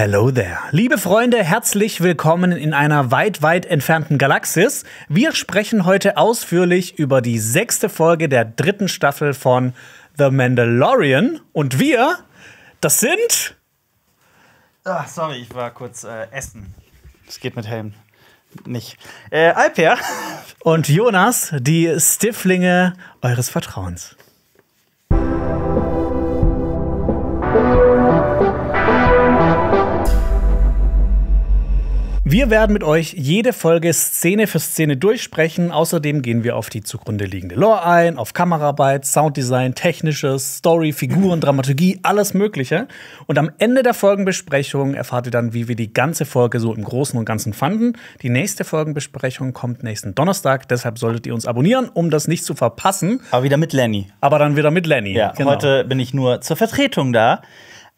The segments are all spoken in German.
Hello there. Liebe Freunde, herzlich willkommen in einer weit, weit entfernten Galaxis. Wir sprechen heute ausführlich über die sechste Folge der dritten Staffel von The Mandalorian. Und wir, das sind. Ach, sorry, ich war kurz äh, essen. Es geht mit Helm. Nicht. Äh, Alper. Und Jonas, die Stifflinge eures Vertrauens. Wir werden mit euch jede Folge Szene für Szene durchsprechen. Außerdem gehen wir auf die zugrunde liegende Lore ein, auf Kameraarbeit, Sounddesign, Technisches, Story, Figuren, Dramaturgie, alles Mögliche. Und am Ende der Folgenbesprechung erfahrt ihr dann, wie wir die ganze Folge so im Großen und Ganzen fanden. Die nächste Folgenbesprechung kommt nächsten Donnerstag. Deshalb solltet ihr uns abonnieren, um das nicht zu verpassen. Aber wieder mit Lenny. Aber dann wieder mit Lenny. Ja, genau. heute bin ich nur zur Vertretung da.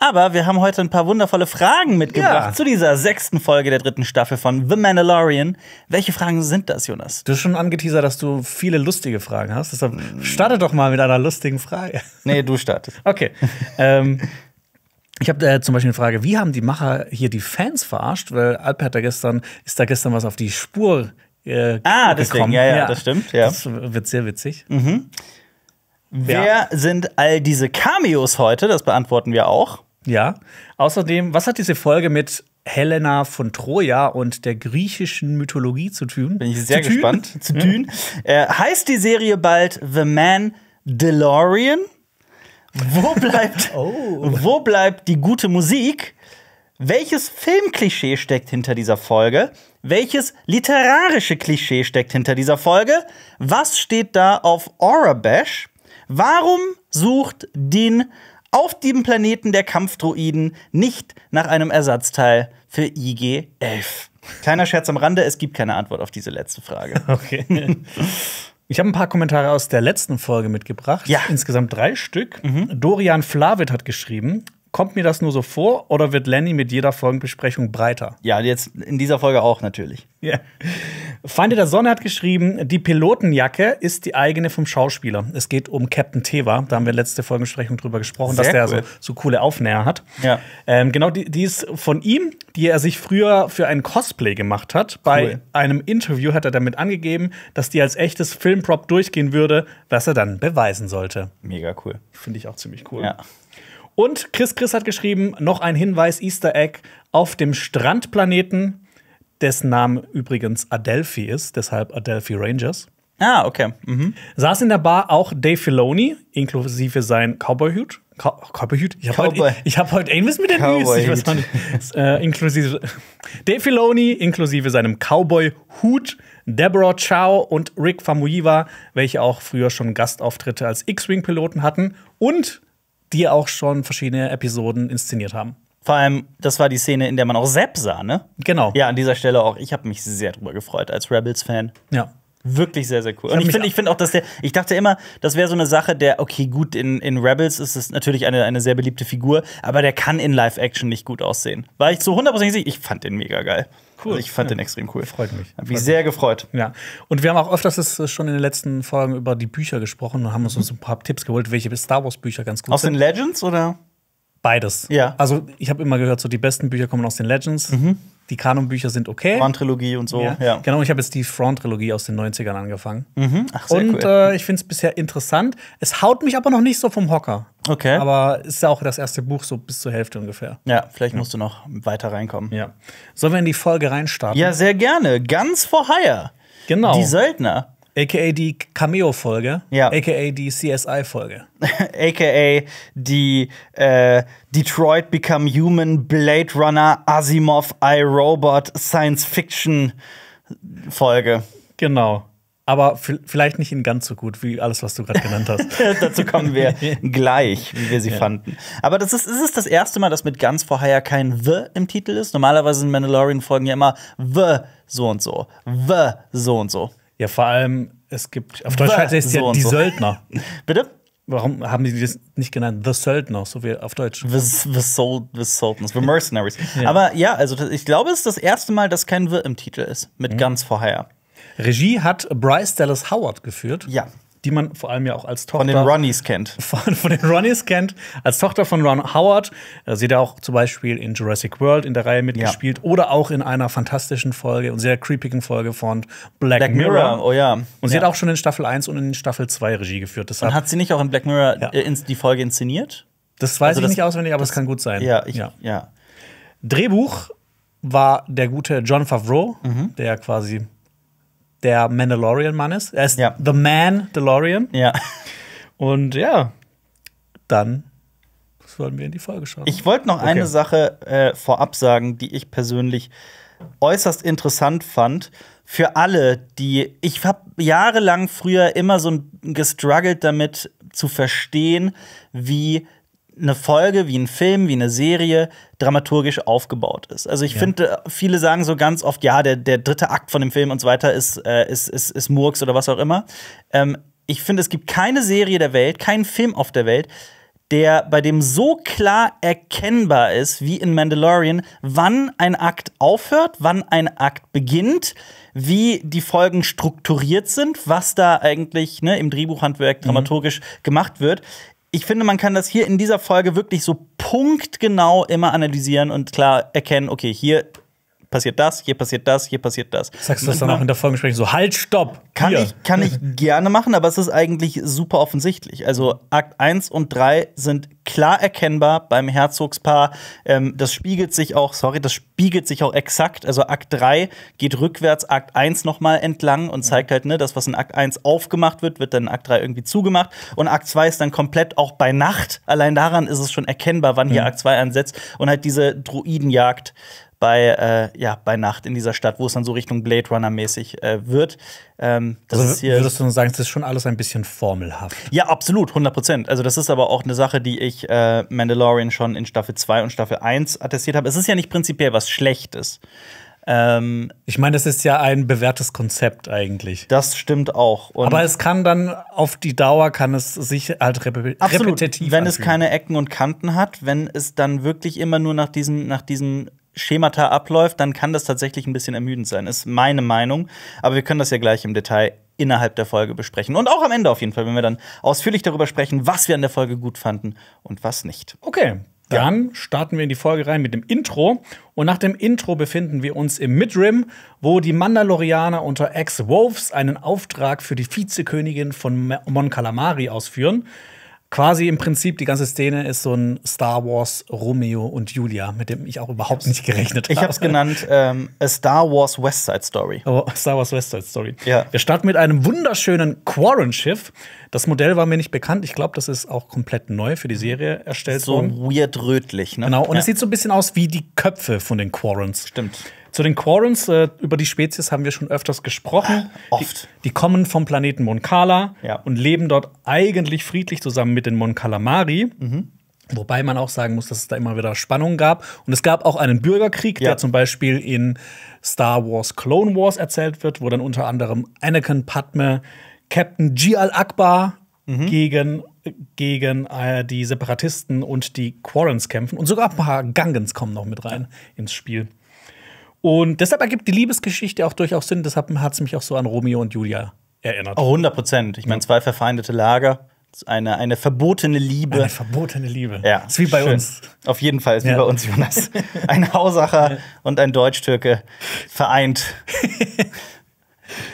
Aber wir haben heute ein paar wundervolle Fragen mitgebracht ja. zu dieser sechsten Folge der dritten Staffel von The Mandalorian. Welche Fragen sind das, Jonas? Du hast schon angeteasert, dass du viele lustige Fragen hast. Deshalb starte doch mal mit einer lustigen Frage. Nee, du startest. Okay. ähm, ich habe äh, zum Beispiel eine Frage, wie haben die Macher hier die Fans verarscht? Weil Alper da gestern, ist da gestern was auf die Spur äh, ah, deswegen, ja, ja, ja, das stimmt. Ja. Das wird sehr witzig. Mhm. Wer ja. sind all diese Cameos heute? Das beantworten wir auch. Ja. Außerdem, was hat diese Folge mit Helena von Troja und der griechischen Mythologie zu tun? Bin ich sehr zu gespannt. Zu tun. Äh, heißt die Serie bald The Man DeLorean? Wo bleibt, oh. wo bleibt die gute Musik? Welches Filmklischee steckt hinter dieser Folge? Welches literarische Klischee steckt hinter dieser Folge? Was steht da auf Aura Bash? Warum sucht Dean auf dem Planeten der Kampfdroiden nicht nach einem Ersatzteil für IG-11? Kleiner Scherz am Rande, es gibt keine Antwort auf diese letzte Frage. Okay. Ich habe ein paar Kommentare aus der letzten Folge mitgebracht. Ja. Insgesamt drei Stück. Mhm. Dorian Flavid hat geschrieben: Kommt mir das nur so vor oder wird Lenny mit jeder Folgenbesprechung breiter? Ja, jetzt in dieser Folge auch natürlich. Yeah. Feinde der Sonne hat geschrieben, die Pilotenjacke ist die eigene vom Schauspieler. Es geht um Captain Teva. Da haben wir letzte Folgenbesprechung drüber gesprochen, Sehr dass der cool. so, so, coole Aufnäher hat. Ja. Ähm, genau, die, die, ist von ihm, die er sich früher für ein Cosplay gemacht hat. Bei einem Interview hat er damit angegeben, dass die als echtes Filmprop durchgehen würde, was er dann beweisen sollte. Mega cool. Finde ich auch ziemlich cool. Ja. Und Chris Chris hat geschrieben, noch ein Hinweis, Easter Egg, auf dem Strandplaneten, dessen Name übrigens Adelphi ist, deshalb Adelphi Rangers. Ah, okay. Mhm. Saß in der Bar auch Dave Filoni, inklusive sein Cowboy-Hut. Cowboy-Hut? Ich habe heute, hab heute Elvis mit den News. Ich weiß nicht. äh, inklusive Dave Filoni, inklusive seinem Cowboy-Hut, Deborah Chow und Rick Famuyiwa, welche auch früher schon Gastauftritte als X-Wing-Piloten hatten. Und die auch schon verschiedene Episoden inszeniert haben. Vor allem, das war die Szene, in der man auch Sepp sah, ne? Genau. Ja, an dieser Stelle auch. Ich habe mich sehr drüber gefreut als Rebels-Fan. Ja. Wirklich sehr, sehr cool. Und ich finde ich find auch, dass der, ich dachte immer, das wäre so eine Sache, der, okay, gut, in, in Rebels ist es natürlich eine, eine sehr beliebte Figur, aber der kann in Live-Action nicht gut aussehen. War ich zu 100% sicher, ich fand den mega geil. Cool. Also ich fand ja. den extrem cool. Freut mich. Hat mich sehr gefreut. Ja. Und wir haben auch öfters äh, schon in den letzten Folgen über die Bücher gesprochen und haben uns, mhm. uns ein paar Tipps geholt, welche Star Wars Bücher ganz gut aus sind. Aus den Legends oder? Beides. Ja. Also ich habe immer gehört, so die besten Bücher kommen aus den Legends. Mhm die Kanonbücher sind okay. Front-Trilogie und so, ja. ja. Genau, ich habe jetzt die Front-Trilogie aus den 90ern angefangen. Mhm. Ach, sehr und cool. äh, ich finde es bisher interessant. Es haut mich aber noch nicht so vom Hocker. Okay. Aber ist ja auch das erste Buch, so bis zur Hälfte ungefähr. Ja, vielleicht ja. musst du noch weiter reinkommen. Ja. Sollen wir in die Folge reinstarten? Ja, sehr gerne. Ganz vor Hire. Genau. Die Söldner. AKA die Cameo-Folge. Ja. AKA die CSI-Folge. AKA die äh, Detroit Become Human, Blade Runner, Asimov, iRobot, Science-Fiction-Folge. Genau. Aber vielleicht nicht in ganz so gut wie alles, was du gerade genannt hast. Dazu kommen wir gleich, wie wir sie ja. fanden. Aber das ist, ist es das erste Mal, dass mit ganz vorher kein The im Titel ist. Normalerweise in Mandalorian-Folgen ja immer The so und so, The so und so. Ja, vor allem, es gibt, auf Deutsch heißt es so ja die so. Söldner. Bitte? Warum haben die das nicht genannt? The Söldner, so wie auf Deutsch. The, the, Sold, the Sultans, The Mercenaries. ja. Aber ja, also ich glaube, es ist das erste Mal, dass kein Wir im Titel ist, mit mhm. ganz vorher. Regie hat Bryce Dallas Howard geführt. Ja die man vor allem ja auch als Tochter. Von den Ronnies kennt. Von, von den Ronnies kennt. Als Tochter von Ron Howard. Äh, sie hat ja auch zum Beispiel in Jurassic World in der Reihe mitgespielt ja. oder auch in einer fantastischen Folge und sehr creepigen Folge von Black, Black Mirror. Mirror. Oh ja. Und ja. sie hat auch schon in Staffel 1 und in Staffel 2 Regie geführt. Deshalb und hat sie nicht auch in Black Mirror ja. Äh, die Folge inszeniert? Das weiß also ich nicht auswendig, aber es kann gut sein. Ja, ich, ja. ja. Drehbuch war der gute John Favreau, mhm. der quasi der Mandalorian-Mann ist. Er ist ja. The Man DeLorean. Ja. Und ja, dann sollen wir in die Folge schauen. Ich wollte noch okay. eine Sache äh, vorab sagen, die ich persönlich äußerst interessant fand. Für alle, die ich habe jahrelang früher immer so gestruggelt damit zu verstehen, wie eine Folge, wie ein Film, wie eine Serie dramaturgisch aufgebaut ist. Also ich ja. finde, viele sagen so ganz oft, ja, der, der dritte Akt von dem Film und so weiter ist, äh, ist, ist, ist Murks oder was auch immer. Ähm, ich finde, es gibt keine Serie der Welt, keinen Film auf der Welt, der bei dem so klar erkennbar ist wie in Mandalorian, wann ein Akt aufhört, wann ein Akt beginnt, wie die Folgen strukturiert sind, was da eigentlich ne, im Drehbuchhandwerk mhm. dramaturgisch mhm. gemacht wird ich finde, man kann das hier in dieser Folge wirklich so punktgenau immer analysieren und klar erkennen, okay, hier passiert das, hier passiert das, hier passiert das. Sagst du das dann auch in der Folgensprechung so, halt, stopp! Kann ich, kann ich gerne machen, aber es ist eigentlich super offensichtlich. Also Akt 1 und 3 sind klar erkennbar beim Herzogspaar. Ähm, das spiegelt sich auch, sorry, das spiegelt sich auch exakt. Also Akt 3 geht rückwärts Akt 1 nochmal entlang und zeigt halt, ne, das, was in Akt 1 aufgemacht wird, wird dann in Akt 3 irgendwie zugemacht. Und Akt 2 ist dann komplett auch bei Nacht. Allein daran ist es schon erkennbar, wann hier mhm. Akt 2 ansetzt. Und halt diese Druidenjagd bei, äh, ja, bei Nacht in dieser Stadt, wo es dann so Richtung Blade Runner-mäßig äh, wird. Ähm, das also, ist hier würdest du sagen, es ist schon alles ein bisschen formelhaft? Ja, absolut, 100 Prozent. Also, das ist aber auch eine Sache, die ich äh, Mandalorian schon in Staffel 2 und Staffel 1 attestiert habe. Es ist ja nicht prinzipiell was Schlechtes. Ähm, ich meine, das ist ja ein bewährtes Konzept eigentlich. Das stimmt auch. Und aber es kann dann auf die Dauer kann es sich halt rep absolut, repetitiv. Wenn anfühlen. es keine Ecken und Kanten hat, wenn es dann wirklich immer nur nach diesen, nach diesem Schemata abläuft, dann kann das tatsächlich ein bisschen ermüdend sein. Ist meine Meinung. Aber wir können das ja gleich im Detail innerhalb der Folge besprechen. Und auch am Ende auf jeden Fall, wenn wir dann ausführlich darüber sprechen, was wir an der Folge gut fanden und was nicht. Okay. Dann starten wir in die Folge rein mit dem Intro. Und nach dem Intro befinden wir uns im Midrim, wo die Mandalorianer unter Ex-Wolves einen Auftrag für die Vizekönigin von Mon Calamari ausführen quasi im Prinzip die ganze Szene ist so ein Star Wars Romeo und Julia, mit dem ich auch überhaupt nicht gerechnet habe. Ich habe es genannt ähm, A Star Wars West Side Story. Oh, Star Wars West Side Story. Ja. Wir starten mit einem wunderschönen Quarren-Schiff. Das Modell war mir nicht bekannt. Ich glaube, das ist auch komplett neu für die Serie erstellt so worden. So weird rötlich, ne? Genau. Und ja. es sieht so ein bisschen aus wie die Köpfe von den Quarrens. Stimmt. Zu den Quarrens, äh, über die Spezies haben wir schon öfters gesprochen. Ah, oft. Die, die kommen vom Planeten Moncala ja. und leben dort eigentlich friedlich zusammen mit den Moncalamari. Mhm. Wobei man auch sagen muss, dass es da immer wieder Spannungen gab. Und es gab auch einen Bürgerkrieg, ja. der zum Beispiel in Star Wars Clone Wars erzählt wird, wo dann unter anderem Anakin Padme Captain G. akbar mhm. gegen, gegen äh, die Separatisten und die Quarrens kämpfen. Und sogar ein paar Gungans kommen noch mit rein ins Spiel. Und deshalb ergibt die Liebesgeschichte auch durchaus Sinn. Deshalb hat es mich auch so an Romeo und Julia erinnert. Oh, 100 Prozent. Ich meine, zwei verfeindete Lager. Eine, eine verbotene Liebe. Eine verbotene Liebe. Ja. Ist wie bei Schön. uns. Auf jeden Fall ist ja. wie bei uns, Jonas. Ein Hausacher und ein Deutsch-Türke vereint.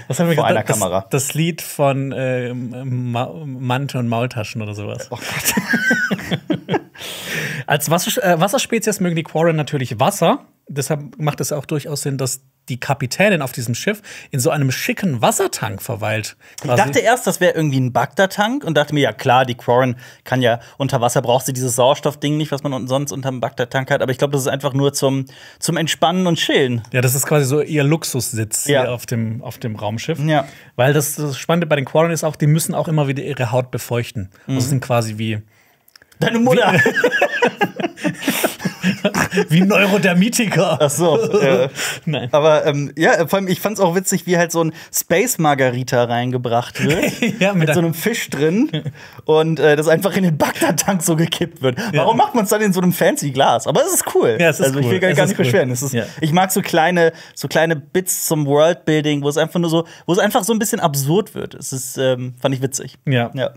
Was haben wir Vor gedacht? einer Kamera. Das, das Lied von äh, Ma Mante und Maultaschen oder sowas. Oh Gott. Als Wasser, äh, Wasserspezies mögen die Quarren natürlich Wasser. Deshalb macht es auch durchaus Sinn, dass die Kapitänin auf diesem Schiff in so einem schicken Wassertank verweilt. Quasi. Ich dachte erst, das wäre irgendwie ein Bagdad-Tank und dachte mir, ja klar, die Quarren kann ja unter Wasser braucht sie dieses Sauerstoffding nicht, was man sonst unter dem Bagdad-Tank hat. Aber ich glaube, das ist einfach nur zum, zum Entspannen und Chillen. Ja, das ist quasi so ihr Luxussitz ja. hier auf dem, auf dem Raumschiff. Ja. Weil das, das Spannende bei den Quarren ist auch, die müssen auch immer wieder ihre Haut befeuchten. Also mhm. Das sind quasi wie Deine Mutter. Wie, wie Neurodermitiker. Ach so. Ja. Nein. Aber ähm, ja, vor allem, ich fand es auch witzig, wie halt so ein Space Margarita reingebracht wird. ja, mit, mit so einem Fisch drin. und äh, das einfach in den Bagdad-Tank so gekippt wird. Ja. Warum macht man es dann in so einem fancy Glas? Aber es ist cool. Ja, es ist also ich will gar, gar nicht cool. beschweren. Ist, ja. Ich mag so kleine, so kleine Bits zum Worldbuilding, wo es einfach nur so, wo es einfach so ein bisschen absurd wird. Es ist, ähm, fand ich witzig. Ja. ja.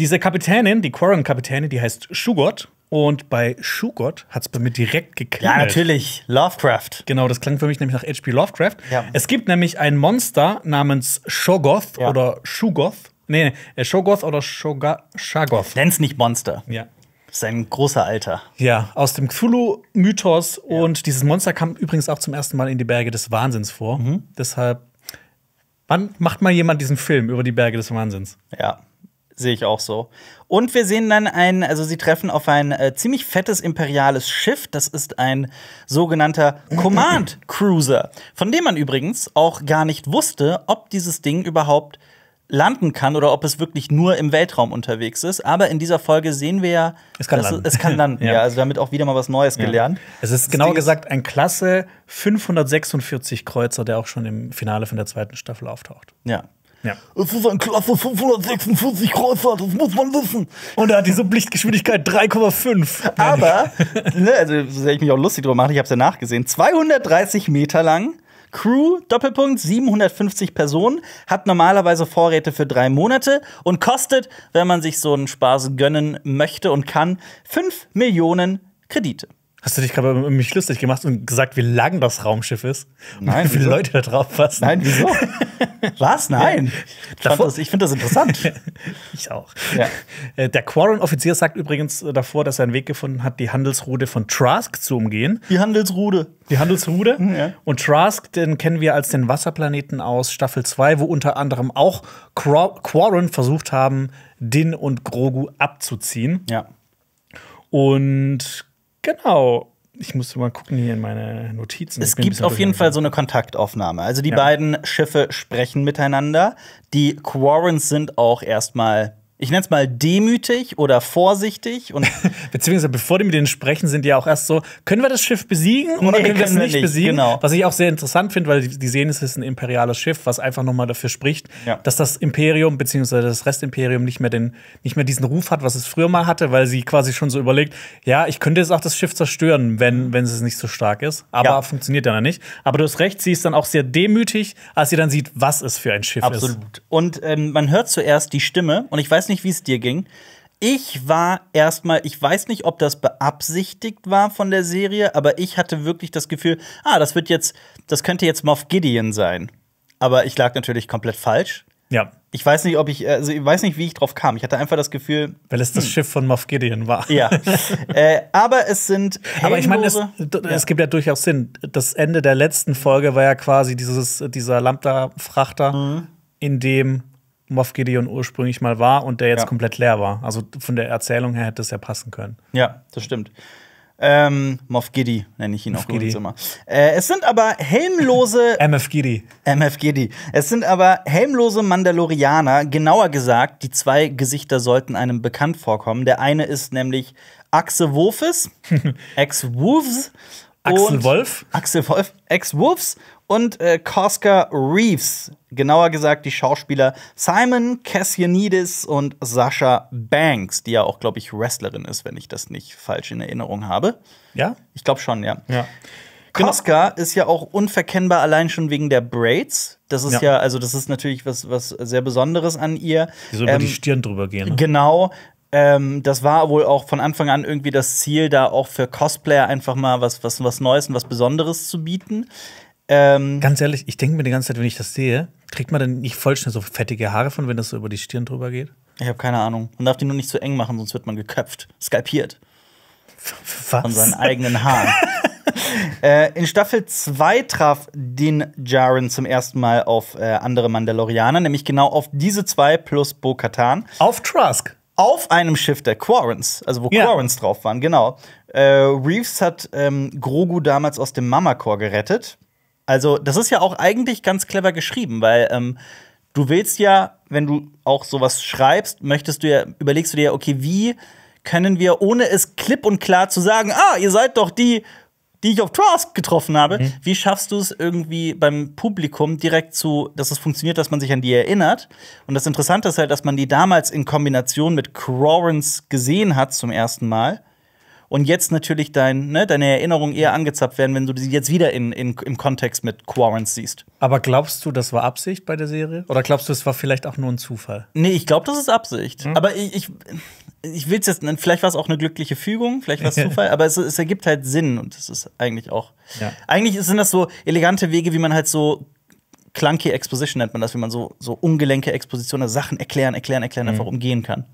Diese Kapitänin, die Quarren-Kapitänin, die heißt Shugot. Und bei Shugot hat es bei mir direkt geklingelt. Ja, natürlich. Lovecraft. Genau, das klang für mich nämlich nach H.P. Lovecraft. Ja. Es gibt nämlich ein Monster namens Shogoth ja. oder Shugoth. Nee, nee, äh, Shogoth oder Shoga Shagoth. Nenn's nicht Monster. Ja. Sein großer Alter. Ja, aus dem Cthulhu-Mythos. Ja. Und dieses Monster kam übrigens auch zum ersten Mal in die Berge des Wahnsinns vor. Mhm. Deshalb, wann macht mal jemand diesen Film über die Berge des Wahnsinns? Ja. Sehe ich auch so. Und wir sehen dann ein, also sie treffen auf ein äh, ziemlich fettes imperiales Schiff. Das ist ein sogenannter Command Cruiser, von dem man übrigens auch gar nicht wusste, ob dieses Ding überhaupt landen kann oder ob es wirklich nur im Weltraum unterwegs ist. Aber in dieser Folge sehen wir ja, es kann landen. Es, es kann landen. ja. ja. also damit auch wieder mal was Neues ja. gelernt. Es ist das genau gesagt ein Klasse 546 Kreuzer, der auch schon im Finale von der zweiten Staffel auftaucht. Ja, ja. Es ist ein Klasse 546 Kreuzer, das muss man wissen. Und er hat die Sublichtgeschwindigkeit 3,5. Aber, ne, also, so sehr ich mich auch lustig drüber gemacht, ich habe es ja nachgesehen, 230 Meter lang. Crew, Doppelpunkt, 750 Personen, hat normalerweise Vorräte für drei Monate und kostet, wenn man sich so einen Spaß gönnen möchte und kann, 5 Millionen Kredite. Hast du dich gerade über mich lustig gemacht und gesagt, wie lang das Raumschiff ist? Nein. Und wie viele wieso? Leute da drauf passen? Nein, wieso? Was? Nein. Ich, ich finde das interessant. ich auch. Ja. Äh, der Quarren-Offizier sagt übrigens äh, davor, dass er einen Weg gefunden hat, die Handelsrude von Trask zu umgehen. Die Handelsrude. Die Handelsrude. Mhm, ja. Und Trask, den kennen wir als den Wasserplaneten aus Staffel 2, wo unter anderem auch Quarren versucht haben, Din und Grogu abzuziehen. Ja. Und Genau. Ich musste mal gucken hier in meine Notizen. Es gibt auf jeden Fall so eine Kontaktaufnahme. Also die ja. beiden Schiffe sprechen miteinander. Die Quarrens sind auch erstmal ich nenne es mal demütig oder vorsichtig und beziehungsweise bevor die mit denen sprechen, sind die ja auch erst so, können wir das Schiff besiegen oder nee, können wir es nicht, nicht, besiegen? Genau. Was ich auch sehr interessant finde, weil die, sehen, es ist ein imperiales Schiff, was einfach nochmal dafür spricht, ja. dass das Imperium beziehungsweise das Restimperium nicht mehr den nicht mehr diesen Ruf hat, was es früher mal hatte, weil sie quasi schon so überlegt, ja, ich könnte jetzt auch das Schiff zerstören, wenn wenn es nicht so stark ist, aber ja. funktioniert dann nicht. Aber du hast recht, sie ist dann auch sehr demütig, als sie dann sieht, was es für ein Schiff Absolut. ist. Absolut. Und ähm, man hört zuerst die Stimme und ich weiß nicht nicht, wie es dir ging. Ich war erstmal, ich weiß nicht, ob das beabsichtigt war von der Serie, aber ich hatte wirklich das Gefühl, ah, das wird jetzt, das könnte jetzt Moff Gideon sein. Aber ich lag natürlich komplett falsch. Ja. Ich weiß nicht, ob ich, also ich weiß nicht, wie ich drauf kam. Ich hatte einfach das Gefühl. Weil es das hm. Schiff von Moff Gideon war. Ja. äh, aber es sind. Aber ich meine, es, ja. es, gibt ja durchaus Sinn. Das Ende der letzten Folge war ja quasi dieses, dieser Lambda-Frachter, mhm. in dem Moff Gideon ursprünglich mal war und der jetzt ja. komplett leer war. Also von der Erzählung her hätte es ja passen können. Ja, das stimmt. Ähm, Moff Giddy nenne ich ihn auch Giddy. immer. Äh, es sind aber helmlose MF Giddy. MF Giddy. Es sind aber helmlose Mandalorianer. Genauer gesagt, die zwei Gesichter sollten einem bekannt vorkommen. Der eine ist nämlich Axel Wolfes, Ex Wolves. Axel Wolf. Axel Wolf, Ex Wolves und äh, Cosca Reeves, genauer gesagt die Schauspieler Simon Cassianidis und Sasha Banks, die ja auch, glaube ich, Wrestlerin ist, wenn ich das nicht falsch in Erinnerung habe. Ja? Ich glaube schon, ja. ja. Cosca genau. ist ja auch unverkennbar allein schon wegen der Braids. Das ist ja, ja also das ist natürlich was, was sehr Besonderes an ihr. Die so über ähm, die Stirn drüber gehen. Ne? Genau. Ähm, das war wohl auch von Anfang an irgendwie das Ziel, da auch für Cosplayer einfach mal was, was, was Neues und was Besonderes zu bieten. Ähm, Ganz ehrlich, ich denke mir die ganze Zeit, wenn ich das sehe, kriegt man dann nicht voll schnell so fettige Haare von, wenn das so über die Stirn drüber geht? Ich habe keine Ahnung. Man darf die nur nicht zu eng machen, sonst wird man geköpft, skalpiert. Was? Von seinen eigenen Haaren. äh, in Staffel 2 traf Din Jaren zum ersten Mal auf äh, andere Mandalorianer, nämlich genau auf diese zwei plus Bo Katan. Auf Trask. Auf einem Schiff der Quarrens, also wo ja. Quarrens drauf waren, genau. Äh, Reeves hat ähm, Grogu damals aus dem Mamakor gerettet. Also, das ist ja auch eigentlich ganz clever geschrieben, weil ähm, du willst ja, wenn du auch sowas schreibst, möchtest du ja, überlegst du dir, ja, okay, wie können wir, ohne es klipp und klar zu sagen, ah, ihr seid doch die, die ich auf Trask getroffen habe, mhm. wie schaffst du es irgendwie beim Publikum direkt zu, dass es funktioniert, dass man sich an die erinnert? Und das Interessante ist halt, dass man die damals in Kombination mit Crorans gesehen hat zum ersten Mal und jetzt natürlich dein, ne, deine Erinnerungen eher angezapft werden, wenn du sie jetzt wieder in, in, im Kontext mit Quarrens siehst. Aber glaubst du, das war Absicht bei der Serie? Oder glaubst du, es war vielleicht auch nur ein Zufall? Nee, ich glaube, das ist Absicht. Hm? Aber ich, ich, ich will es jetzt, ne, vielleicht war es auch eine glückliche Fügung, vielleicht war es Zufall, aber es, es, ergibt halt Sinn und es ist eigentlich auch. Ja. Eigentlich sind das so elegante Wege, wie man halt so clunky Exposition nennt man das, wie man so, so ungelenke Expositionen, also Sachen erklären, erklären, erklären, mhm. einfach umgehen kann.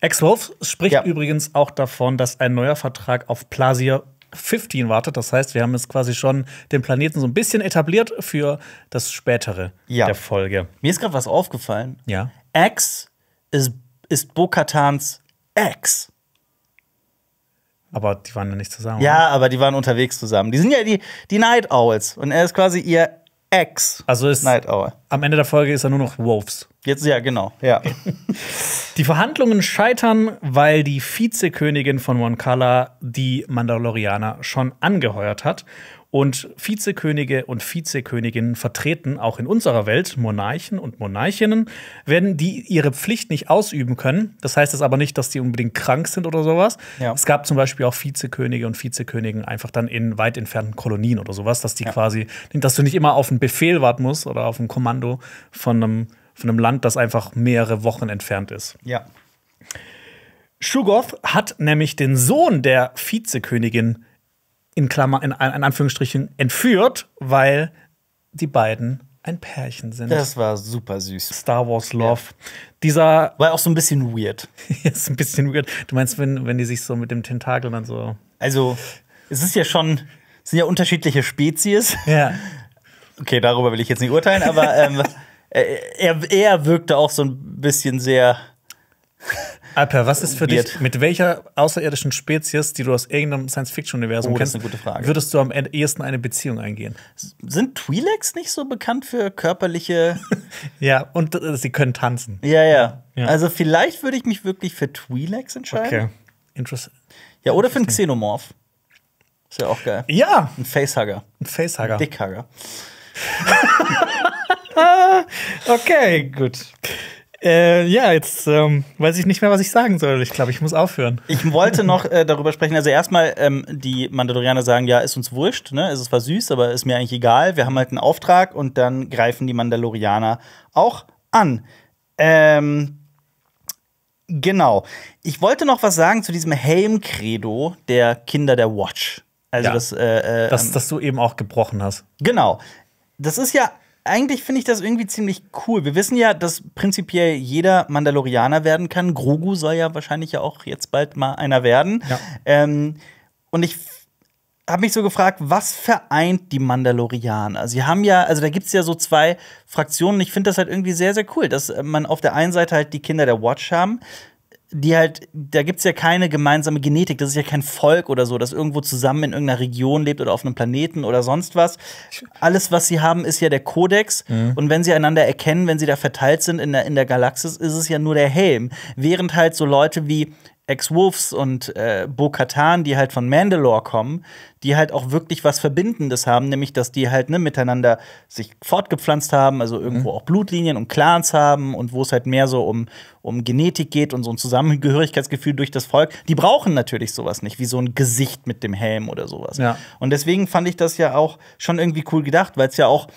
Ex-Wolf spricht ja. übrigens auch davon, dass ein neuer Vertrag auf Plasia 15 wartet. Das heißt, wir haben jetzt quasi schon den Planeten so ein bisschen etabliert für das spätere ja. der Folge. Mir ist gerade was aufgefallen. Ja. Ex ist, ist Bo-Katans Ex. Aber die waren ja nicht zusammen. Ja, oder? aber die waren unterwegs zusammen. Die sind ja die, die Night Owls. Und er ist quasi ihr X. Also ist Night Owl. am Ende der Folge ist er nur noch Wolves. Jetzt ja, genau, ja. die Verhandlungen scheitern, weil die Vizekönigin von Moncala die Mandalorianer schon angeheuert hat und Vizekönige und Vizeköniginnen vertreten, auch in unserer Welt, Monarchen und Monarchinnen, wenn die ihre Pflicht nicht ausüben können. Das heißt es aber nicht, dass die unbedingt krank sind oder sowas. Ja. Es gab zum Beispiel auch Vizekönige und Vizekönigen einfach dann in weit entfernten Kolonien oder sowas, dass die ja. quasi, dass du nicht immer auf einen Befehl warten musst oder auf ein Kommando von einem, von einem Land, das einfach mehrere Wochen entfernt ist. Ja. Shugoth hat nämlich den Sohn der Vizekönigin in Klammer, in, in Anführungsstrichen entführt, weil die beiden ein Pärchen sind. Das war super süß. Star Wars Love. Ja. Dieser. War auch so ein bisschen weird. ist ein bisschen weird. Du meinst, wenn, wenn die sich so mit dem Tentakel dann so. Also, es ist ja schon. Es sind ja unterschiedliche Spezies. Ja. Okay, darüber will ich jetzt nicht urteilen, aber ähm, äh, er, er wirkte auch so ein bisschen sehr. Alper, was ist für wird. dich, mit welcher außerirdischen Spezies, die du aus irgendeinem Science-Fiction-Universum oh, kennst, würdest du am ehesten eine Beziehung eingehen? Sind Twi'leks nicht so bekannt für körperliche Ja, und äh, sie können tanzen. Ja, ja, ja. Also vielleicht würde ich mich wirklich für Twi'leks entscheiden. Okay. Interessant. Ja, oder für einen Xenomorph. Ist ja auch geil. Ja. Ein Facehugger. Ein Facehugger. Ein Dickhugger. Ah, okay, gut. Äh, ja, jetzt ähm, weiß ich nicht mehr, was ich sagen soll. Ich glaube, ich muss aufhören. Ich wollte noch äh, darüber sprechen. Also erstmal, ähm, die Mandalorianer sagen, ja, ist uns wurscht, ne? Es ist zwar süß, aber ist mir eigentlich egal. Wir haben halt einen Auftrag und dann greifen die Mandalorianer auch an. Ähm, genau. Ich wollte noch was sagen zu diesem Helm-Credo der Kinder der Watch. Also ja, das, äh, äh das, ähm, das du eben auch gebrochen hast. Genau. Das ist ja eigentlich finde ich das irgendwie ziemlich cool. Wir wissen ja, dass prinzipiell jeder Mandalorianer werden kann. Grogu soll ja wahrscheinlich ja auch jetzt bald mal einer werden. Ja. Ähm, und ich habe mich so gefragt, was vereint die Mandalorianer? Sie haben ja, also da gibt es ja so zwei Fraktionen. Ich finde das halt irgendwie sehr, sehr cool, dass man auf der einen Seite halt die Kinder der Watch haben, die halt, da gibt es ja keine gemeinsame Genetik, das ist ja kein Volk oder so, das irgendwo zusammen in irgendeiner Region lebt oder auf einem Planeten oder sonst was. Alles, was sie haben, ist ja der Kodex. Mhm. Und wenn sie einander erkennen, wenn sie da verteilt sind in der, in der Galaxis, ist es ja nur der Helm. Während halt so Leute wie Ex-Wolves und äh, Bo Katan, die halt von Mandalore kommen, die halt auch wirklich was Verbindendes haben, nämlich dass die halt ne, miteinander sich fortgepflanzt haben, also irgendwo mhm. auch Blutlinien und Clans haben und wo es halt mehr so um, um Genetik geht und so ein Zusammengehörigkeitsgefühl durch das Volk. Die brauchen natürlich sowas nicht, wie so ein Gesicht mit dem Helm oder sowas. Ja. Und deswegen fand ich das ja auch schon irgendwie cool gedacht, weil es ja auch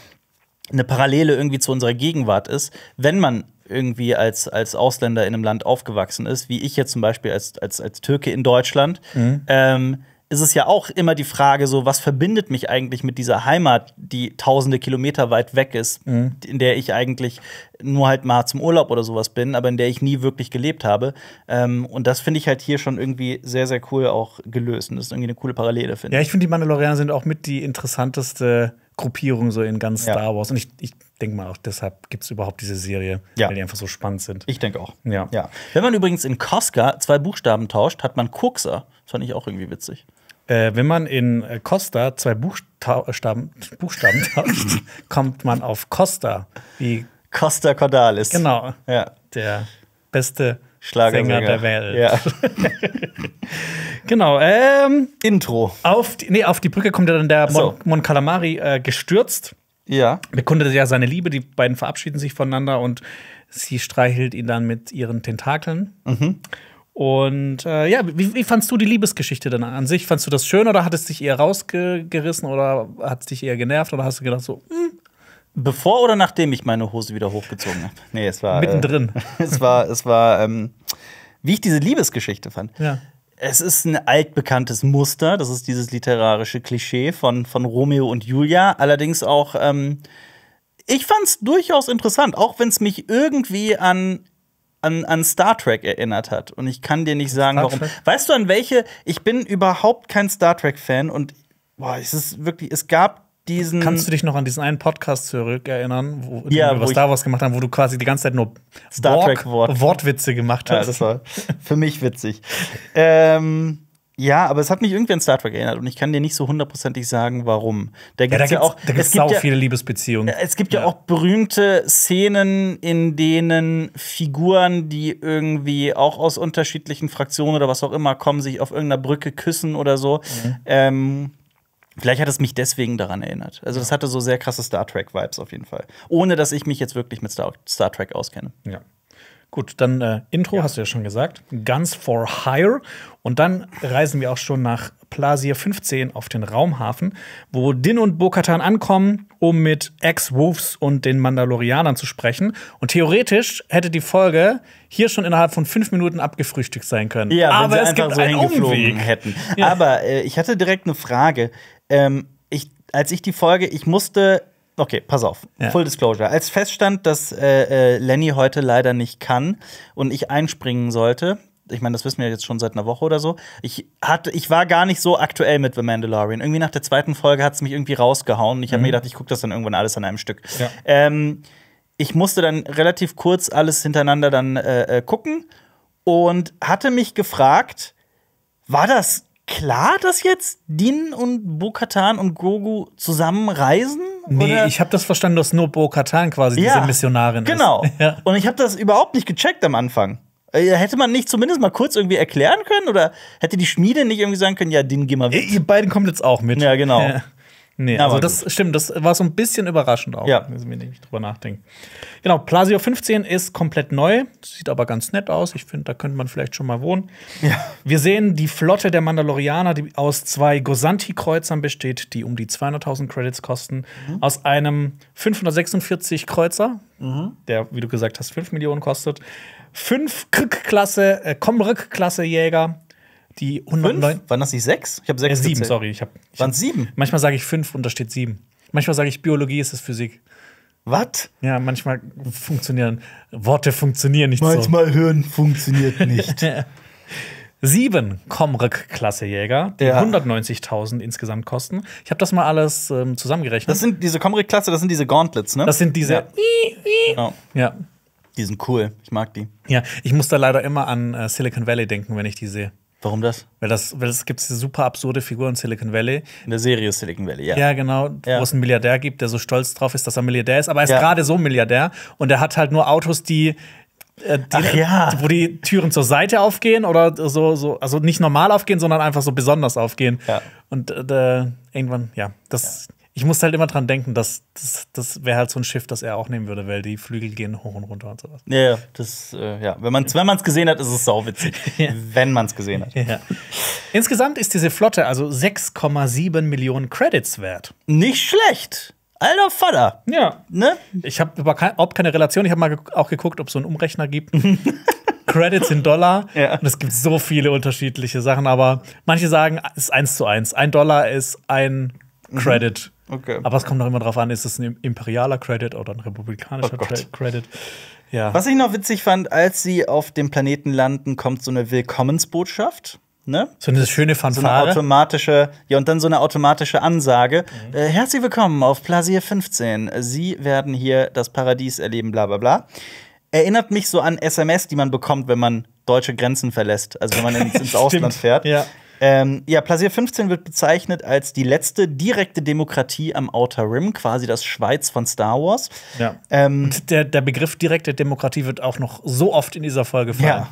eine Parallele irgendwie zu unserer Gegenwart ist, wenn man irgendwie als, als Ausländer in einem Land aufgewachsen ist, wie ich jetzt zum Beispiel als, als, als Türke in Deutschland, mhm. ähm, ist es ja auch immer die Frage, so was verbindet mich eigentlich mit dieser Heimat, die tausende Kilometer weit weg ist, mhm. in der ich eigentlich nur halt mal zum Urlaub oder sowas bin, aber in der ich nie wirklich gelebt habe. Ähm, und das finde ich halt hier schon irgendwie sehr, sehr cool auch gelöst. Und das ist irgendwie eine coole Parallele, finde ich. Ja, ich finde, die Mandalorianer sind auch mit die interessanteste Gruppierung so in ganz ja. Star Wars. Und ich, ich denke mal, auch deshalb gibt es überhaupt diese Serie, ja. weil die einfach so spannend sind. Ich denke auch. Ja. ja. Wenn man übrigens in Koska zwei Buchstaben tauscht, hat man Kokser. Das fand ich auch irgendwie witzig. Äh, wenn man in äh, Costa zwei Buchstaben, Buchstaben tauscht, kommt man auf Costa. Wie Costa Cordalis. Genau. Ja. Der beste Schlagersänger der Welt. Ja. genau. Ähm, Intro. Auf die, nee, auf die Brücke kommt ja dann der Mon, so. Mon Calamari äh, gestürzt. Ja. Bekundet ja seine Liebe, die beiden verabschieden sich voneinander und sie streichelt ihn dann mit ihren Tentakeln. Mhm. Und äh, ja, wie, wie fandst du die Liebesgeschichte denn an sich? Fandst du das schön oder hat es dich eher rausgerissen oder hat es dich eher genervt oder hast du gedacht so, hm, Bevor oder nachdem ich meine Hose wieder hochgezogen habe? Nee, es war. Mittendrin. Äh, es war, es war ähm, wie ich diese Liebesgeschichte fand. Ja. Es ist ein altbekanntes Muster, das ist dieses literarische Klischee von, von Romeo und Julia. Allerdings auch, ähm, ich fand es durchaus interessant, auch wenn es mich irgendwie an an, an, Star Trek erinnert hat. Und ich kann dir nicht sagen, warum. Weißt du, an welche? Ich bin überhaupt kein Star Trek-Fan und boah, es ist wirklich, es gab diesen. Kannst du dich noch an diesen einen Podcast zurückerinnern, wo ja, wir über Star Wars gemacht haben, wo du quasi die ganze Zeit nur Star Trek -Wort. Wortwitze gemacht hast? Ja, das war für mich witzig. ähm. Ja, aber es hat mich irgendwie an Star Trek erinnert und ich kann dir nicht so hundertprozentig sagen, warum. Da gibt es ja, ja, auch da gibt's es gibt ja, viele Liebesbeziehungen. Es gibt ja. ja. auch berühmte Szenen, in denen Figuren, die irgendwie auch aus unterschiedlichen Fraktionen oder was auch immer kommen, sich auf irgendeiner Brücke küssen oder so. Mhm. Ähm, Vielleicht hat es mich deswegen daran erinnert. Also, das hatte so sehr krasse Star Trek-Vibes auf jeden Fall. Ohne dass ich mich jetzt wirklich mit Star, Star Trek auskenne. Ja. Gut, dann äh, Intro, ja. hast du ja schon gesagt. Guns for Hire. Und dann reisen wir auch schon nach Plasia 15 auf den Raumhafen, wo Din und Bokatan ankommen um mit Ex-Wolves und den Mandalorianern zu sprechen. Und theoretisch hätte die Folge hier schon innerhalb von fünf Minuten abgefrühstückt sein können. Ja, aber sie es einfach gibt so einen hingeflogen Umweg. hätten. Ja. Aber äh, ich hatte direkt eine Frage. Ähm, ich, als ich die Folge, ich musste Okay, pass auf. Ja. Full Disclosure. Als feststand, dass äh, äh Lenny heute leider nicht kann und ich einspringen sollte, ich meine, das wissen wir jetzt schon seit einer Woche oder so. Ich hatte, ich war gar nicht so aktuell mit The Mandalorian. Irgendwie nach der zweiten Folge hat es mich irgendwie rausgehauen. Ich habe mhm. mir gedacht, ich gucke das dann irgendwann alles an einem Stück. Ja. Ähm, ich musste dann relativ kurz alles hintereinander dann äh, äh, gucken und hatte mich gefragt, war das klar, dass jetzt Din und Bo-Katan und Grogu zusammen reisen? Nee, oder? ich habe das verstanden, dass nur Bo-Katan quasi ja, diese Missionarin ist. Genau. Ja. Und ich habe das überhaupt nicht gecheckt am Anfang. Äh, hätte man nicht zumindest mal kurz irgendwie erklären können? Oder hätte die Schmiede nicht irgendwie sagen können, ja, den geh mal weg? Ihr beiden kommt jetzt auch mit. Ja, genau. Ja. Nee, also das stimmt, das war so ein bisschen überraschend auch, ja. wenn wir nicht drüber nachdenken. Genau, Plasio 15 ist komplett neu, sieht aber ganz nett aus. Ich finde, da könnte man vielleicht schon mal wohnen. Ja. Wir sehen die Flotte der Mandalorianer, die aus zwei Gosanti-Kreuzern besteht, die um die 200.000 Credits kosten, mhm. aus einem 546-Kreuzer, mhm. der, wie du gesagt hast, 5 Millionen kostet, fünf Krück-Klasse, äh, Komrück-Klasse-Jäger, die 109. Waren das nicht sechs? Ich habe sechs. Äh, sieben, sorry. Ich hab, ich Waren hab, sieben? Manchmal sage ich fünf und da steht sieben. Manchmal sage ich Biologie ist es Physik. Was? Ja, manchmal funktionieren Worte funktionieren nicht manchmal so. Manchmal hören funktioniert nicht. Sieben Comrec-Klasse-Jäger, die ja. 190.000 insgesamt kosten. Ich habe das mal alles ähm, zusammengerechnet. Das sind diese Comrec-Klasse, das sind diese Gauntlets, ne? Das sind diese. Ja. ja. Die sind cool, ich mag die. Ja, ich muss da leider immer an äh, Silicon Valley denken, wenn ich die sehe. Warum das? Weil das, weil es gibt diese super absurde Figur in Silicon Valley. In der Serie Silicon Valley, ja. Ja, genau, ja. wo es einen Milliardär gibt, der so stolz drauf ist, dass er Milliardär ist, aber er ist ja. gerade so ein Milliardär und er hat halt nur Autos, die äh, die, Ach, ja. wo die Türen zur Seite aufgehen oder so, so, also nicht normal aufgehen, sondern einfach so besonders aufgehen. Ja. Und äh, irgendwann, ja, das, ja ich musste halt immer dran denken, dass das, das wäre halt so ein Schiff, das er auch nehmen würde, weil die Flügel gehen hoch und runter und sowas. Ja, das, äh, ja. Wenn man es wenn gesehen hat, ist es sauwitzig. ja. Wenn man es gesehen hat. Ja. Insgesamt ist diese Flotte also 6,7 Millionen Credits wert. Nicht schlecht. Alter Vater. Ja. Ne? Ich habe überhaupt keine Relation. Ich habe mal auch geguckt, ob es so einen Umrechner gibt. Credits in Dollar. Ja. Und es gibt so viele unterschiedliche Sachen, aber manche sagen, es ist eins zu eins. Ein Dollar ist ein Credit. Mhm. Okay. Aber es kommt noch immer darauf an, ist es ein imperialer Credit oder ein republikanischer oh Credit. Ja. Was ich noch witzig fand, als sie auf dem Planeten landen, kommt so eine Willkommensbotschaft. Ne? So eine schöne Fanfare. So eine automatische, ja, und dann so eine automatische Ansage. Mhm. Äh, herzlich willkommen auf Plasier 15. Sie werden hier das Paradies erleben, bla bla bla. Erinnert mich so an SMS, die man bekommt, wenn man deutsche Grenzen verlässt, also wenn man ins, ins Ausland fährt. Ja. Ähm, ja, Plasier 15 wird bezeichnet als die letzte direkte Demokratie am Outer Rim, quasi das Schweiz von Star Wars. Ja. Ähm, Und der, der Begriff direkte Demokratie wird auch noch so oft in dieser Folge fallen. Ja.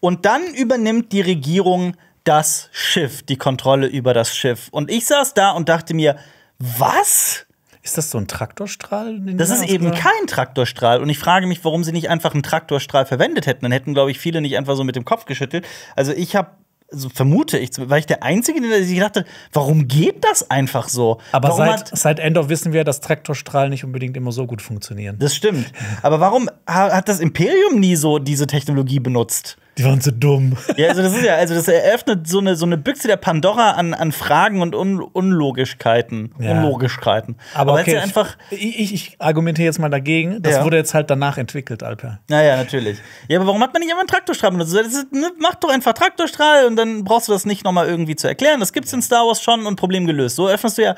Und dann übernimmt die Regierung das Schiff, die Kontrolle über das Schiff. Und ich saß da und dachte mir, was? Ist das so ein Traktorstrahl? Das ist eben kein Traktorstrahl. Und ich frage mich, warum sie nicht einfach einen Traktorstrahl verwendet hätten. Dann hätten, glaube ich, viele nicht einfach so mit dem Kopf geschüttelt. Also ich habe also vermute ich, weil ich der Einzige, der sich dachte, warum geht das einfach so? Aber seit, seit Endor wissen wir, dass Traktorstrahlen nicht unbedingt immer so gut funktionieren. Das stimmt. Aber warum hat das Imperium nie so diese Technologie benutzt? Die waren zu dumm. Ja, also das ist ja, also das eröffnet so eine, so eine Büchse der Pandora an, an Fragen und Un Unlogigkeiten. Ja. Unlogigkeiten. Aber, Aber okay, ja einfach ich, ich, ich, argumentiere jetzt mal dagegen. Das ja. wurde jetzt halt danach entwickelt, Alper. Naja, natürlich. Ja, aber warum hat man nicht immer einen Traktorstrahl benutzt? Das ist, ne, mach doch einfach Traktorstrahl und dann brauchst du das nicht nochmal irgendwie zu erklären. Das gibt's in Star Wars schon und Problem gelöst. So öffnest du ja.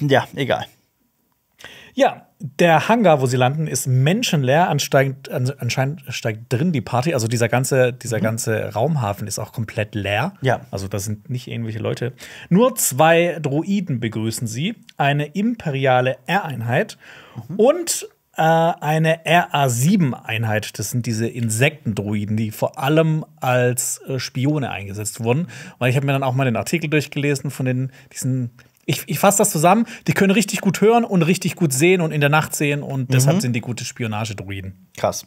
Ja, egal. Ja, der Hangar, wo sie landen, ist menschenleer. Ansteigend, anscheinend steigt drin die Party. Also dieser ganze, dieser mhm. ganze Raumhafen ist auch komplett leer. Ja. Also da sind nicht irgendwelche Leute. Nur zwei Droiden begrüßen sie, eine imperiale R-Einheit mhm. und äh, eine RA-7-Einheit. Das sind diese Insektendroiden, die vor allem als äh, Spione eingesetzt wurden. Weil ich habe mir dann auch mal den Artikel durchgelesen von den, diesen ich, ich fasse das zusammen, die können richtig gut hören und richtig gut sehen und in der Nacht sehen und mhm. deshalb sind die gute Spionagedruiden. Krass.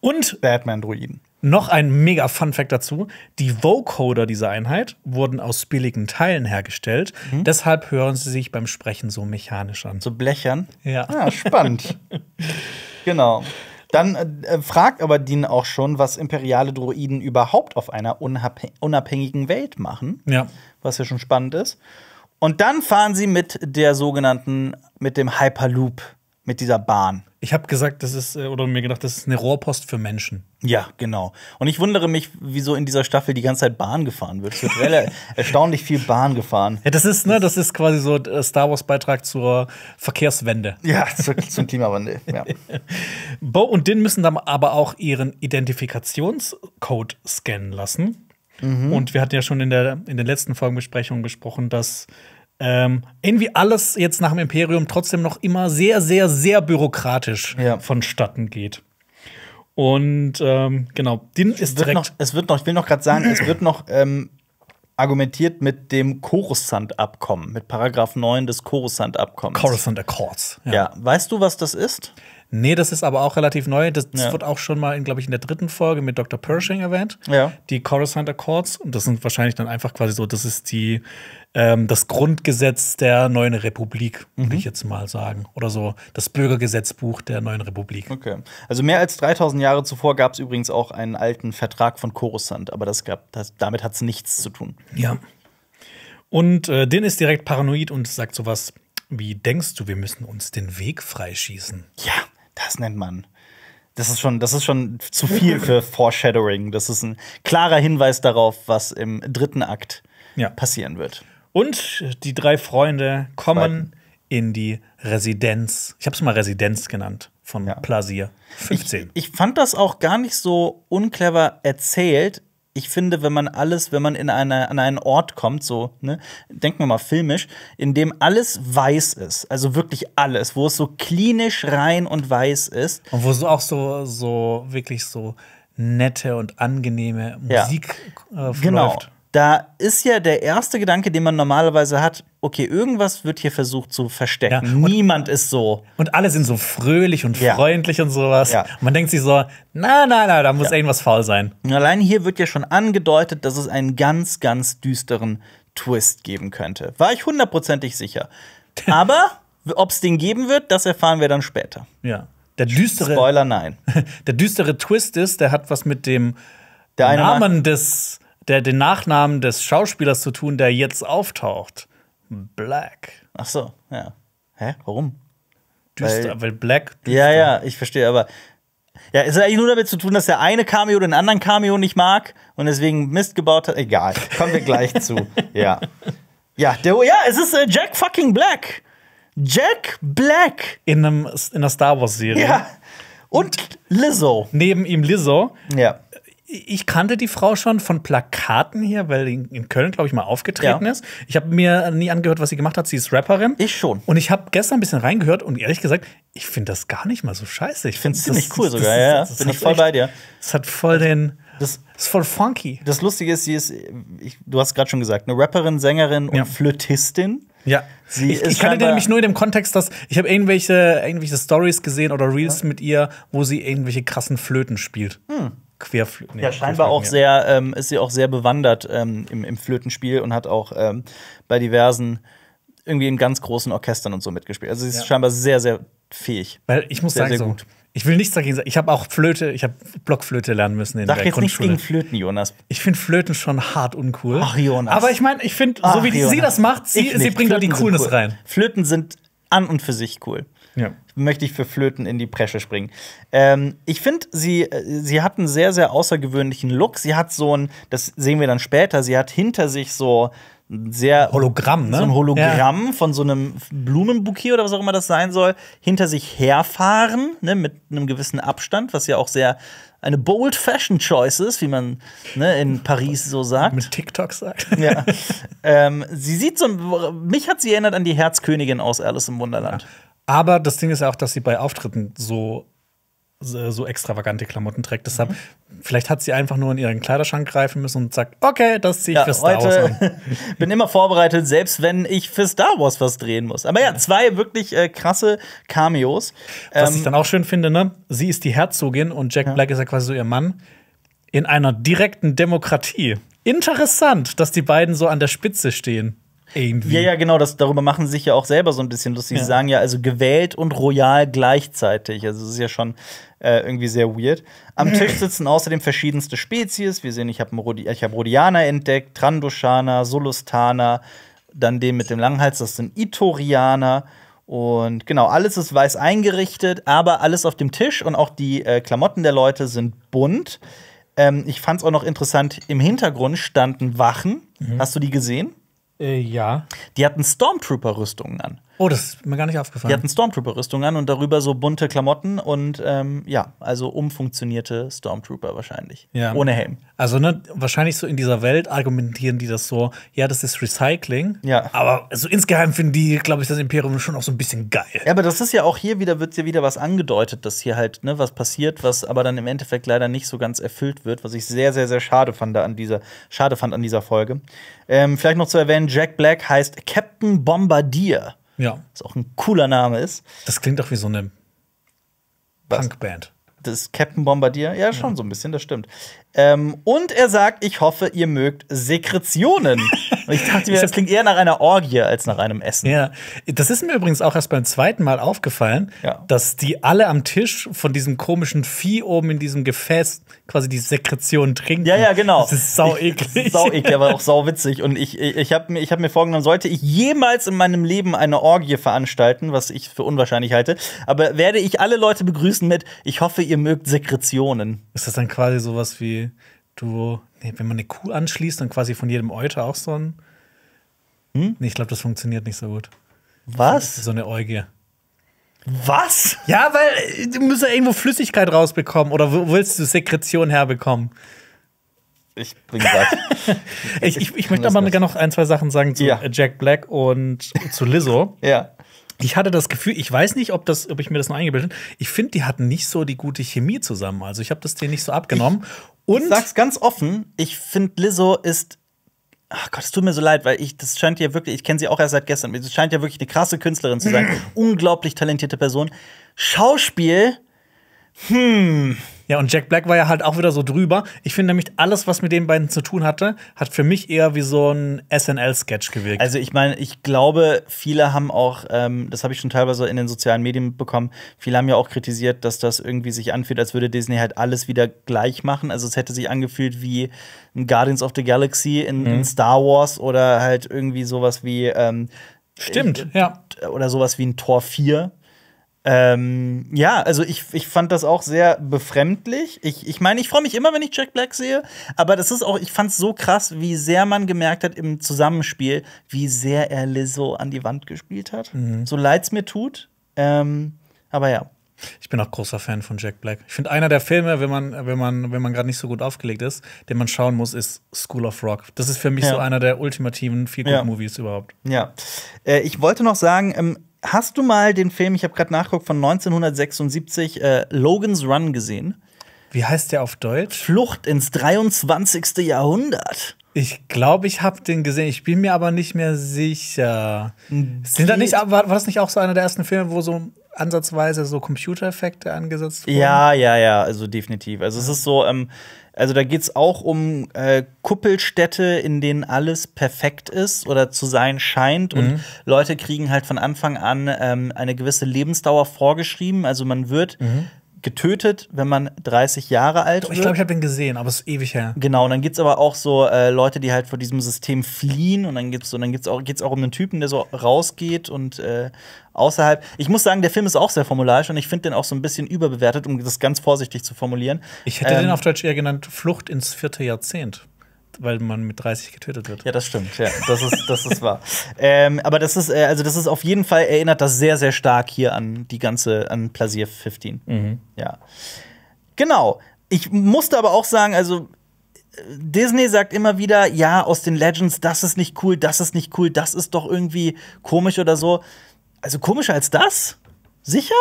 Und Batman-Druiden. Noch ein mega Fun-Fact dazu: Die Vocoder dieser Einheit wurden aus billigen Teilen hergestellt. Mhm. Deshalb hören sie sich beim Sprechen so mechanisch an. So blechern? Ja. Ah, spannend. genau. Dann äh, fragt aber Dean auch schon, was imperiale Droiden überhaupt auf einer unabhängigen Welt machen. Ja. Was ja schon spannend ist. Und dann fahren sie mit der sogenannten, mit dem Hyperloop, mit dieser Bahn. Ich habe gesagt, das ist, äh, oder mir gedacht, das ist eine Rohrpost für Menschen. Ja, genau. Und ich wundere mich, wieso in dieser Staffel die ganze Zeit Bahn gefahren wird. Es wird erstaunlich viel Bahn gefahren. Ja, das ist, ne, das ist quasi so äh, Star Wars-Beitrag zur Verkehrswende. Ja, zu, zum Klimawandel. Ja. Bo und Din müssen dann aber auch ihren Identifikationscode scannen lassen. Mhm. Und wir hatten ja schon in der, in der letzten Folgenbesprechung gesprochen, dass ähm, irgendwie alles jetzt nach dem Imperium trotzdem noch immer sehr, sehr, sehr bürokratisch ja. vonstatten geht. Und ähm, genau, Din ist direkt. Noch, es wird noch, ich will noch gerade sagen, es wird noch ähm, argumentiert mit dem Coruscant-Abkommen, mit Paragraph 9 des Coruscant-Abkommens. Coruscant Accords. Ja. ja. Weißt du, was das ist? Nee, das ist aber auch relativ neu. Das, das ja. wird auch schon mal, glaube ich, in der dritten Folge mit Dr. Pershing erwähnt. Ja. Die Coruscant Accords. Und das sind wahrscheinlich dann einfach quasi so, das ist die, ähm, das Grundgesetz der neuen Republik, mhm. würde ich jetzt mal sagen. Oder so das Bürgergesetzbuch der neuen Republik. Okay. Also mehr als 3000 Jahre zuvor gab es übrigens auch einen alten Vertrag von Coruscant. Aber das gab, das, damit hat es nichts zu tun. Ja. Und äh, Din ist direkt paranoid und sagt sowas wie, denkst du, wir müssen uns den Weg freischießen? Ja. Das nennt man. Das ist schon, das ist schon zu viel für Foreshadowing. Das ist ein klarer Hinweis darauf, was im dritten Akt ja. passieren wird. Und die drei Freunde kommen Zweiten. in die Residenz. Ich habe es mal Residenz genannt von ja. Plasier 15. Ich, ich, fand das auch gar nicht so unclever erzählt, ich finde, wenn man alles, wenn man in eine, an einen Ort kommt, so, ne, denken wir mal filmisch, in dem alles weiß ist, also wirklich alles, wo es so klinisch rein und weiß ist. Und wo es auch so, so wirklich so nette und angenehme Musik ja. äh, genau da ist ja der erste Gedanke, den man normalerweise hat, okay, irgendwas wird hier versucht zu verstecken. Ja, Niemand ist so. Und alle sind so fröhlich und ja. freundlich und sowas. Ja. Und man denkt sich so, na, na, na, da muss irgendwas faul sein. allein hier wird ja schon angedeutet, dass es einen ganz, ganz düsteren Twist geben könnte. War ich hundertprozentig sicher. Aber ob es den geben wird, das erfahren wir dann später. Ja. Der düstere. Spoiler, nein. Der düstere Twist ist, der hat was mit dem Namen des der den Nachnamen des Schauspielers zu tun, der jetzt auftaucht. Black. Ach so, ja. Hä? Warum? Düster, weil, weil Black. Düster. Ja, ja, ich verstehe, aber. Ja, es hat eigentlich nur damit zu tun, dass der eine Cameo den anderen Cameo nicht mag und deswegen Mist gebaut hat. Egal, kommen wir gleich zu. Ja. Ja, der, ja es ist äh, Jack fucking Black. Jack Black. In, einem, in der Star Wars-Serie. Ja. Und Lizzo. Neben ihm Lizzo. Ja ich kannte die Frau schon von Plakaten hier, weil die in Köln, glaube ich, mal aufgetreten ja. ist. Ich habe mir nie angehört, was sie gemacht hat. Sie ist Rapperin. Ich schon. Und ich habe gestern ein bisschen reingehört und ehrlich gesagt, ich finde das gar nicht mal so scheiße. Ich finde es ziemlich cool das, sogar, das, ja. Das, das Bin ich voll echt, bei dir. Es hat voll den. Das ist voll funky. Das Lustige ist, sie ist, ich, du hast gerade schon gesagt, eine Rapperin, Sängerin ja. und Flötistin. Ja. Sie ich, ich kannte nämlich nur in dem Kontext, dass ich habe irgendwelche, irgendwelche Stories gesehen oder Reels ja. mit ihr, wo sie irgendwelche krassen Flöten spielt. Hm. Querflöten. Nee, ja, scheinbar auch sehr, ähm, ist sie auch sehr bewandert ähm, im, im Flötenspiel und hat auch ähm, bei diversen, irgendwie in ganz großen Orchestern und so mitgespielt. Also sie ist ja. scheinbar sehr, sehr fähig. Weil ich muss sehr, sagen, sehr gut. So, ich will nichts dagegen sagen. Ich habe auch Flöte, ich habe Blockflöte lernen müssen in Sag der jetzt Grundschule. nichts gegen Flöten, Jonas. Ich finde Flöten schon hart uncool. Ach, Jonas. Aber ich meine, ich finde, so wie Ach, sie das macht, sie, sie bringt da die Coolness cool. rein. Flöten sind an und für sich cool. Ja möchte ich für Flöten in die Presche springen. Ähm, ich finde, sie, äh, sie hat einen sehr, sehr außergewöhnlichen Look. Sie hat so ein, das sehen wir dann später, sie hat hinter sich so sehr Hologramm, ne? So ein Hologramm ja. von so einem Blumenbouquet oder was auch immer das sein soll, hinter sich herfahren, ne, mit einem gewissen Abstand, was ja auch sehr eine bold Fashion Choice ist, wie man ne, in Paris so sagt. Mit TikTok sagt. Ja. ähm, sie sieht so, mich hat sie erinnert an die Herzkönigin aus Alice im Wunderland. Ja. Aber das Ding ist ja auch, dass sie bei Auftritten so so extravagante Klamotten trägt. Deshalb, mhm. vielleicht hat sie einfach nur in ihren Kleiderschrank greifen müssen und sagt, okay, das ziehe ich ja, für Star Wars an. bin immer vorbereitet, selbst wenn ich für Star Wars was drehen muss. Aber ja, zwei wirklich äh, krasse Cameos. Was ähm, ich dann auch schön finde, ne? Sie ist die Herzogin und Jack ja. Black ist ja quasi so ihr Mann. In einer direkten Demokratie. Interessant, dass die beiden so an der Spitze stehen. Irgendwie. Ja, ja, genau, das, darüber machen sie sich ja auch selber so ein bisschen lustig. Ja. Sie sagen ja also gewählt und royal gleichzeitig. Also es ist ja schon äh, irgendwie sehr weird. Am Tisch sitzen außerdem verschiedenste Spezies. Wir sehen, ich habe Rodi hab Rodianer entdeckt, Trandoshana, Solustana, dann den mit dem Langhals, das sind Itorianer. Und genau, alles ist weiß eingerichtet, aber alles auf dem Tisch und auch die äh, Klamotten der Leute sind bunt. Ähm, ich fand es auch noch interessant, im Hintergrund standen Wachen. Mhm. Hast du die gesehen? Äh, ja. Die hatten Stormtrooper-Rüstungen an. Oh, das ist mir gar nicht aufgefallen. Die hatten Stormtrooper-Rüstung an und darüber so bunte Klamotten und ähm, ja, also umfunktionierte Stormtrooper wahrscheinlich. Ja. Ohne Helm. Also, ne, wahrscheinlich so in dieser Welt argumentieren die das so, ja, das ist Recycling. Ja. Aber so also insgeheim finden die, glaube ich, das Imperium schon auch so ein bisschen geil. Ja, aber das ist ja auch hier wieder, wird ja wieder was angedeutet, dass hier halt, ne, was passiert, was aber dann im Endeffekt leider nicht so ganz erfüllt wird, was ich sehr, sehr, sehr schade fand an dieser, schade fand an dieser Folge. Ähm, vielleicht noch zu erwähnen, Jack Black heißt Captain Bombardier. Ja. Was auch ein cooler Name ist. Das klingt doch wie so eine Punkband. Das ist Captain Bombardier? Ja, schon ja. so ein bisschen, das stimmt. Ähm, und er sagt, ich hoffe, ihr mögt Sekretionen. Und ich dachte mir, das klingt eher nach einer Orgie als nach einem Essen. Ja, das ist mir übrigens auch erst beim zweiten Mal aufgefallen, ja. dass die alle am Tisch von diesem komischen Vieh oben in diesem Gefäß quasi die Sekretion trinken. Ja, ja, genau. Das ist sau eklig. Ist sau eklig, aber auch sau witzig. Und ich, ich habe mir, hab mir vorgenommen, sollte ich jemals in meinem Leben eine Orgie veranstalten, was ich für unwahrscheinlich halte, aber werde ich alle Leute begrüßen mit, ich hoffe, ihr mögt Sekretionen. Ist das dann quasi sowas wie, du nee, wenn man eine Kuh anschließt dann quasi von jedem Euter auch so ein. Hm? Nee, ich glaube, das funktioniert nicht so gut. Was? So eine Euge. Was? Ja, weil äh, du musst ja irgendwo Flüssigkeit rausbekommen oder willst du Sekretion herbekommen? Ich bin das. ich, ich, ich möchte aber gerne noch ein, zwei Sachen sagen zu ja. Jack Black und zu Lizzo. ja. Ich hatte das Gefühl, ich weiß nicht, ob, das, ob ich mir das noch eingebildet habe. Ich finde, die hatten nicht so die gute Chemie zusammen. Also ich habe das denen nicht so abgenommen. Und ich sag's ganz offen, ich finde Lizzo ist Ach Gott, es tut mir so leid, weil ich, das scheint ja wirklich, ich kenne sie auch erst seit gestern, es scheint ja wirklich eine krasse Künstlerin zu sein. Unglaublich talentierte Person. Schauspiel hm. Ja, und Jack Black war ja halt auch wieder so drüber. Ich finde nämlich, alles, was mit den beiden zu tun hatte, hat für mich eher wie so ein SNL-Sketch gewirkt. Also, ich meine, ich glaube, viele haben auch, ähm, das habe ich schon teilweise in den sozialen Medien mitbekommen, viele haben ja auch kritisiert, dass das irgendwie sich anfühlt, als würde Disney halt alles wieder gleich machen. Also, es hätte sich angefühlt wie ein Guardians of the Galaxy in, mhm. in Star Wars oder halt irgendwie sowas wie. Ähm, Stimmt, ich, äh, ja. Oder sowas wie ein Tor 4 ähm, ja, also ich, ich fand das auch sehr befremdlich. Ich meine, ich, mein, ich freue mich immer, wenn ich Jack Black sehe, aber das ist auch, ich fand es so krass, wie sehr man gemerkt hat im Zusammenspiel, wie sehr er Lizzo an die Wand gespielt hat. Mhm. So leid es mir tut. Ähm, aber ja. Ich bin auch großer Fan von Jack Black. Ich finde, einer der Filme, wenn man, wenn man, wenn man gerade nicht so gut aufgelegt ist, den man schauen muss, ist School of Rock. Das ist für mich ja. so einer der ultimativen Feel-Good-Movies ja. überhaupt. Ja. Äh, ich wollte noch sagen, ähm, Hast du mal den Film, ich habe gerade nachgeguckt, von 1976, äh, Logan's Run gesehen? Wie heißt der auf Deutsch? Flucht ins 23. Jahrhundert. Ich glaube, ich habe den gesehen. Ich bin mir aber nicht mehr sicher. Sind da nicht, war, war das nicht auch so einer der ersten Filme, wo so ansatzweise so Computereffekte angesetzt wurden? Ja, ja, ja, also definitiv. Also es ist so, ähm, also da geht es auch um äh, Kuppelstädte, in denen alles perfekt ist oder zu sein scheint. Mhm. Und Leute kriegen halt von Anfang an ähm, eine gewisse Lebensdauer vorgeschrieben. Also man wird mhm getötet, wenn man 30 Jahre alt ist. Ich glaube, ich habe den gesehen, aber es ist ewig her. Genau, und dann gibt es aber auch so äh, Leute, die halt vor diesem System fliehen und dann gibt's, und dann gibt's auch, geht's auch um einen Typen, der so rausgeht und äh, außerhalb. Ich muss sagen, der Film ist auch sehr formularisch und ich finde den auch so ein bisschen überbewertet, um das ganz vorsichtig zu formulieren. Ich hätte ähm, den auf Deutsch eher genannt Flucht ins vierte Jahrzehnt weil man mit 30 getötet wird. Ja, das stimmt. Ja, das ist, das ist wahr. Ähm, aber das ist, äh, also das ist auf jeden Fall erinnert das sehr, sehr stark hier an die ganze, an Plasier 15. Mhm. Ja. Genau. Ich musste aber auch sagen, also äh, Disney sagt immer wieder, ja, aus den Legends, das ist nicht cool, das ist nicht cool, das ist doch irgendwie komisch oder so. Also komischer als das? Sicher?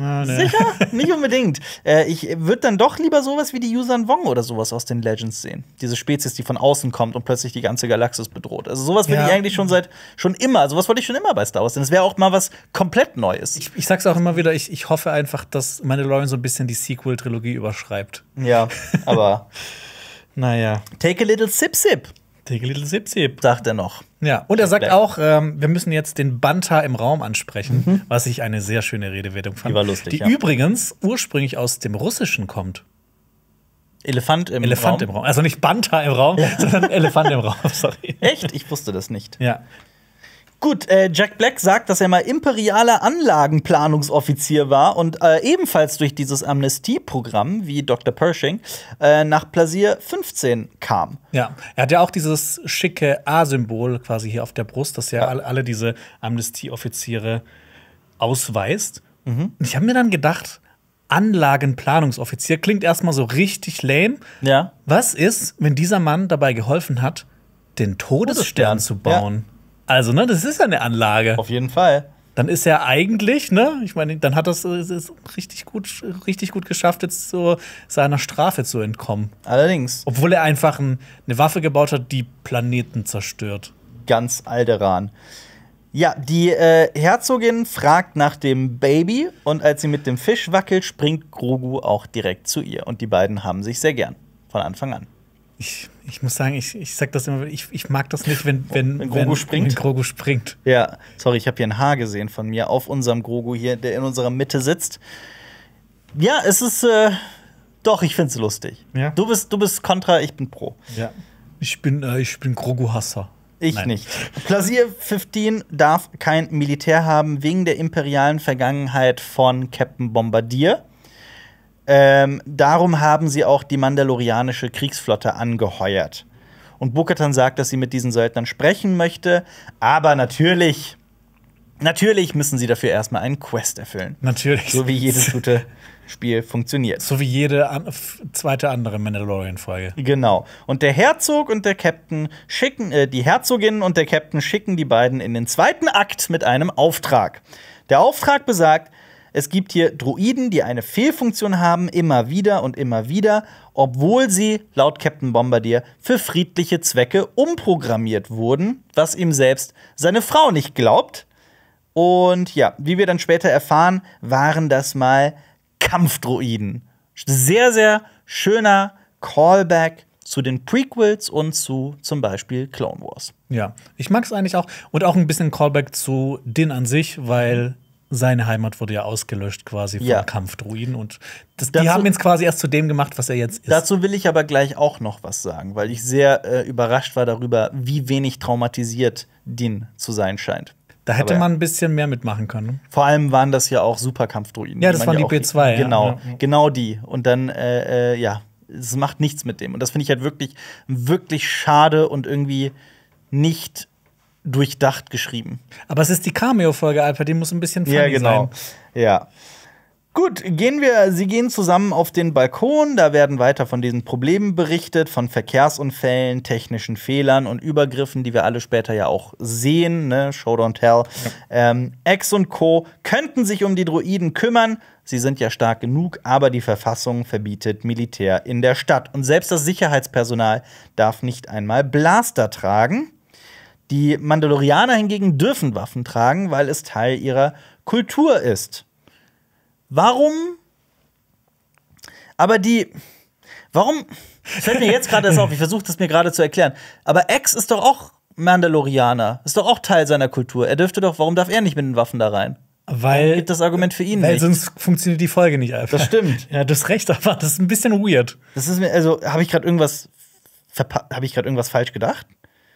Ah, Sicher? Nicht unbedingt. Äh, ich würde dann doch lieber sowas wie die Yuuzhan Wong oder sowas aus den Legends sehen. Diese Spezies, die von außen kommt und plötzlich die ganze Galaxis bedroht. Also sowas ja. finde ich eigentlich schon seit schon immer. Also sowas wollte ich schon immer bei Star Wars, sehen. es wäre auch mal was komplett Neues. Ich, ich sag's auch immer wieder, ich, ich hoffe einfach, dass meine Lauren so ein bisschen die Sequel-Trilogie überschreibt. Ja, aber naja. Take a little sip sip. Take a little sip sip. Sagt er noch. Ja, und er sagt auch, ähm, wir müssen jetzt den Banta im Raum ansprechen, mhm. was ich eine sehr schöne Redewendung fand. Die war lustig. Die ja. übrigens ursprünglich aus dem Russischen kommt. Elefant im Elefant Raum. Elefant im Raum. Also nicht Banta im Raum, ja. sondern Elefant im Raum, sorry. Echt? Ich wusste das nicht. Ja. Gut, äh, Jack Black sagt, dass er mal imperialer Anlagenplanungsoffizier war und äh, ebenfalls durch dieses Amnestieprogramm wie Dr. Pershing äh, nach Plasier 15 kam. Ja, er hat ja auch dieses schicke A-Symbol quasi hier auf der Brust, das ja, ja. alle diese Amnestieoffiziere ausweist. Mhm. Ich habe mir dann gedacht, Anlagenplanungsoffizier klingt erstmal so richtig lame. Ja. Was ist, wenn dieser Mann dabei geholfen hat, den Todesstern, Todesstern. zu bauen? Ja. Also, ne, das ist ja eine Anlage. Auf jeden Fall. Dann ist er eigentlich, ne, ich meine, dann hat äh, das richtig gut, richtig gut geschafft, jetzt so seiner Strafe zu entkommen. Allerdings. Obwohl er einfach ein, eine Waffe gebaut hat, die Planeten zerstört. Ganz Alderan. Ja, die äh, Herzogin fragt nach dem Baby und als sie mit dem Fisch wackelt, springt Grogu auch direkt zu ihr. Und die beiden haben sich sehr gern. Von Anfang an ich, ich muss sagen, ich, ich sag das immer, ich, ich mag das nicht, wenn, wenn, wenn, Grogu, wenn, springt. wenn Grogu springt. Ja, sorry, ich habe hier ein Haar gesehen von mir auf unserem Grogu hier, der in unserer Mitte sitzt. Ja, es ist äh, doch, ich find's lustig. Ja. Du bist du bist kontra, ich bin pro. Ja. Ich bin äh, ich bin Grogu Hasser. Ich Nein. nicht. Plasier 15 darf kein Militär haben wegen der imperialen Vergangenheit von Captain Bombardier. Ähm, darum haben sie auch die mandalorianische Kriegsflotte angeheuert. Und Bukatan sagt, dass sie mit diesen Söldnern sprechen möchte, aber natürlich, natürlich müssen sie dafür erstmal einen Quest erfüllen. Natürlich. So wie jedes gute Spiel funktioniert. So wie jede an zweite andere Mandalorian-Folge. Genau. Und der Herzog und der Captain schicken, äh, die Herzogin und der Captain schicken die beiden in den zweiten Akt mit einem Auftrag. Der Auftrag besagt, es gibt hier Druiden, die eine Fehlfunktion haben, immer wieder und immer wieder, obwohl sie, laut Captain Bombardier, für friedliche Zwecke umprogrammiert wurden, was ihm selbst seine Frau nicht glaubt. Und ja, wie wir dann später erfahren, waren das mal Kampfdruiden. Sehr, sehr schöner Callback zu den Prequels und zu zum Beispiel Clone Wars. Ja, ich mag es eigentlich auch. Und auch ein bisschen Callback zu Din an sich, weil seine Heimat wurde ja ausgelöscht quasi von Kampfdruiden und das, dazu, die haben ihn quasi erst zu dem gemacht, was er jetzt ist. Dazu will ich aber gleich auch noch was sagen, weil ich sehr äh, überrascht war darüber, wie wenig traumatisiert Din zu sein scheint. Da hätte ja. man ein bisschen mehr mitmachen können. Vor allem waren das ja auch Superkampfdruiden. Ja, das waren die B2. Genau, ja. genau die. Und dann, äh, äh, ja, es macht nichts mit dem. Und das finde ich halt wirklich, wirklich schade und irgendwie nicht durchdacht geschrieben. Aber es ist die Cameo-Folge, Alper, die muss ein bisschen funny ja, genau. sein. Ja. Gut, gehen wir, sie gehen zusammen auf den Balkon, da werden weiter von diesen Problemen berichtet, von Verkehrsunfällen, technischen Fehlern und Übergriffen, die wir alle später ja auch sehen, ne? Show Don't Tell. Ja. Ähm, Ex und Co. könnten sich um die Droiden kümmern, sie sind ja stark genug, aber die Verfassung verbietet Militär in der Stadt. Und selbst das Sicherheitspersonal darf nicht einmal Blaster tragen. Die Mandalorianer hingegen dürfen Waffen tragen, weil es Teil ihrer Kultur ist. Warum? Aber die. Warum? Fällt mir jetzt gerade das auf, ich versuche das mir gerade zu erklären. Aber Ex ist doch auch Mandalorianer, ist doch auch Teil seiner Kultur. Er dürfte doch, warum darf er nicht mit den Waffen da rein? Weil Dann gibt das Argument für ihn weil nicht. sonst funktioniert die Folge nicht einfach. Das stimmt. Ja, du hast recht, aber das ist ein bisschen weird. Das ist mir also habe ich gerade irgendwas habe ich gerade irgendwas falsch gedacht?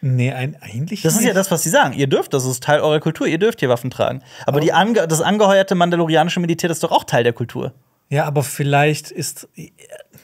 Nee, ein, eigentlich. Das ist nicht. ja das, was sie sagen. Ihr dürft, das ist Teil eurer Kultur, ihr dürft hier Waffen tragen. Aber, aber ange das angeheuerte mandalorianische Militär ist doch auch Teil der Kultur. Ja, aber vielleicht ist.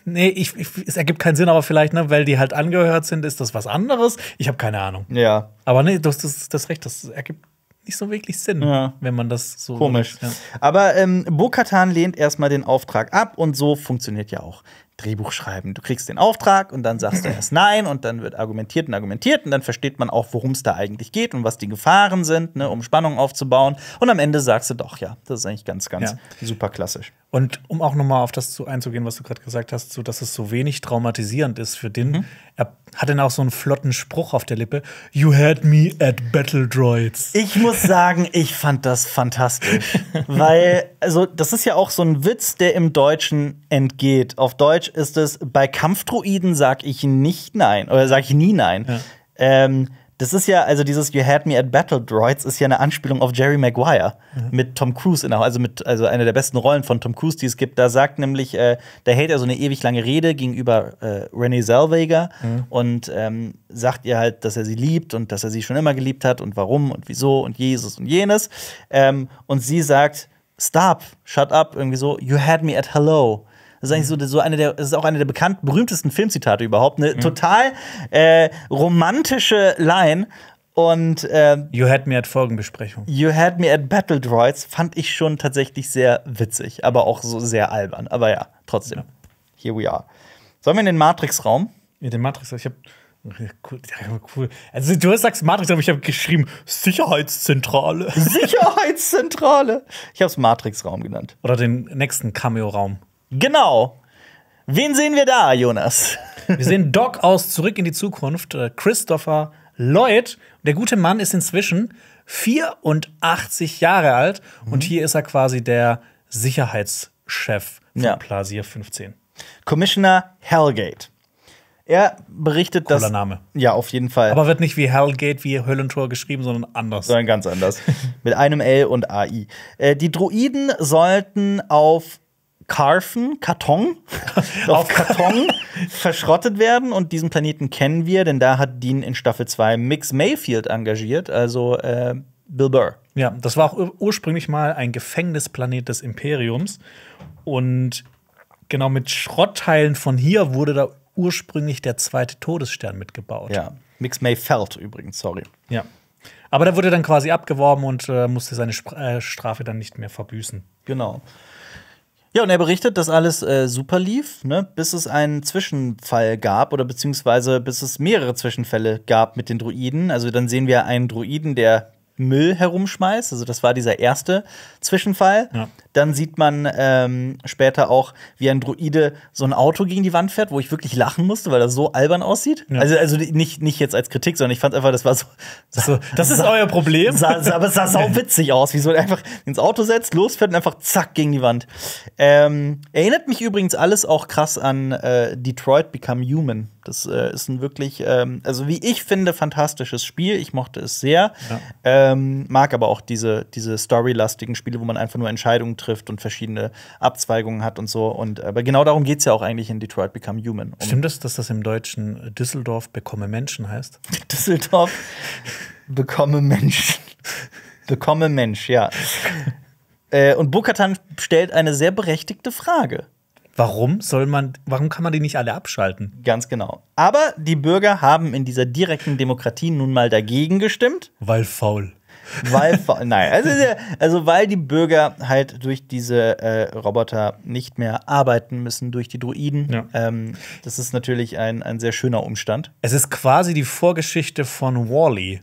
Nee, ich, ich, es ergibt keinen Sinn, aber vielleicht, ne, weil die halt angehört sind, ist das was anderes. Ich habe keine Ahnung. Ja. Aber nee, das, das, das recht, das ergibt nicht so wirklich Sinn, ja. wenn man das so. Komisch. ja. Aber ähm, Bo-Katan lehnt erstmal den Auftrag ab und so funktioniert ja auch Drehbuch schreiben. Du kriegst den Auftrag und dann sagst du erst nein und dann wird argumentiert und argumentiert und dann versteht man auch, worum es da eigentlich geht und was die Gefahren sind, ne, um Spannung aufzubauen. Und am Ende sagst du doch, ja, das ist eigentlich ganz, ganz ja. super klassisch. Und um auch nochmal auf das zu einzugehen, was du gerade gesagt hast, so, dass es so wenig traumatisierend ist für den, mhm. er hat dann auch so einen flotten Spruch auf der Lippe: You had me at Battle Droids. Ich muss sagen, ich fand das fantastisch. Weil, also, das ist ja auch so ein Witz, der im Deutschen entgeht. Auf Deutsch ist es: Bei Kampfdroiden sag ich nicht nein oder sag ich nie nein. Ja. Ähm, das ist ja, also dieses You Had Me at Battle Droids ist ja eine Anspielung auf Jerry Maguire mhm. mit Tom Cruise in der, also mit, also eine der besten Rollen von Tom Cruise, die es gibt. Da sagt nämlich, äh, da hält er so eine ewig lange Rede gegenüber äh, Renee Zellweger mhm. und ähm, sagt ihr halt, dass er sie liebt und dass er sie schon immer geliebt hat und warum und wieso und Jesus und jenes. Ähm, und sie sagt, Stop, shut up, irgendwie so, You Had Me at Hello. Das ist eigentlich so, so eine der, das ist auch eine der bekannt berühmtesten Filmzitate überhaupt. Eine mhm. total äh, romantische Line. Und äh, You Had Me at Folgenbesprechung. You Had Me at Battle Droids fand ich schon tatsächlich sehr witzig, aber auch so sehr albern. Aber ja, trotzdem. Ja. Here we are. Sollen wir in den Matrix-Raum? In ja, den Matrix, raum ich habe Cool. Also du sagst Matrix, raum ich habe geschrieben Sicherheitszentrale. Sicherheitszentrale. Ich habe es Matrix-Raum genannt. Oder den nächsten Cameo-Raum. Genau. Wen sehen wir da, Jonas? Wir sehen Doc aus Zurück in die Zukunft, äh, Christopher Lloyd. Der gute Mann ist inzwischen 84 Jahre alt mhm. und hier ist er quasi der Sicherheitschef von ja. Plasier 15. Commissioner Hellgate. Er berichtet, Cooler dass. Name. Ja, auf jeden Fall. Aber wird nicht wie Hellgate, wie Höllentor geschrieben, sondern anders. Sondern ganz anders. Mit einem L und AI. Äh, die Druiden sollten auf Carfen, Karton, auf Karton verschrottet werden. Und diesen Planeten kennen wir, denn da hat Dean in Staffel 2 Mix Mayfield engagiert, also äh, Bill Burr. Ja, das war auch ursprünglich mal ein Gefängnisplanet des Imperiums. Und genau mit Schrottteilen von hier wurde da ursprünglich der zweite Todesstern mitgebaut. Ja, Mix Mayfeld übrigens, sorry. Ja. Aber da wurde dann quasi abgeworben und äh, musste seine Sp äh, Strafe dann nicht mehr verbüßen. Genau. Ja, und er berichtet, dass alles äh, super lief, ne, bis es einen Zwischenfall gab oder beziehungsweise bis es mehrere Zwischenfälle gab mit den Druiden. Also dann sehen wir einen Druiden, der Müll herumschmeißt. Also das war dieser erste Zwischenfall. Ja. Dann sieht man ähm, später auch, wie ein Druide so ein Auto gegen die Wand fährt, wo ich wirklich lachen musste, weil das so albern aussieht. Ja. Also, also nicht, nicht jetzt als Kritik, sondern ich fand einfach, das war so. so das ist euer Problem. Sah, sah, aber es sah sau witzig aus, wie so einfach ins Auto setzt, losfährt und einfach zack gegen die Wand. Ähm, erinnert mich übrigens alles auch krass an äh, Detroit Become Human. Das äh, ist ein wirklich, ähm, also wie ich finde, fantastisches Spiel. Ich mochte es sehr. Ja. Ähm, mag aber auch diese, diese storylastigen Spiele, wo man einfach nur Entscheidungen trifft trifft und verschiedene Abzweigungen hat und so. Und aber genau darum geht es ja auch eigentlich in Detroit Become Human. Um Stimmt das, dass das im Deutschen Düsseldorf bekomme Menschen heißt? Düsseldorf bekomme Menschen. bekomme Mensch, ja. äh, und Bukatan stellt eine sehr berechtigte Frage. Warum soll man, warum kann man die nicht alle abschalten? Ganz genau. Aber die Bürger haben in dieser direkten Demokratie nun mal dagegen gestimmt. Weil faul weil, nein, also, also, weil die Bürger halt durch diese äh, Roboter nicht mehr arbeiten müssen, durch die Druiden. Ja. Ähm, das ist natürlich ein, ein sehr schöner Umstand. Es ist quasi die Vorgeschichte von Wally.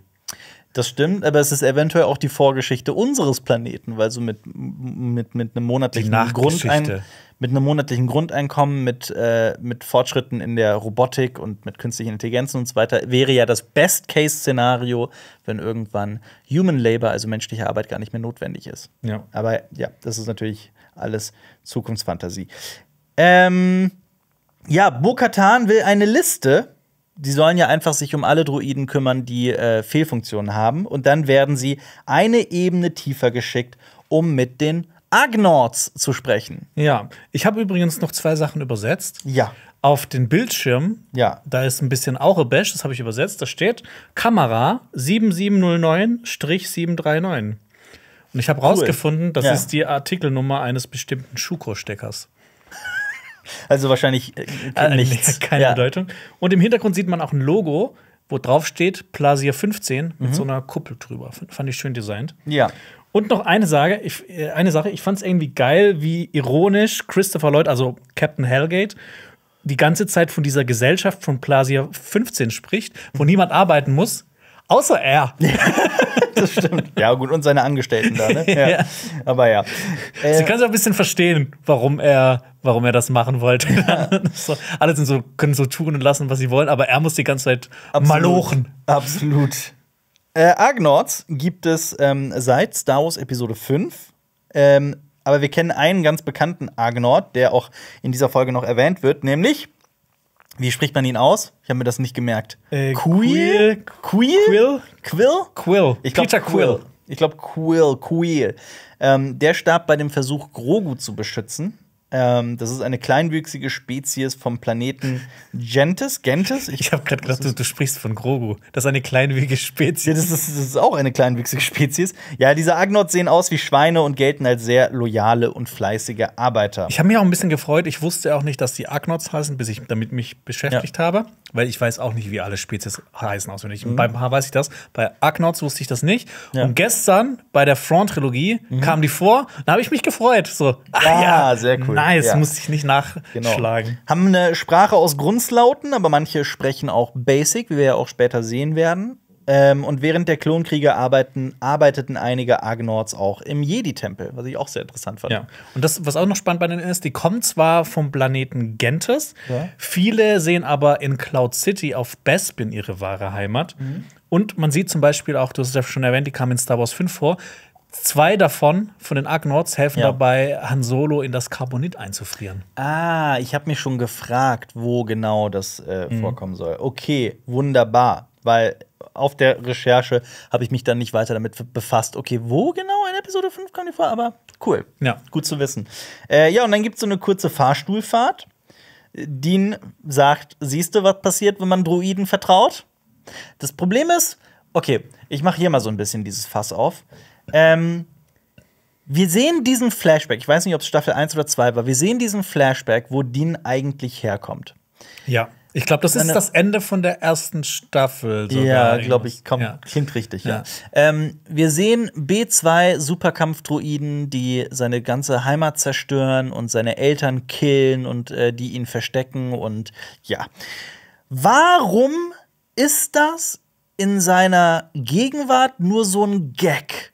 Das stimmt, aber es ist eventuell auch die Vorgeschichte unseres Planeten, weil so mit, mit, mit einem monatlichen Grundein mit einem monatlichen Grundeinkommen, mit, äh, mit Fortschritten in der Robotik und mit künstlichen Intelligenzen und so weiter, wäre ja das Best-Case-Szenario, wenn irgendwann Human Labor, also menschliche Arbeit, gar nicht mehr notwendig ist. Ja. Aber ja, das ist natürlich alles Zukunftsfantasie. Ähm, ja, Bo-Katan will eine Liste die sollen ja einfach sich um alle Droiden kümmern, die äh, Fehlfunktionen haben. Und dann werden sie eine Ebene tiefer geschickt, um mit den Agnords zu sprechen. Ja, ich habe übrigens noch zwei Sachen übersetzt. Ja. Auf den Bildschirm, ja. da ist ein bisschen Aurebash, das habe ich übersetzt, da steht Kamera 7709-739. Und ich habe cool. rausgefunden, das ja. ist die Artikelnummer eines bestimmten Schuko-Steckers. Also wahrscheinlich äh, äh, nichts. Keine ja. Bedeutung. Und im Hintergrund sieht man auch ein Logo, wo drauf steht Plasier 15 mit mhm. so einer Kuppel drüber. Fand ich schön designt. Ja. Und noch eine Sache, ich, äh, eine Sache, ich fand es irgendwie geil, wie ironisch Christopher Lloyd, also Captain Hellgate, die ganze Zeit von dieser Gesellschaft von Plasia 15 spricht, wo niemand arbeiten muss, außer er. das stimmt. Ja, gut, und seine Angestellten da, ne? Ja. ja. Aber ja. Äh, Sie können es ein bisschen verstehen, warum er, warum er das machen wollte. Ja. so, alle sind so, können so tun und lassen, was sie wollen, aber er muss die ganze Zeit Absolut. malochen. Absolut. Äh, Argnords gibt es ähm, seit Star Wars Episode 5. Ähm, aber wir kennen einen ganz bekannten Argnord, der auch in dieser Folge noch erwähnt wird, nämlich wie spricht man ihn aus? Ich habe mir das nicht gemerkt. Äh, Quill? Quill? Quill? Quill? Quill. Ich glaub, Peter Quill. Quill. Ich glaube Quill, Quill. Ähm, der starb bei dem Versuch, Grogu zu beschützen. Ähm, das ist eine kleinwüchsige Spezies vom Planeten Gentis. Gentis? Ich, ich habe gerade gedacht, du, du, sprichst von Grogu. Das ist eine kleinwüchsige Spezies. Ja, das, ist, das ist auch eine kleinwüchsige Spezies. Ja, diese Agnot sehen aus wie Schweine und gelten als sehr loyale und fleißige Arbeiter. Ich habe mich auch ein bisschen gefreut. Ich wusste auch nicht, dass die Agnots heißen, bis ich damit mich beschäftigt ja. habe. Weil ich weiß auch nicht, wie alle Spezies heißen auswendig. Mhm. Beim Haar weiß ich das. Bei Agnots wusste ich das nicht. Ja. Und gestern bei der Front-Trilogie mhm. kamen die vor. Da habe ich mich gefreut. So, ah, ja, sehr cool nice, ja. muss ich nicht genau. nachschlagen. Genau. Haben eine Sprache aus Grunzlauten, aber manche sprechen auch Basic, wie wir ja auch später sehen werden. Ähm, und während der Klonkriege arbeiten, arbeiteten einige Agnords auch im Jedi-Tempel, was ich auch sehr interessant fand. Ja. Und das, was auch noch spannend bei denen ist, die kommen zwar vom Planeten Gentes, ja. viele sehen aber in Cloud City auf Bespin ihre wahre Heimat. Mhm. Und man sieht zum Beispiel auch, du hast es ja schon erwähnt, die kamen in Star Wars 5 vor, Zwei davon von den Arknords helfen ja. dabei, Han Solo in das Carbonit einzufrieren. Ah, ich habe mich schon gefragt, wo genau das äh, mhm. vorkommen soll. Okay, wunderbar, weil auf der Recherche habe ich mich dann nicht weiter damit befasst. Okay, wo genau in Episode 5 kam die vor? Aber cool. Ja. Gut zu wissen. Äh, ja, und dann gibt es so eine kurze Fahrstuhlfahrt. Dean sagt: Siehst du, was passiert, wenn man Druiden vertraut? Das Problem ist, okay, ich mache hier mal so ein bisschen dieses Fass auf. Ähm, wir sehen diesen Flashback, ich weiß nicht, ob es Staffel 1 oder 2 war, wir sehen diesen Flashback, wo Dean eigentlich herkommt. Ja. Ich glaube, das ist das Ende von der ersten Staffel. ja, glaube ich, komm, ja. klingt richtig, ja. ja. Ähm, wir sehen B2 Superkampfdruiden, die seine ganze Heimat zerstören und seine Eltern killen und äh, die ihn verstecken und ja. Warum ist das in seiner Gegenwart nur so ein Gag?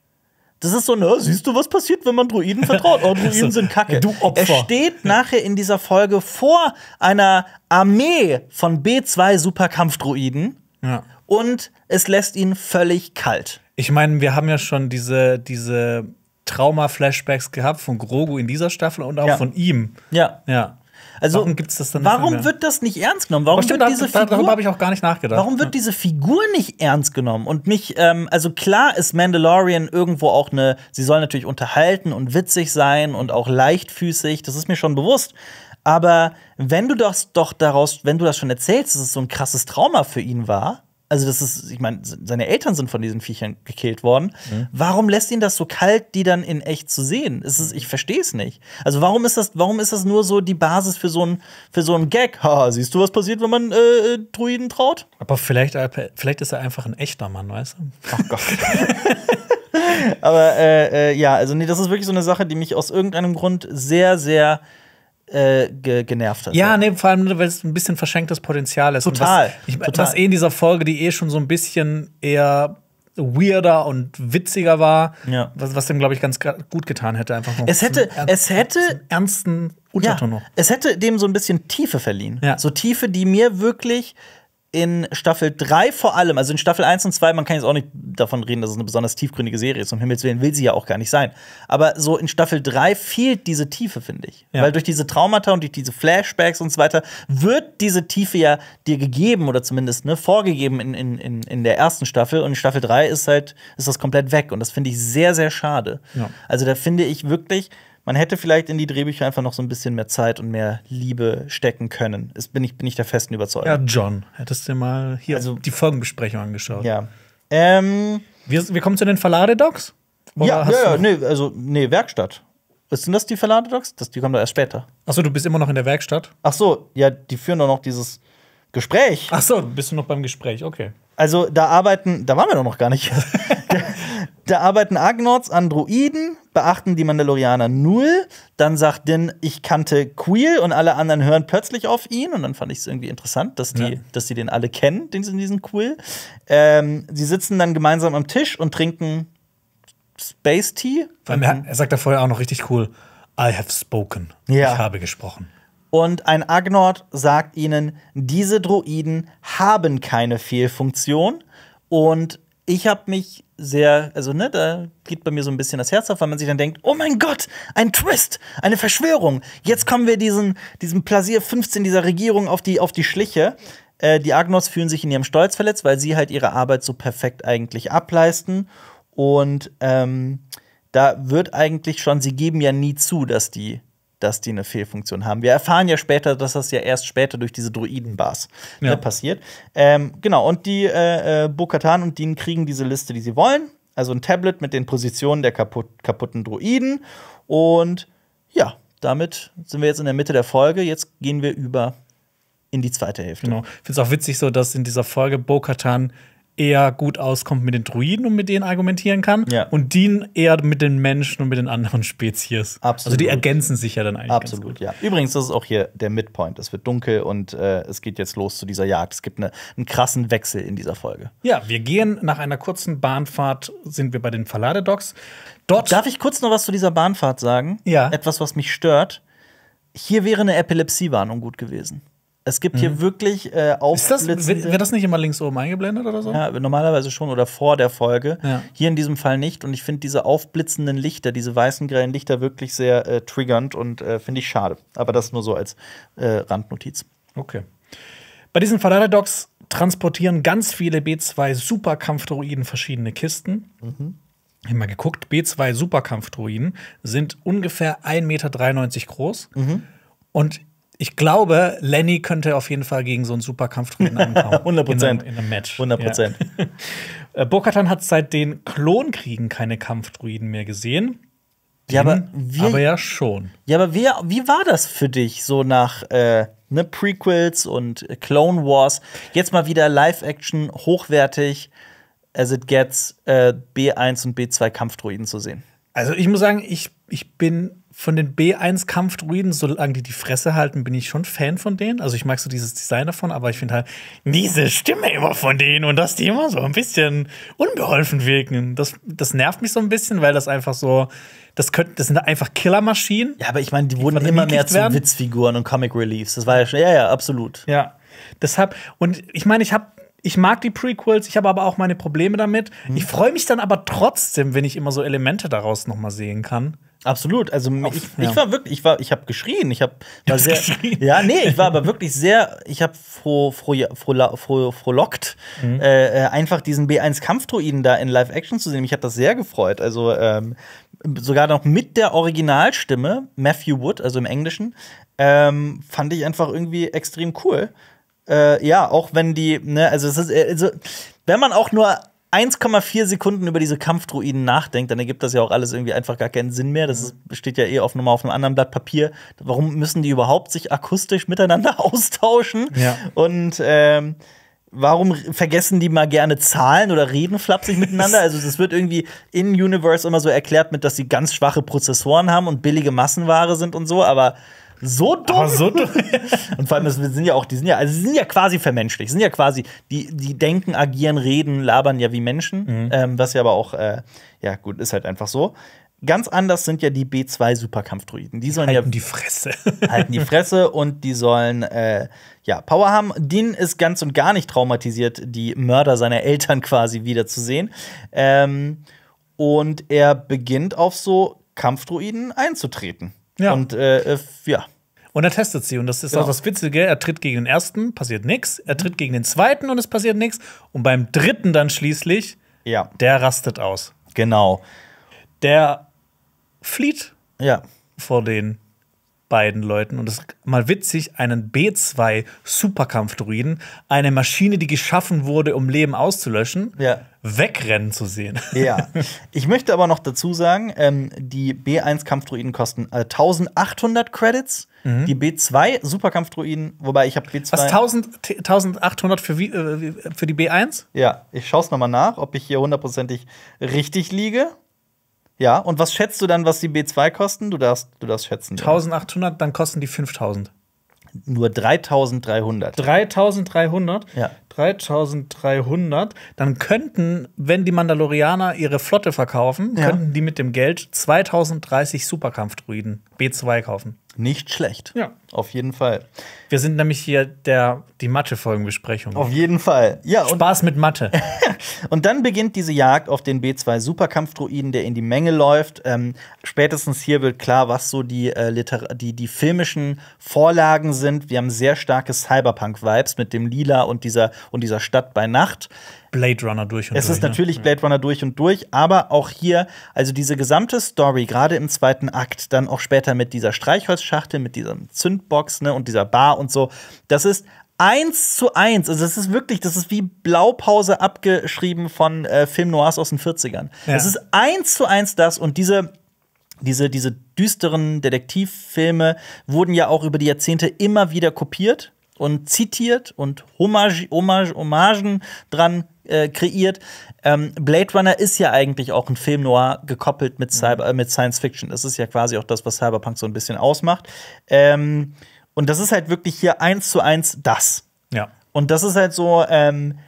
Das ist so, ne, siehst du, was passiert, wenn man Druiden vertraut? Oh, Druiden sind kacke. Du Opfer. Er steht nachher in dieser Folge vor einer Armee von B2 Superkampfdruiden. Ja. Und es lässt ihn völlig kalt. Ich meine, wir haben ja schon diese, diese Trauma-Flashbacks gehabt von Grogu in dieser Staffel und auch ja. von ihm. Ja. Ja. Also, warum gibt's das dann Warum mehr? wird das nicht ernst genommen? Warum stimmt, wird diese da, Figur, darüber habe ich auch gar nicht nachgedacht. Warum wird diese Figur nicht ernst genommen? Und nicht, ähm, also klar ist Mandalorian irgendwo auch eine, sie soll natürlich unterhalten und witzig sein und auch leichtfüßig, das ist mir schon bewusst. Aber wenn du das doch daraus, wenn du das schon erzählst, dass es so ein krasses Trauma für ihn war, also das ist, ich meine, seine Eltern sind von diesen Viechern gekillt worden. Mhm. Warum lässt ihn das so kalt, die dann in echt zu sehen? Es ist, ich verstehe es nicht. Also warum ist das, warum ist das nur so die Basis für so einen so Gag? Ha, siehst du, was passiert, wenn man äh, äh Druiden traut? Aber vielleicht, äh, vielleicht ist er einfach ein echter Mann, weißt du? oh Gott. Aber äh, äh, ja, also nee, das ist wirklich so eine Sache, die mich aus irgendeinem Grund sehr, sehr äh, ge genervt hat. Ja, nee, vor allem, weil es ein bisschen verschenktes Potenzial ist. Total. was, ich, total. was eh in dieser Folge, die eh schon so ein bisschen eher weirder und witziger war, ja. was, was dem, glaube ich, ganz gut getan hätte. Einfach es hätte, ernsten, es hätte ernsten Unterton ja, noch. Es hätte dem so ein bisschen Tiefe verliehen. Ja. So Tiefe, die mir wirklich in Staffel 3 vor allem, also in Staffel 1 und 2, man kann jetzt auch nicht davon reden, dass es eine besonders tiefgründige Serie ist, um Himmels Willen will sie ja auch gar nicht sein. Aber so in Staffel 3 fehlt diese Tiefe, finde ich. Ja. Weil durch diese Traumata und durch diese Flashbacks und so weiter wird diese Tiefe ja dir gegeben oder zumindest ne, vorgegeben in, in, in, in der ersten Staffel. Und in Staffel 3 ist halt, ist das komplett weg. Und das finde ich sehr, sehr schade. Ja. Also da finde ich wirklich, man hätte vielleicht in die Drehbücher einfach noch so ein bisschen mehr Zeit und mehr Liebe stecken können. Das bin ich, bin ich der festen Überzeugung. Ja, John, hättest du dir mal hier also, die Folgenbesprechung angeschaut. Ja. Ähm, wir, wir kommen zu den Verladedocs? Ja, ja, ja, nee, also, nee, Werkstatt. Sind das die Verladedocs? Das, die kommen da erst später. Achso, du bist immer noch in der Werkstatt? Achso, ja, die führen doch noch dieses Gespräch. Achso, bist du noch beim Gespräch, okay. Also, da arbeiten, da waren wir doch noch gar nicht. Da arbeiten Agnords an Druiden, beachten die Mandalorianer null. Dann sagt Din, ich kannte Queel und alle anderen hören plötzlich auf ihn. Und dann fand ich es irgendwie interessant, dass die, ja. dass die den alle kennen, diesen, diesen Queel. Ähm, sie sitzen dann gemeinsam am Tisch und trinken Space Tea. Er, er sagt da vorher auch noch richtig cool: I have spoken. Ja. Ich habe gesprochen. Und ein Agnord sagt ihnen, diese Droiden haben keine Fehlfunktion. Und ich habe mich sehr, also ne, da geht bei mir so ein bisschen das Herz auf, weil man sich dann denkt, oh mein Gott, ein Twist, eine Verschwörung. Jetzt kommen wir diesen, diesem Plasier 15 dieser Regierung auf die, auf die Schliche. Äh, die Agnos fühlen sich in ihrem Stolz verletzt, weil sie halt ihre Arbeit so perfekt eigentlich ableisten. Und ähm, da wird eigentlich schon, sie geben ja nie zu, dass die dass die eine Fehlfunktion haben. Wir erfahren ja später, dass das ja erst später durch diese Druidenbars ne, ja. ne, passiert. Ähm, genau, und die äh, äh Bokatan und Dean kriegen diese Liste, die sie wollen. Also ein Tablet mit den Positionen der kaputt, kaputten Druiden. Und ja, damit sind wir jetzt in der Mitte der Folge. Jetzt gehen wir über in die zweite Hälfte. Genau. Ich finde es auch witzig so, dass in dieser Folge Bo-Katan eher gut auskommt mit den Druiden und mit denen argumentieren kann. Ja. Und Dean eher mit den Menschen und mit den anderen Spezies. Absolut. Also die ergänzen sich ja dann eigentlich. Absolut, ja. Übrigens, das ist auch hier der Midpoint. Es wird dunkel und äh, es geht jetzt los zu dieser Jagd. Es gibt eine, einen krassen Wechsel in dieser Folge. Ja, wir gehen nach einer kurzen Bahnfahrt, sind wir bei den Verladedocks. Dort Darf ich kurz noch was zu dieser Bahnfahrt sagen? Ja. Etwas, was mich stört. Hier wäre eine Epilepsiewarnung gut gewesen. Es gibt mhm. hier wirklich äh, Ist das, wird, das nicht immer links oben eingeblendet oder so? Ja, normalerweise schon oder vor der Folge. Ja. Hier in diesem Fall nicht. Und ich finde diese aufblitzenden Lichter, diese weißen, grellen Lichter wirklich sehr äh, triggernd und äh, finde ich schade. Aber das nur so als äh, Randnotiz. Okay. Bei diesen Ferrari-Docs transportieren ganz viele B2 Superkampfdroiden verschiedene Kisten. Mhm. Ich habe mal geguckt, B2 Superkampfdroiden sind ungefähr 1,93 Meter groß. Mhm. Und ich glaube, Lenny könnte auf jeden Fall gegen so einen Superkampfdruiden ankommen. 100 Prozent. In, in, einem Match. 100 Prozent. Ja. Äh, Bokatan hat seit den Klonkriegen keine Kampfdruiden mehr gesehen. Ja, aber, wir, aber ja schon. Ja, aber wie, wie war das für dich so nach äh, ne, Prequels und Clone Wars? Jetzt mal wieder Live-Action, hochwertig, as it gets, äh, B1 und B2 Kampfdruiden zu sehen. Also ich muss sagen, ich, ich bin von den B1-Kampfdruiden, solange die die Fresse halten, bin ich schon Fan von denen. Also ich mag so dieses Design davon, aber ich finde halt diese Stimme immer von denen und dass die immer so ein bisschen unbeholfen wirken. Das, das nervt mich so ein bisschen, weil das einfach so, das, könnt, das sind einfach Killermaschinen. Ja, aber ich meine, die, wurden immer mehr zu Witzfiguren und Comic Reliefs. Das war ja schon, ja, ja, absolut. Ja, deshalb, und ich meine, ich habe ich mag die Prequels, ich habe aber auch meine Probleme damit. Hm. Ich freue mich dann aber trotzdem, wenn ich immer so Elemente daraus noch mal sehen kann. Absolut, also Auf, ich, ja. ich, war wirklich, ich war, ich habe geschrien, ich habe war sehr, geschrien. ja, nee, ich war aber wirklich sehr, ich habe froh, froh, froh, froh, frohlockt, mhm. äh, äh einfach diesen B1 Kampfdruiden da in Live Action zu sehen. Mich hat das sehr gefreut, also ähm, sogar noch mit der Originalstimme Matthew Wood, also im Englischen, ähm, fand ich einfach irgendwie extrem cool äh, ja, auch wenn die, ne, also es ist, äh, also, wenn man auch nur 1,4 Sekunden über diese Kampfdruiden nachdenkt, dann ergibt das ja auch alles irgendwie einfach gar keinen Sinn mehr. Das mhm. ist, steht ja eh auf, auf einem anderen Blatt Papier. Warum müssen die überhaupt sich akustisch miteinander austauschen? Ja. Und ähm, warum vergessen die mal gerne Zahlen oder reden flapsig miteinander? Also, das wird irgendwie in Universe immer so erklärt mit, dass sie ganz schwache Prozessoren haben und billige Massenware sind und so, aber so dumm. So dumm. und vor allem, das, wir sind ja auch, die sind ja, also sie sind ja quasi vermenschlich, sind ja quasi, die, die denken, agieren, reden, labern ja wie Menschen, mhm. ähm, was ja aber auch, äh, ja gut, ist halt einfach so. Ganz anders sind ja die B2-Superkampfdruiden. Die sollen halten ja die Fresse. halten die Fresse und die sollen äh, ja Power haben. Din ist ganz und gar nicht traumatisiert, die Mörder seiner Eltern quasi wiederzusehen. Ähm, und er beginnt auf so Kampfdruiden einzutreten. Ja. Und äh, äh, ja. Und er testet sie. Und das ist genau. auch das Witzige. Er tritt gegen den ersten, passiert nichts. Er tritt gegen den zweiten und es passiert nichts. Und beim dritten dann schließlich, ja. der rastet aus. Genau. Der flieht ja. vor den beiden Leuten. Und es ist mal witzig, einen B2 Superkampfdruiden, eine Maschine, die geschaffen wurde, um Leben auszulöschen, ja. wegrennen zu sehen. Ja. Ich möchte aber noch dazu sagen, ähm, die B1 Kampfdruiden kosten äh, 1800 Credits. Mhm. Die B2 Superkampfdruiden, wobei ich habe B2 Was 1000, 1800 für, äh, für die B1? Ja, ich schaue es nochmal nach, ob ich hier hundertprozentig richtig liege. Ja, und was schätzt du dann, was die B2 kosten? Du darfst, du darfst schätzen. 1800, dann kosten die 5000. Nur 3300. 3300? Ja. 3300. Dann könnten, wenn die Mandalorianer ihre Flotte verkaufen, ja. könnten die mit dem Geld 2030 Superkampfdruiden B2 kaufen. Nicht schlecht. Ja. Auf jeden Fall. Wir sind nämlich hier der, die Mathe-Folgenbesprechung. Auf jeden Fall. Ja, Spaß mit Mathe. und dann beginnt diese Jagd auf den B2 Superkampfdruiden, der in die Menge läuft. Ähm, spätestens hier wird klar, was so die, äh, die, die filmischen Vorlagen sind. Wir haben sehr starke Cyberpunk-Vibes mit dem Lila und dieser, und dieser Stadt bei Nacht. Blade Runner durch und durch. Es ist ne? natürlich ne? Blade Runner durch und durch, aber auch hier, also diese gesamte Story, gerade im zweiten Akt, dann auch später mit dieser Streichholzschachtel, mit diesem Zünd Jukebox ne, und dieser Bar und so. Das ist eins zu eins. Also, das ist wirklich, das ist wie Blaupause abgeschrieben von äh, Film Noirs aus den 40ern. Ja. ist eins zu eins das und diese. Diese, diese düsteren Detektivfilme wurden ja auch über die Jahrzehnte immer wieder kopiert und zitiert und Hommage, Hommage, Hommagen dran äh, kreiert. Ähm, Blade Runner ist ja eigentlich auch ein Film noir gekoppelt mit, mhm. Cyber, mhm. mit Science Fiction. Das ist ja quasi auch das, was Cyberpunk so ein bisschen ausmacht. Ähm, und das ist halt wirklich hier eins zu eins das. Ja. Und das ist halt so, ähm,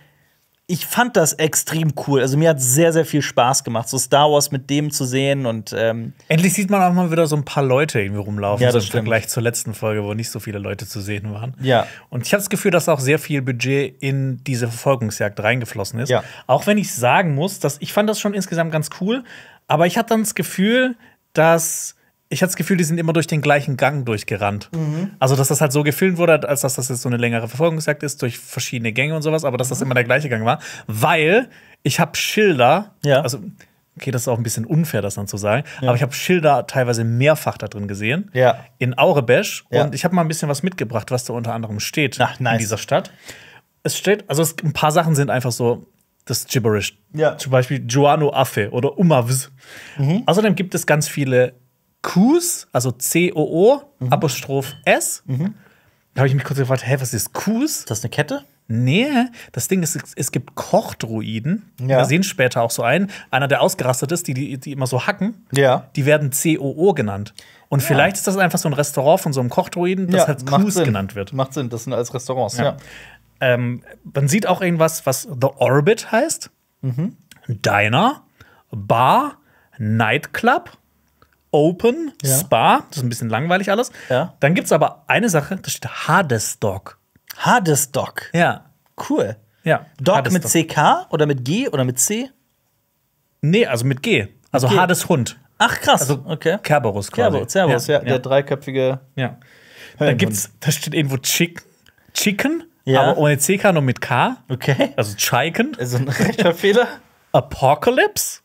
ich fand das extrem cool. Also mir hat sehr, sehr viel Spaß gemacht, so Star Wars mit dem zu sehen und ähm endlich sieht man auch mal wieder so ein paar Leute irgendwie rumlaufen. Ja, das so im Vergleich zur letzten Folge, wo nicht so viele Leute zu sehen waren. Ja. Und ich habe das Gefühl, dass auch sehr viel Budget in diese Verfolgungsjagd reingeflossen ist. Ja. Auch wenn ich sagen muss, dass ich fand das schon insgesamt ganz cool, aber ich hatte dann das Gefühl, dass ich hatte das Gefühl, die sind immer durch den gleichen Gang durchgerannt. Mhm. Also, dass das halt so gefilmt wurde, als dass das jetzt so eine längere Verfolgungsjagd ist, durch verschiedene Gänge und sowas, aber dass mhm. das immer der gleiche Gang war. Weil ich habe Schilder, ja. also, okay, das ist auch ein bisschen unfair, das dann zu sagen, ja. aber ich habe Schilder teilweise mehrfach da drin gesehen. Ja. In Aurebesch. Und ich habe mal ein bisschen was mitgebracht, was da unter anderem steht Ach, nice. in dieser Stadt. Es steht, also es, ein paar Sachen sind einfach so, das Gibberish. Ja. Zum Beispiel Joano Affe oder Umavs. Mhm. Außerdem gibt es ganz viele Coos, also C-O-O, mhm. Apostroph S. Mhm. Da habe ich mich kurz gefragt, hä, was ist Coos? Ist das eine Kette? Nee, das Ding ist, es gibt Kochdruiden. Ja. Da sehen später auch so einen. Einer, der ausgerastet ist, die, die, die immer so hacken. Ja. Die werden COO genannt. Und ja. vielleicht ist das einfach so ein Restaurant von so einem Kochdruiden, das ja, halt Kuhs genannt wird. Macht Sinn, das sind alles Restaurants, ja. ja. Ähm, man sieht auch irgendwas, was The Orbit heißt. Mhm. Diner, Bar, Nightclub. Open, ja. Spa, das ist ein bisschen langweilig alles. Ja. Dann gibt es aber eine Sache, da steht Hades Dog. Hades Dog? Ja. Cool. Ja. Dog mit CK oder mit G oder mit C? Nee, also mit G. Also G. Hades Hund. Ach krass. Also okay. Kerberus quasi. Kerberus, Cerberus, ja, ja, der dreiköpfige. Ja. Dann gibt's, da steht irgendwo Chicken. Chicken, ja. aber ohne CK, nur mit K. Okay. Also Chicken. Also ein rechter Fehler. Apocalypse.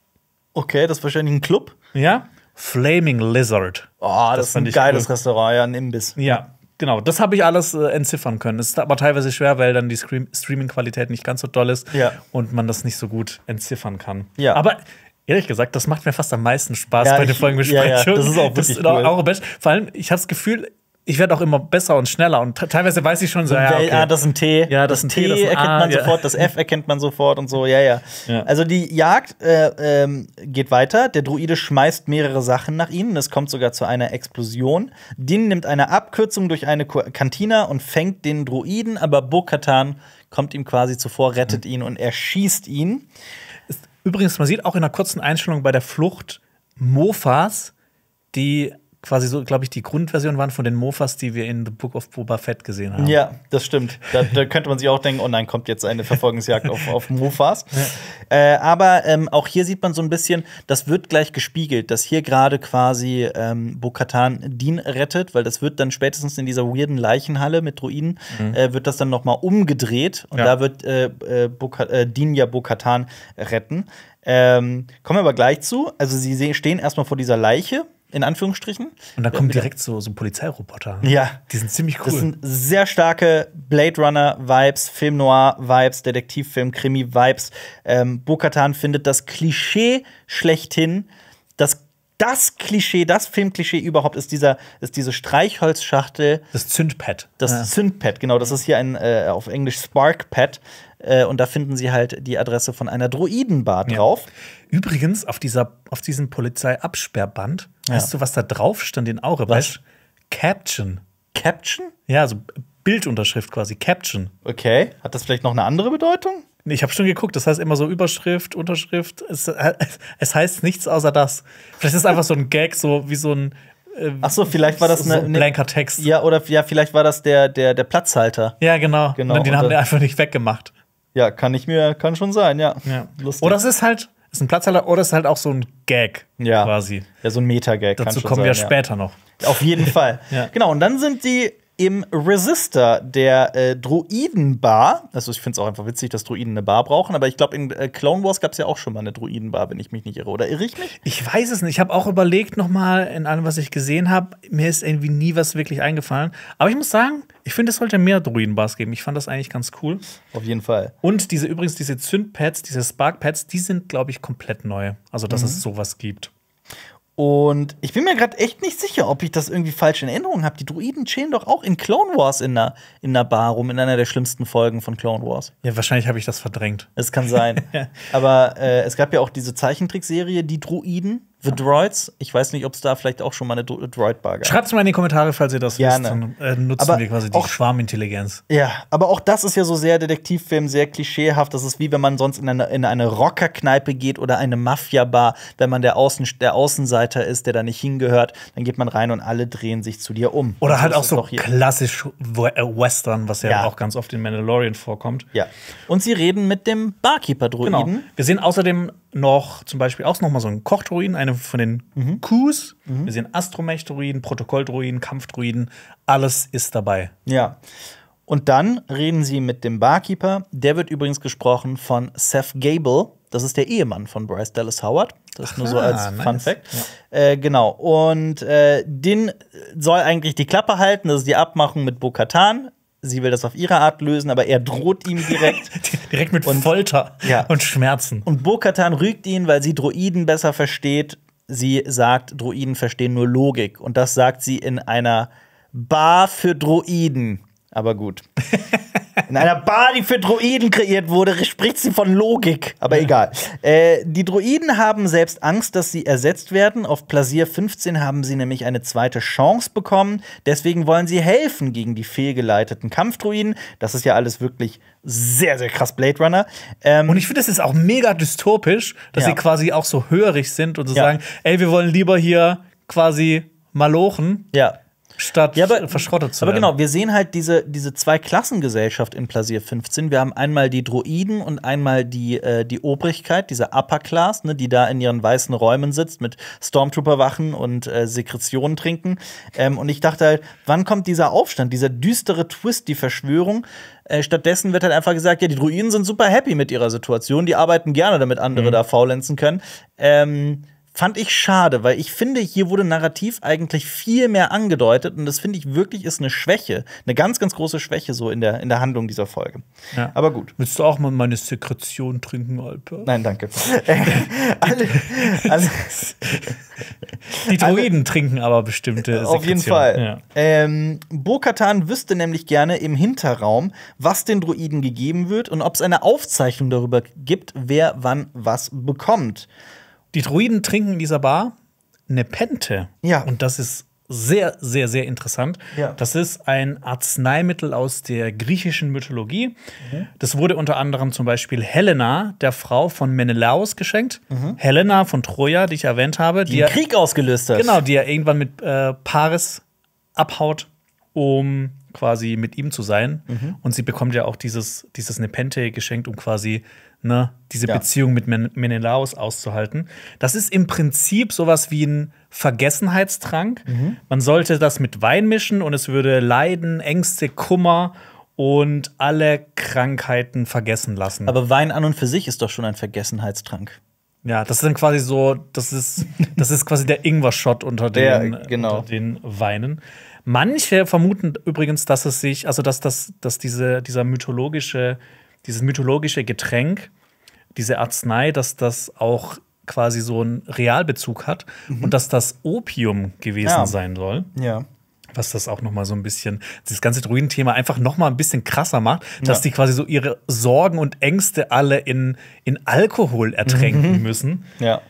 Okay, das ist wahrscheinlich ein Club. Ja. Flaming Lizard. Oh, das, das ist ein geiles cool. Restaurant, ja, ein Imbiss. Ja, genau. Das habe ich alles äh, entziffern können. Es ist aber teilweise schwer, weil dann die Streaming-Qualität nicht ganz so doll ist ja. und man das nicht so gut entziffern kann. Ja. Aber Ehrlich gesagt, das macht mir fast am meisten Spaß ja, bei den Folgenbesprechungen. Ja, ja, das ist auch wirklich das, cool. Auch, auch, vor allem, ich habe das Gefühl, ich werde auch immer besser und schneller und teilweise weiß ich schon so, ja, okay. ah, das ist ein T. Ja, das, das ist ein T, das ist ein erkennt A, man ja. sofort, das F erkennt man sofort und so, ja, ja. ja. Also die Jagd äh, ähm, geht weiter, der Druide schmeißt mehrere Sachen nach ihnen, es kommt sogar zu einer Explosion. Din nimmt eine Abkürzung durch eine Kantina und fängt den Druiden, aber Bokatan kommt ihm quasi zuvor, rettet mhm. ihn und erschießt ihn. Übrigens, man sieht auch in einer kurzen Einstellung bei der Flucht Mofas, die quasi so, glaube ich, die Grundversion waren von den Mofas, die wir in The Book of Boba Fett gesehen haben. Ja, das stimmt. Da, da könnte man sich auch denken, oh nein, kommt jetzt eine Verfolgungsjagd auf, auf Mofas. Ja. Äh, aber ähm, auch hier sieht man so ein bisschen, das wird gleich gespiegelt, dass hier gerade quasi ähm, Bo-Katan Dean rettet, weil das wird dann spätestens in dieser weirden Leichenhalle mit Druiden, mhm. äh, wird das dann noch mal umgedreht. Und ja. da wird äh, äh, äh Dean ja Bo-Katan retten. Ähm, kommen wir aber gleich zu. Also, sie stehen erstmal vor dieser Leiche in Anführungsstrichen. Und da äh, kommen direkt so, so Polizeiroboter. Ja. Die sind ziemlich cool. Das sind sehr starke Blade Runner-Vibes, Film Noir-Vibes, Detektivfilm, Krimi-Vibes. Ähm, Bokatan findet das Klischee schlechthin, das das Klischee, das Filmklischee überhaupt ist dieser, ist diese Streichholzschachtel. Das Zündpad. Das ja. Zündpad, genau. Das ist hier ein äh, auf Englisch Sparkpad. Äh, und da finden sie halt die Adresse von einer Droidenbar drauf. Ja. Übrigens, auf, dieser, auf diesem Polizeiabsperrband, ja. weißt du, was da drauf stand in Aure? Was? Weißt? Caption. Caption? Ja, so also Bildunterschrift quasi, Caption. Okay. Hat das vielleicht noch eine andere Bedeutung? ich habe schon geguckt, das heißt immer so Überschrift, Unterschrift. Es, äh, es heißt nichts außer das. Vielleicht ist es einfach so ein Gag, so wie so ein. Äh, Ach so, vielleicht war das so so ein blanker Text. Ja, oder ja, vielleicht war das der, der, der Platzhalter. Ja, genau. genau. Und den haben wir einfach nicht weggemacht. Ja, kann ich mir, kann schon sein, ja. ja. Lustig. Oder es ist halt, ist ein Platzhalter, oder es ist halt auch so ein Gag ja. quasi. Ja, so ein Meta-Gag. Dazu kommen sein, wir ja. später noch. Auf jeden Fall. ja. Genau, und dann sind die im Resistor der äh, Druidenbar. Also ich finde es auch einfach witzig, dass Druiden eine Bar brauchen, aber ich glaube, in äh, Clone Wars gab es ja auch schon mal eine Druidenbar, wenn ich mich nicht irre. Oder irre ich mich? Ich weiß es nicht. Ich habe auch überlegt nochmal in allem, was ich gesehen habe. Mir ist irgendwie nie was wirklich eingefallen. Aber ich muss sagen, ich finde, es sollte mehr Druidenbars geben. Ich fand das eigentlich ganz cool. Auf jeden Fall. Und diese übrigens, diese Zündpads, diese Sparkpads, die sind, glaube ich, komplett neu. Also, dass mhm. es sowas gibt. Und ich bin mir gerade echt nicht sicher, ob ich das irgendwie falsch in Erinnerung habe. Die Druiden chillen doch auch in Clone Wars in einer, in einer Bar rum, in einer der schlimmsten Folgen von Clone Wars. Ja, wahrscheinlich habe ich das verdrängt. Es kann sein. Aber äh, es gab ja auch diese Zeichentrickserie, die Druiden, The Droids, ich weiß nicht, ob es da vielleicht auch schon mal eine Droid-Bar gab. Schreibt es mal in die Kommentare, falls ihr das Gerne. wisst. Dann äh, nutzen aber wir quasi die Schwarmintelligenz. Ja, aber auch das ist ja so sehr Detektivfilm, sehr klischeehaft. Das ist wie wenn man sonst in eine, in eine Rockerkneipe geht oder eine Mafia-Bar, wenn man der, Außen, der Außenseiter ist, der da nicht hingehört, dann geht man rein und alle drehen sich zu dir um. Oder halt auch so klassisch äh, Western, was ja, ja, auch ganz oft in Mandalorian vorkommt. Ja. Und sie reden mit dem Barkeeper-Druiden. Genau. Wir sehen außerdem noch zum Beispiel auch nochmal so ein Kochdruiden, eine von den mhm. Qs. Mhm. Wir sehen Astromech-Druiden, Protokolldruiden, Kampfdruiden, alles ist dabei. Ja. Und dann reden sie mit dem Barkeeper. Der wird übrigens gesprochen von Seth Gable. Das ist der Ehemann von Bryce Dallas Howard. Das ist nur so als nice. Fun Fact. Ja. Äh, genau. Und äh, den soll eigentlich die Klappe halten. Das ist die Abmachung mit Bo-Katan sie will das auf ihre Art lösen, aber er droht ihm direkt. direkt mit und, Folter ja. und Schmerzen. Und Burkatan rügt ihn, weil sie Droiden besser versteht. Sie sagt, Droiden verstehen nur Logik. Und das sagt sie in einer Bar für Droiden. Aber gut. In einer Bar, die für Droiden kreiert wurde, spricht sie von Logik. Aber egal. Äh, die Droiden haben selbst Angst, dass sie ersetzt werden. Auf Plasier 15 haben sie nämlich eine zweite Chance bekommen. Deswegen wollen sie helfen gegen die fehlgeleiteten Kampfdroiden. Das ist ja alles wirklich sehr, sehr krass Blade Runner. Ähm, und ich finde, das ist auch mega dystopisch, dass ja. sie quasi auch so hörig sind und so ja. sagen, ey, wir wollen lieber hier quasi malochen. Ja statt ja, aber, verschrottet zu werden. Aber genau, wir sehen halt diese, diese Zwei-Klassengesellschaft in Plasier 15. Wir haben einmal die Druiden und einmal die, äh, die Obrigkeit, diese Upper Class, ne, die da in ihren weißen Räumen sitzt, mit Stormtrooper-Wachen und äh, Sekretionen trinken. Ähm, und ich dachte halt, wann kommt dieser Aufstand, dieser düstere Twist, die Verschwörung? Äh, stattdessen wird halt einfach gesagt, ja, die Druiden sind super happy mit ihrer Situation, die arbeiten gerne, damit andere mhm. da faulenzen können. Ähm, fand ich schade, weil ich finde, hier wurde narrativ eigentlich viel mehr angedeutet und das finde ich wirklich ist eine Schwäche, eine ganz, ganz große Schwäche so in der, in der Handlung dieser Folge. Ja. Aber gut. Willst du auch mal meine Sekretion trinken, Alper? Nein, danke. alle, alle Die Droiden alle, trinken aber bestimmte Sekretionen. Auf jeden Fall. Ja. Ähm, Bo-Katan wüsste nämlich gerne im Hinterraum, was den Droiden gegeben wird und ob es eine Aufzeichnung darüber gibt, wer wann was bekommt. Die Druiden trinken in dieser Bar eine Pente. Ja. Und das ist sehr, sehr, sehr interessant. Ja. Das ist ein Arzneimittel aus der griechischen Mythologie. Mhm. Das wurde unter anderem zum Beispiel Helena, der Frau von Menelaus, geschenkt. Mhm. Helena von Troja, die ich erwähnt habe. Die, die Krieg ausgelöst hat. Genau, die er irgendwann mit äh, Paris abhaut, um quasi mit ihm zu sein. Mhm. Und sie bekommt ja auch dieses, dieses Nepente geschenkt, um quasi ne, diese ja. Beziehung mit Men Menelaus auszuhalten. Das ist im Prinzip sowas wie ein Vergessenheitstrank. Mhm. Man sollte das mit Wein mischen und es würde Leiden, Ängste, Kummer und alle Krankheiten vergessen lassen. Aber Wein an und für sich ist doch schon ein Vergessenheitstrank. Ja, das ist dann quasi so, das ist, das ist quasi der Ingwer-Shot unter, den, genau. unter den Weinen. Manche vermuten übrigens, dass es sich, also dass, dass, dass diese, dieser mythologische dieses mythologische Getränk, diese Arznei, dass das auch quasi so einen Realbezug hat mhm. und dass das Opium gewesen ja. sein soll. Ja. Was das auch noch mal so ein bisschen, das ganze Druidenthema einfach noch mal ein bisschen krasser macht, ja. dass die quasi so ihre Sorgen und Ängste alle in, in Alkohol ertränken mhm. müssen. Ja.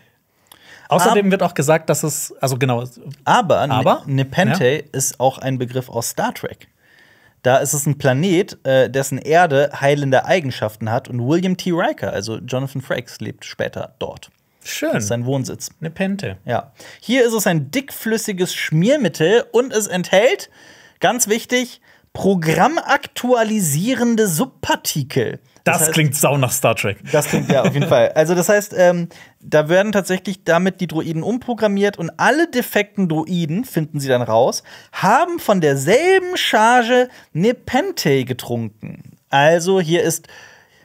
Außerdem Ab wird auch gesagt, dass es, also genau. Aber, ne- aber Nepenthe ja? ist auch ein Begriff aus Star Trek. Da ist es ein Planet, äh, dessen Erde heilende Eigenschaften hat und William T. Riker, also Jonathan Frakes, lebt später dort. Schön. Das ist sein Wohnsitz. Eine Pente. Ja. Hier ist es ein dickflüssiges Schmiermittel und es enthält, ganz wichtig, programmaktualisierende Subpartikel. Das, das heißt, klingt sau nach Star Trek. Das klingt ja auf jeden Fall. Also das heißt, ähm, da werden tatsächlich damit die Droiden umprogrammiert und alle defekten Droiden, finden sie dann raus, haben von derselben Charge Nepente getrunken. Also hier ist,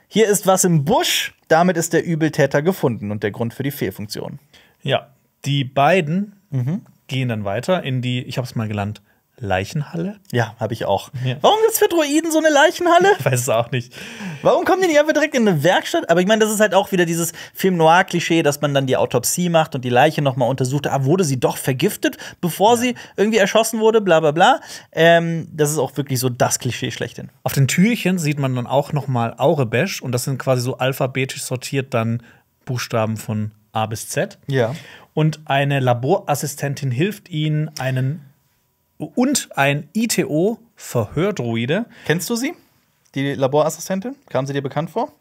hier ist was im Busch, damit ist der Übeltäter gefunden und der Grund für die Fehlfunktion. Ja, die beiden mhm. gehen dann weiter in die, ich habe es mal gelernt, Leichenhalle? Ja, habe ich auch. Ja. Warum gibt es für Droiden so eine Leichenhalle? Ich weiß es auch nicht. Warum kommen die nicht einfach direkt in eine Werkstatt? Aber ich meine, das ist halt auch wieder dieses Film Noir-Klischee, dass man dann die Autopsie macht und die Leiche nochmal untersucht. Ah, wurde sie doch vergiftet, bevor ja. sie irgendwie erschossen wurde, bla bla bla. Ähm, das ist auch wirklich so das Klischee schlechthin. Auf den Türchen sieht man dann auch nochmal Aurebesch und das sind quasi so alphabetisch sortiert dann Buchstaben von A bis Z. Ja. Und eine Laborassistentin hilft ihnen, einen und ein ITO-Verhördruide. Kennst du sie? Die Laborassistentin? Kam sie dir bekannt vor?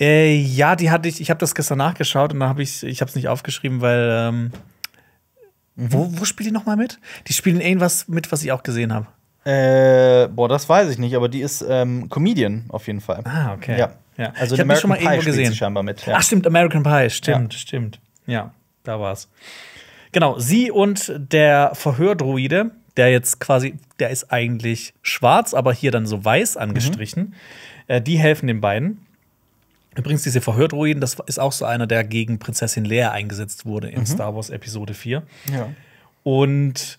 Äh, ja, die hatte ich. Ich habe das gestern nachgeschaut und da habe ich, ich habe es nicht aufgeschrieben, weil ähm, mhm. wo, wo spielt die noch mal mit? Die spielen irgendwas mit, was ich auch gesehen habe. Äh, boah, das weiß ich nicht, aber die ist ähm, Comedian auf jeden Fall. Ah, okay. Ja, ja. also ich American schon mal Pie irgendwo gesehen. Sie scheinbar mit. Ja. Ach stimmt, American Pie, stimmt, ja. stimmt. Ja, da war's. Genau, sie und der Verhördruide der jetzt quasi, der ist eigentlich schwarz, aber hier dann so weiß mhm. angestrichen. Mhm. Äh, die helfen den beiden. Übrigens, diese Verhördruiden, das ist auch so einer, der gegen Prinzessin Leia eingesetzt wurde in mhm. Star Wars Episode 4. Ja. Und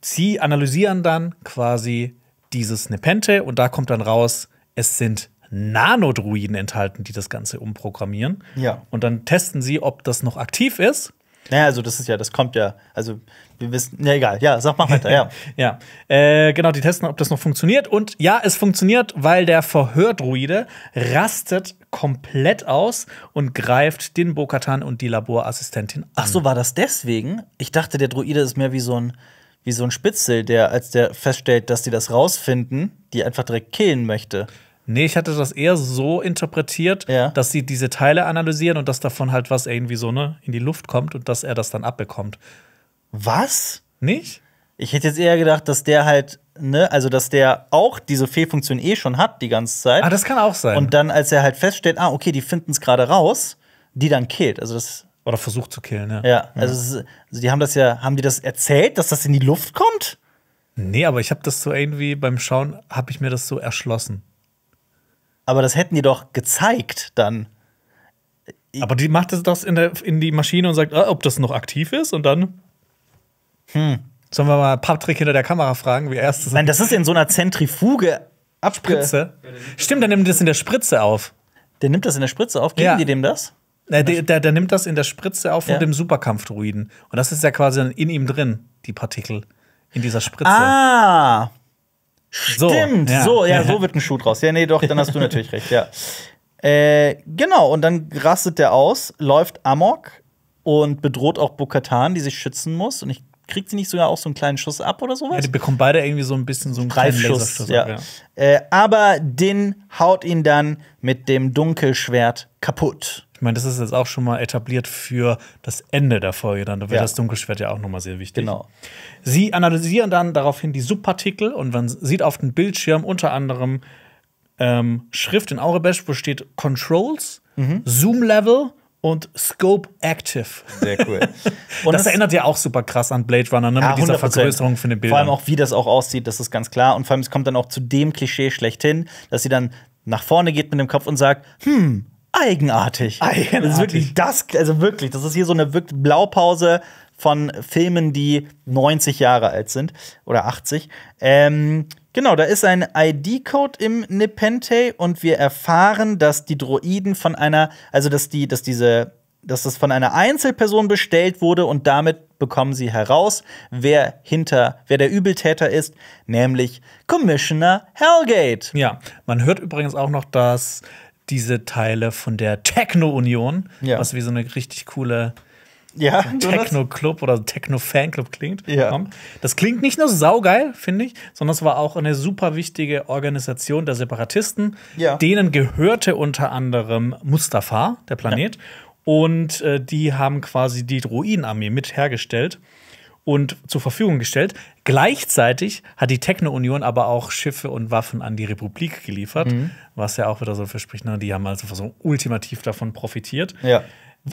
sie analysieren dann quasi dieses Nepente und da kommt dann raus, es sind Nanodruiden enthalten, die das Ganze umprogrammieren. Ja. Und dann testen sie, ob das noch aktiv ist naja, also das ist ja, das kommt ja. Also wir wissen, ja egal, ja, sag mal weiter, ja. ja, äh, genau, die testen, ob das noch funktioniert. Und ja, es funktioniert, weil der Verhördruide rastet komplett aus und greift den Bokatan und die Laborassistentin an. Ach so, war das deswegen? Ich dachte, der Druide ist mehr wie so ein wie so ein Spitzel, der als der feststellt, dass die das rausfinden, die einfach direkt killen möchte. Nee, ich hatte das eher so interpretiert, ja. dass sie diese Teile analysieren und dass davon halt was irgendwie so ne, in die Luft kommt und dass er das dann abbekommt. Was? Nicht? Ich hätte jetzt eher gedacht, dass der halt, ne, also dass der auch diese Fehlfunktion eh schon hat die ganze Zeit. Ah, das kann auch sein. Und dann, als er halt feststellt, ah, okay, die finden es gerade raus, die dann killt. Also das. Oder versucht zu killen, ja. Ja, also, ja. also die haben das ja, haben die das erzählt, dass das in die Luft kommt? Nee, aber ich habe das so irgendwie beim Schauen, habe ich mir das so erschlossen. Aber das hätten die doch gezeigt dann. Aber die macht das in, der, in die Maschine und sagt, ah, ob das noch aktiv ist und dann. Hm. Sollen wir mal Patrick hinter der Kamera fragen, wie er erstes. Nein, das ist in so einer Zentrifuge Abspritze. Ja, Stimmt, der nimmt das in der Spritze auf. Der nimmt das in der Spritze auf? Geben ja. die dem das? Der, der, der, nimmt das in der Spritze auf von ja. dem Superkampfdruiden. Und das ist ja quasi dann in ihm drin, die Partikel. In dieser Spritze. Ah! Stimmt, so, ja, so, ja, so wird ein Schuh draus. Ja, nee, doch, dann hast du natürlich recht, ja. Äh, genau, und dann rastet der aus, läuft Amok und bedroht auch Bokatan, die sich schützen muss. Und ich kriegt sie nicht sogar auch so einen kleinen Schuss ab oder sowas? Ja, die bekommen beide irgendwie so ein bisschen so einen kleinen Schuss. ja. ab. Ja. Äh, aber Din haut ihn dann mit dem Dunkelschwert kaputt. Ich meine, das ist jetzt auch schon mal etabliert für das Ende der Folge, dann wird ja. das Dunkelschwert ja auch nochmal sehr wichtig. Genau. Sie analysieren dann daraufhin die Subpartikel und man sieht auf dem Bildschirm unter anderem ähm, Schrift in Aurebesch, wo steht Controls, mhm. Zoom Level und Scope Active. Sehr cool. Und das, das erinnert ja auch super krass an Blade Runner, ne? mit ja, dieser Vergrößerung für den Bildern. Vor allem auch, wie das auch aussieht, das ist ganz klar. Und vor allem, es kommt dann auch zu dem Klischee schlechthin, dass sie dann nach vorne geht mit dem Kopf und sagt, hm, eigenartig. eigenartig. Das ist wirklich das, also wirklich, das ist hier so eine wirklich Blaupause von Filmen, die 90 Jahre alt sind oder 80. Ähm, genau, da ist ein ID-Code im Nepente und wir erfahren, dass die Droiden von einer, also dass die, dass diese, dass das von einer Einzelperson bestellt wurde und damit bekommen sie heraus, wer hinter, wer der Übeltäter ist, nämlich Commissioner Hellgate. Ja, man hört übrigens auch noch, dass diese Teile von der Techno-Union, ja. was wie so eine richtig coole ja, Techno-Club oder Techno-Fanclub klingt. Ja. Das klingt nicht nur saugeil, finde ich, sondern es war auch eine super wichtige Organisation der Separatisten. Ja. Denen gehörte unter anderem Mustafa, der Planet. Und äh, die haben quasi die Druidenarmee mit hergestellt und zur Verfügung gestellt. Gleichzeitig hat die Techno-Union aber auch Schiffe und Waffen an die Republik geliefert, mhm. was ja auch wieder so verspricht, ne? die haben also so ultimativ davon profitiert. Ja.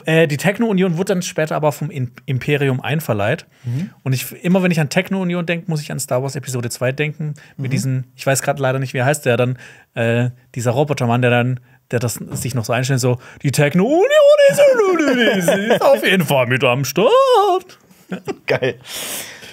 Äh, die Techno-Union wurde dann später aber vom Imperium einverleiht. Mhm. Und ich, immer wenn ich an Techno-Union denke, muss ich an Star Wars Episode 2 denken. Mhm. Mit diesem, ich weiß gerade leider nicht, wie er heißt, der dann, äh, dieser Robotermann, der dann der das sich noch so einstellt, so, die Techno-Union ist, ist auf jeden Fall mit am Start. Geil.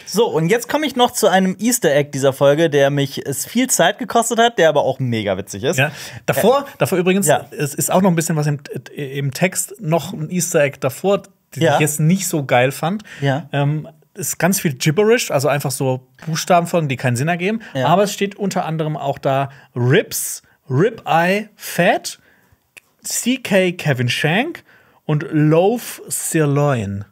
So, und jetzt komme ich noch zu einem Easter Egg dieser Folge, der mich es viel Zeit gekostet hat, der aber auch mega witzig ist. Ja. Davor, äh, davor übrigens, ja. es ist auch noch ein bisschen was im, im Text, noch ein Easter Egg davor, den ja. ich jetzt nicht so geil fand. Ja. Ähm, ist ganz viel gibberish, also einfach so Buchstabenfolgen, die keinen Sinn ergeben. Ja. Aber es steht unter anderem auch da Rips, Eye Fat, CK Kevin Shank und Loaf Sirloin.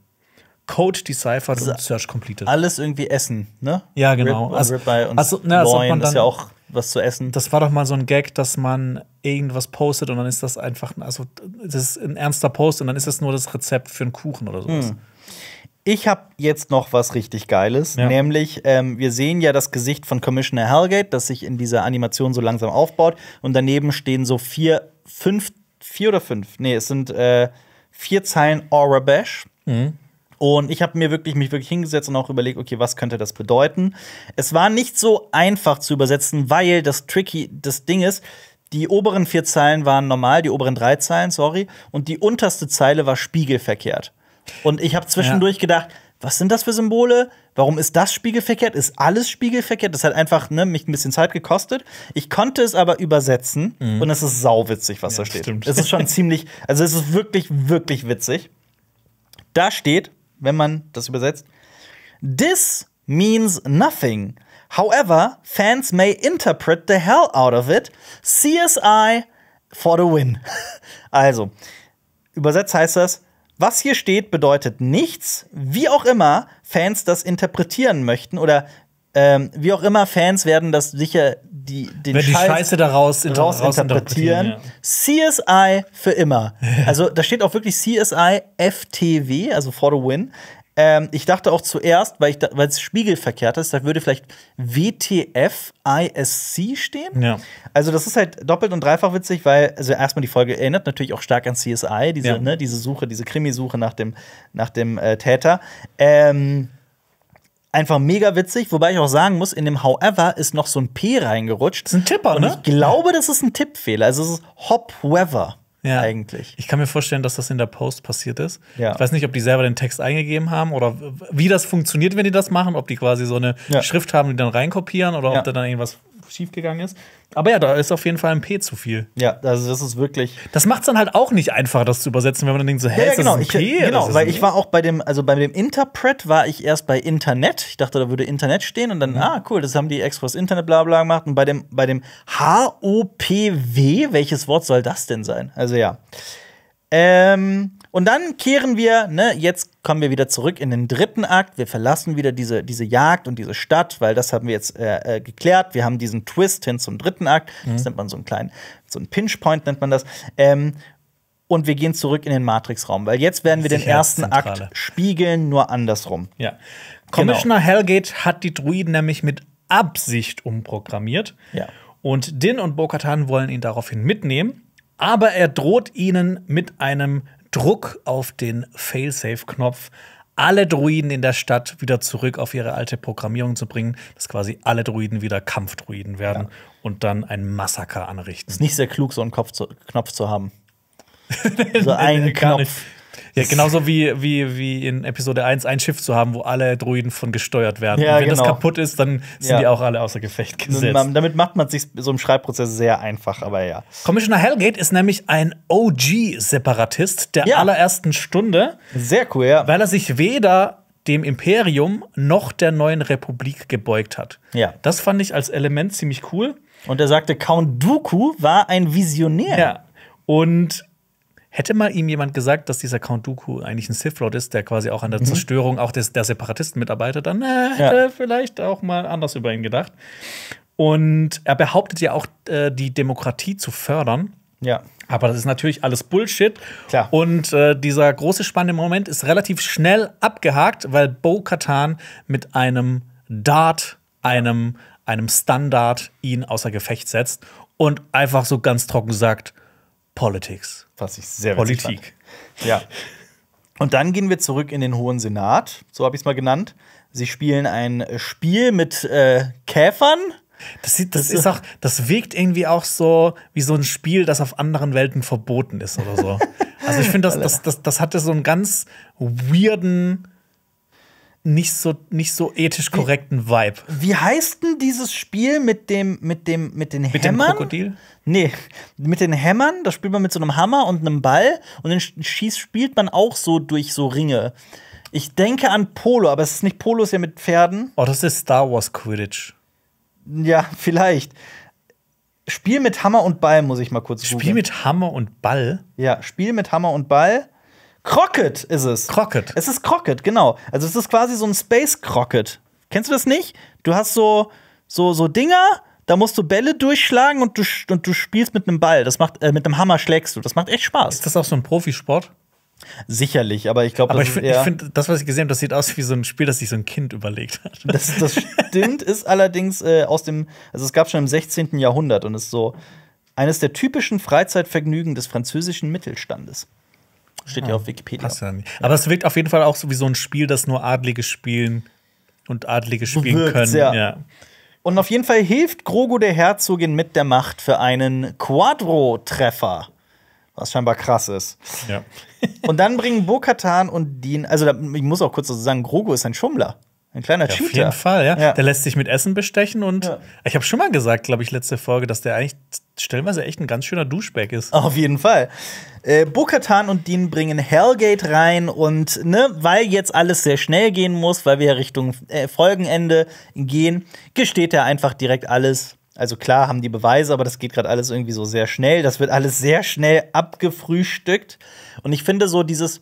Code deciphered also und Search completed. Alles irgendwie Essen, ne? Ja, genau. Rib also, Ribeye und also, ne, also dann, ist ja auch was zu essen. Das war doch mal so ein Gag, dass man irgendwas postet und dann ist das einfach, also das ist ein ernster Post und dann ist das nur das Rezept für einen Kuchen oder sowas. Hm. Ich habe jetzt noch was richtig Geiles, ja. nämlich ähm, wir sehen ja das Gesicht von Commissioner Hellgate, das sich in dieser Animation so langsam aufbaut und daneben stehen so vier, fünf, vier oder fünf, nee, es sind äh, vier Zeilen Aura Bash. Mhm. Und ich habe mir wirklich mich wirklich hingesetzt und auch überlegt, okay, was könnte das bedeuten? Es war nicht so einfach zu übersetzen, weil das tricky das Ding ist. Die oberen vier Zeilen waren normal, die oberen drei Zeilen, sorry, und die unterste Zeile war spiegelverkehrt. Und ich habe zwischendurch ja. gedacht, was sind das für Symbole? Warum ist das spiegelverkehrt? Ist alles spiegelverkehrt? Das hat einfach ne, mich ein bisschen Zeit gekostet. Ich konnte es aber übersetzen mhm. und es ist sauwitzig, was ja, da steht. Stimmt. Es ist schon ziemlich, also es ist wirklich, wirklich witzig. Da steht, wenn man das übersetzt. This means nothing. However, fans may interpret the hell out of it. CSI for the win. Also, übersetzt heißt das, was hier steht, bedeutet nichts, wie auch immer Fans das interpretieren möchten oder ähm, wie auch immer, Fans werden das sicher die, den die Scheiß Scheiße daraus raus interpretieren. Ja. CSI für immer. Also da steht auch wirklich CSI FTW, also for the win. Ähm, ich dachte auch zuerst, weil es spiegelverkehrt ist, da würde vielleicht WTF ISC stehen. Ja. Also, das ist halt doppelt und dreifach witzig, weil, also erstmal die Folge erinnert natürlich auch stark an CSI, diese, ne, diese Suche, diese Krimisuche nach dem, nach dem äh, Täter. Ähm, einfach mega witzig, wobei ich auch sagen muss, in dem However ist noch so ein P reingerutscht. Das ist ein Tipper, ne? ich glaube, das ist ein Tippfehler. Also es ist Hopweather. Ja. Eigentlich. Ich kann mir vorstellen, dass das in der Post passiert ist. Ja. Ich weiß nicht, ob die selber den Text eingegeben haben oder wie das funktioniert, wenn die das machen, ob die quasi so eine ja. Schrift haben, die dann reinkopieren oder ob da dann irgendwas schiefgegangen ist. Aber ja, da ist auf jeden Fall ein P zu viel. Ja, also das ist wirklich. Das macht es dann halt auch nicht einfacher, das zu übersetzen, wenn man dann denkt, so, hä, ja, ja, genau. genau. ist das ein P? Ich, genau, weil ich war auch bei dem, also bei dem Interpret war ich erst bei Internet. Ich dachte, da würde Internet stehen und dann, mhm. ah, cool, das haben die extra das Internet bla bla gemacht. Und bei dem, bei dem H-O-P-W, welches Wort soll das denn sein? Also ja. Ähm, und dann kehren wir, ne, jetzt kommen wir wieder zurück in den dritten Akt. Wir verlassen wieder diese, diese Jagd und diese Stadt, weil das haben wir jetzt äh, äh geklärt. Wir haben diesen Twist hin zum dritten Akt. Mhm. Das nennt man so einen kleinen, so einen Pinchpoint nennt man das. Ähm, und wir gehen zurück in den Matrix-Raum, weil jetzt werden wir den ersten Akt spiegeln, nur andersrum. Ja. Commissioner genau. Hellgate hat die Druiden nämlich mit Absicht umprogrammiert. Ja. Und Din und Bo-Katan wollen ihn daraufhin mitnehmen, aber er droht ihnen mit einem Druck auf den Failsafe-Knopf, alle Druiden in der Stadt wieder zurück auf ihre alte Programmierung zu bringen, dass quasi alle Druiden wieder Kampfdruiden werden ja. und dann ein Massaker anrichten. Ist nicht sehr klug, so einen Kopf zu, Knopf zu haben. so einen Knopf. Nicht. Ja, genauso wie, wie, wie in Episode 1 ein Schiff zu haben, wo alle Droiden von gesteuert werden. Ja, und wenn genau. das kaputt ist, dann sind ja. die auch alle außer Gefecht gesetzt. Man, damit macht man sich so im Schreibprozess sehr einfach, aber ja. Commissioner Hellgate ist nämlich ein OG-Separatist der ja. allerersten Stunde. Sehr cool, ja. Weil er sich weder dem Imperium noch der neuen Republik gebeugt hat. Ja. Das fand ich als Element ziemlich cool. Und er sagte, Count Dooku war ein Visionär. Ja. Und Hätte mal ihm jemand gesagt, dass dieser Count Dooku eigentlich ein Sith Lord ist, der quasi auch an der mhm. Zerstörung auch des, der Separatisten mitarbeitet, dann äh, hätte er ja. vielleicht auch mal anders über ihn gedacht. Und er behauptet ja auch, äh, die Demokratie zu fördern. Ja. Aber das ist natürlich alles Bullshit. Klar. Und äh, dieser große spannende Moment ist relativ schnell abgehakt, weil Bo Katan mit einem Dart, einem, einem Standard ihn außer Gefecht setzt und einfach so ganz trocken sagt: Politics was ich sehr Politik. Ja. Und dann gehen wir zurück in den Hohen Senat, so habe ich es mal genannt. Sie spielen ein Spiel mit äh, Käfern. Das, sieht, das, das ist auch, das wirkt irgendwie auch so wie so ein Spiel, das auf anderen Welten verboten ist oder so. also ich finde, das, das, das, das hatte so einen ganz weirden nicht so, nicht so ethisch korrekten wie, Vibe. Wie heißt denn dieses Spiel mit dem, mit dem, mit den mit Hämmern? Mit dem Krokodil? Nee, mit den Hämmern, da spielt man mit so einem Hammer und einem Ball und den Schieß spielt man auch so durch so Ringe. Ich denke an Polo, aber es ist nicht Polo, es ist ja mit Pferden. Oh, das ist Star Wars Quidditch. Ja, vielleicht. Spiel mit Hammer und Ball, muss ich mal kurz Spiel googlen. Spiel mit Hammer und Ball? Ja, Spiel mit Hammer und Ball. Crockett ist es. Crockett. Es ist Crockett, genau. Also es ist quasi so ein Space Crockett. Kennst du das nicht? Du hast so, so, so Dinger, da musst du Bälle durchschlagen und du, und du spielst mit einem Ball. Das macht, äh, mit einem Hammer schlägst du. Das macht echt Spaß. Ist das auch so ein Profisport? Sicherlich, aber ich glaube, Aber ich finde, find, das, was ich gesehen habe, das sieht aus wie so ein Spiel, das sich so ein Kind überlegt hat. Das, das stimmt, ist allerdings äh, aus dem, also es gab schon im 16. Jahrhundert und ist so eines der typischen Freizeitvergnügen des französischen Mittelstandes. Steht ja ah, auf Wikipedia. Passt ja nicht. Aber es wirkt auf jeden Fall auch so wie so ein Spiel, das nur Adlige spielen und Adlige spielen Wirkt's, können. Ja. ja. Und auf jeden Fall hilft Grogu der Herzogin mit der Macht für einen Quadro-Treffer. Was scheinbar krass ist. Ja. und dann bringen Burkatan und Dean, also ich muss auch kurz dazu sagen, Grogu ist ein Schummler. Ein kleiner ja, Cheater. Auf jeden Fall, ja. ja. Der lässt sich mit Essen bestechen und ja. ich habe schon mal gesagt, glaube ich, letzte Folge, dass der eigentlich stellenweise echt ein ganz schöner Duschback ist. Auf jeden Fall. Äh, Bokatan und Dean bringen Hellgate rein und ne, weil jetzt alles sehr schnell gehen muss, weil wir ja Richtung äh, Folgenende gehen, gesteht er einfach direkt alles. Also klar haben die Beweise, aber das geht gerade alles irgendwie so sehr schnell. Das wird alles sehr schnell abgefrühstückt. Und ich finde so dieses,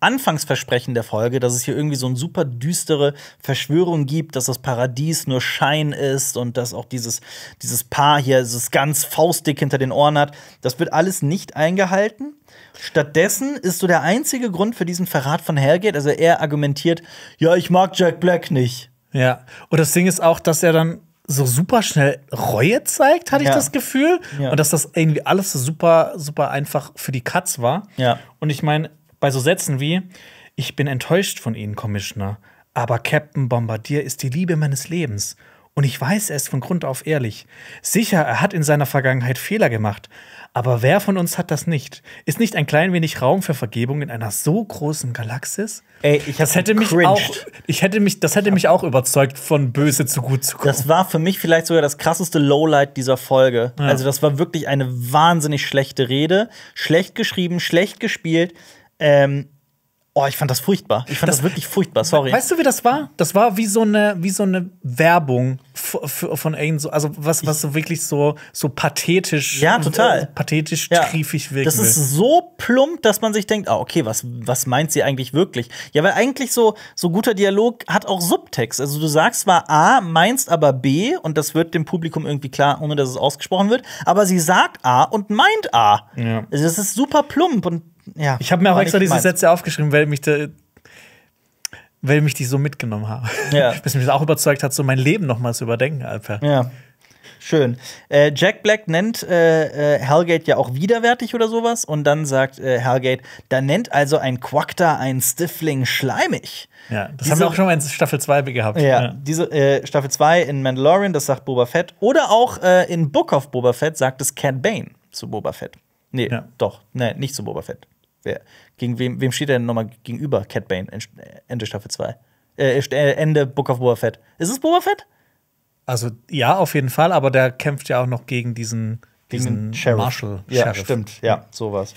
Anfangsversprechen der Folge, dass es hier irgendwie so eine super düstere Verschwörung gibt, dass das Paradies nur Schein ist und dass auch dieses, dieses Paar hier es ganz faustdick hinter den Ohren hat, das wird alles nicht eingehalten. Stattdessen ist so der einzige Grund für diesen Verrat von Hellgate, also er argumentiert, ja, ich mag Jack Black nicht. Ja, und das Ding ist auch, dass er dann so super schnell Reue zeigt, hatte ja. ich das Gefühl. Ja. Und dass das irgendwie alles so super, super einfach für die Katz war. Ja. Und ich meine, bei so Sätzen wie Ich bin enttäuscht von Ihnen, Commissioner, aber Captain Bombardier ist die Liebe meines Lebens und ich weiß es von Grund auf ehrlich. Sicher, er hat in seiner Vergangenheit Fehler gemacht. Aber wer von uns hat das nicht? Ist nicht ein klein wenig Raum für Vergebung in einer so großen Galaxis? Ey, ich das hätte mich cringed. auch, ich hätte mich, das hätte mich auch überzeugt, von böse zu gut zu kommen. Das war für mich vielleicht sogar das krasseste Lowlight dieser Folge. Ja. Also das war wirklich eine wahnsinnig schlechte Rede, schlecht geschrieben, schlecht gespielt. Ähm, Oh, ich fand das furchtbar. Ich fand das, das, wirklich furchtbar, sorry. Weißt du, wie das war? Das war wie so eine, wie so eine Werbung von Aiden. also was, was so wirklich so, so pathetisch. Ja, total. Äh, pathetisch ja. triefig wirkt. Das ist so plump, dass man sich denkt, ah, okay, was, was meint sie eigentlich wirklich? Ja, weil eigentlich so, so guter Dialog hat auch Subtext. Also du sagst zwar A, meinst aber B und das wird dem Publikum irgendwie klar, ohne dass es ausgesprochen wird, aber sie sagt A und meint A. Ja. Also das ist super plump und ja. Ich habe mir auch extra diese meins. Sätze aufgeschrieben, weil mich da, weil mich die so mitgenommen haben. Ja. Bis mich das auch überzeugt hat, so mein Leben nochmal zu überdenken, Alper. Ja. Schön. Äh, Jack Black nennt äh, äh Hellgate ja auch widerwärtig oder sowas und dann sagt äh, Hellgate, da nennt also ein Quackter ein Stiffling schleimig. Ja, das diese, haben wir auch schon mal in Staffel 2 gehabt. Ja, ja. diese äh, Staffel 2 in Mandalorian, das sagt Boba Fett. Oder auch in Book of Boba Fett sagt es Cat Bane zu Boba Fett. Nee, ja. doch, nee, nicht zu Boba Fett. Wer, gegen wem, wem steht er denn nochmal gegenüber, Cat Bane, Ende Staffel 2? Äh, äh, Ende Book of Boba Fett. Ist es Boba Fett? Also ja, auf jeden Fall, aber der kämpft ja auch noch gegen diesen, gegen diesen Sheriff. Marshall. -Sheriff. Ja, stimmt, ja, sowas.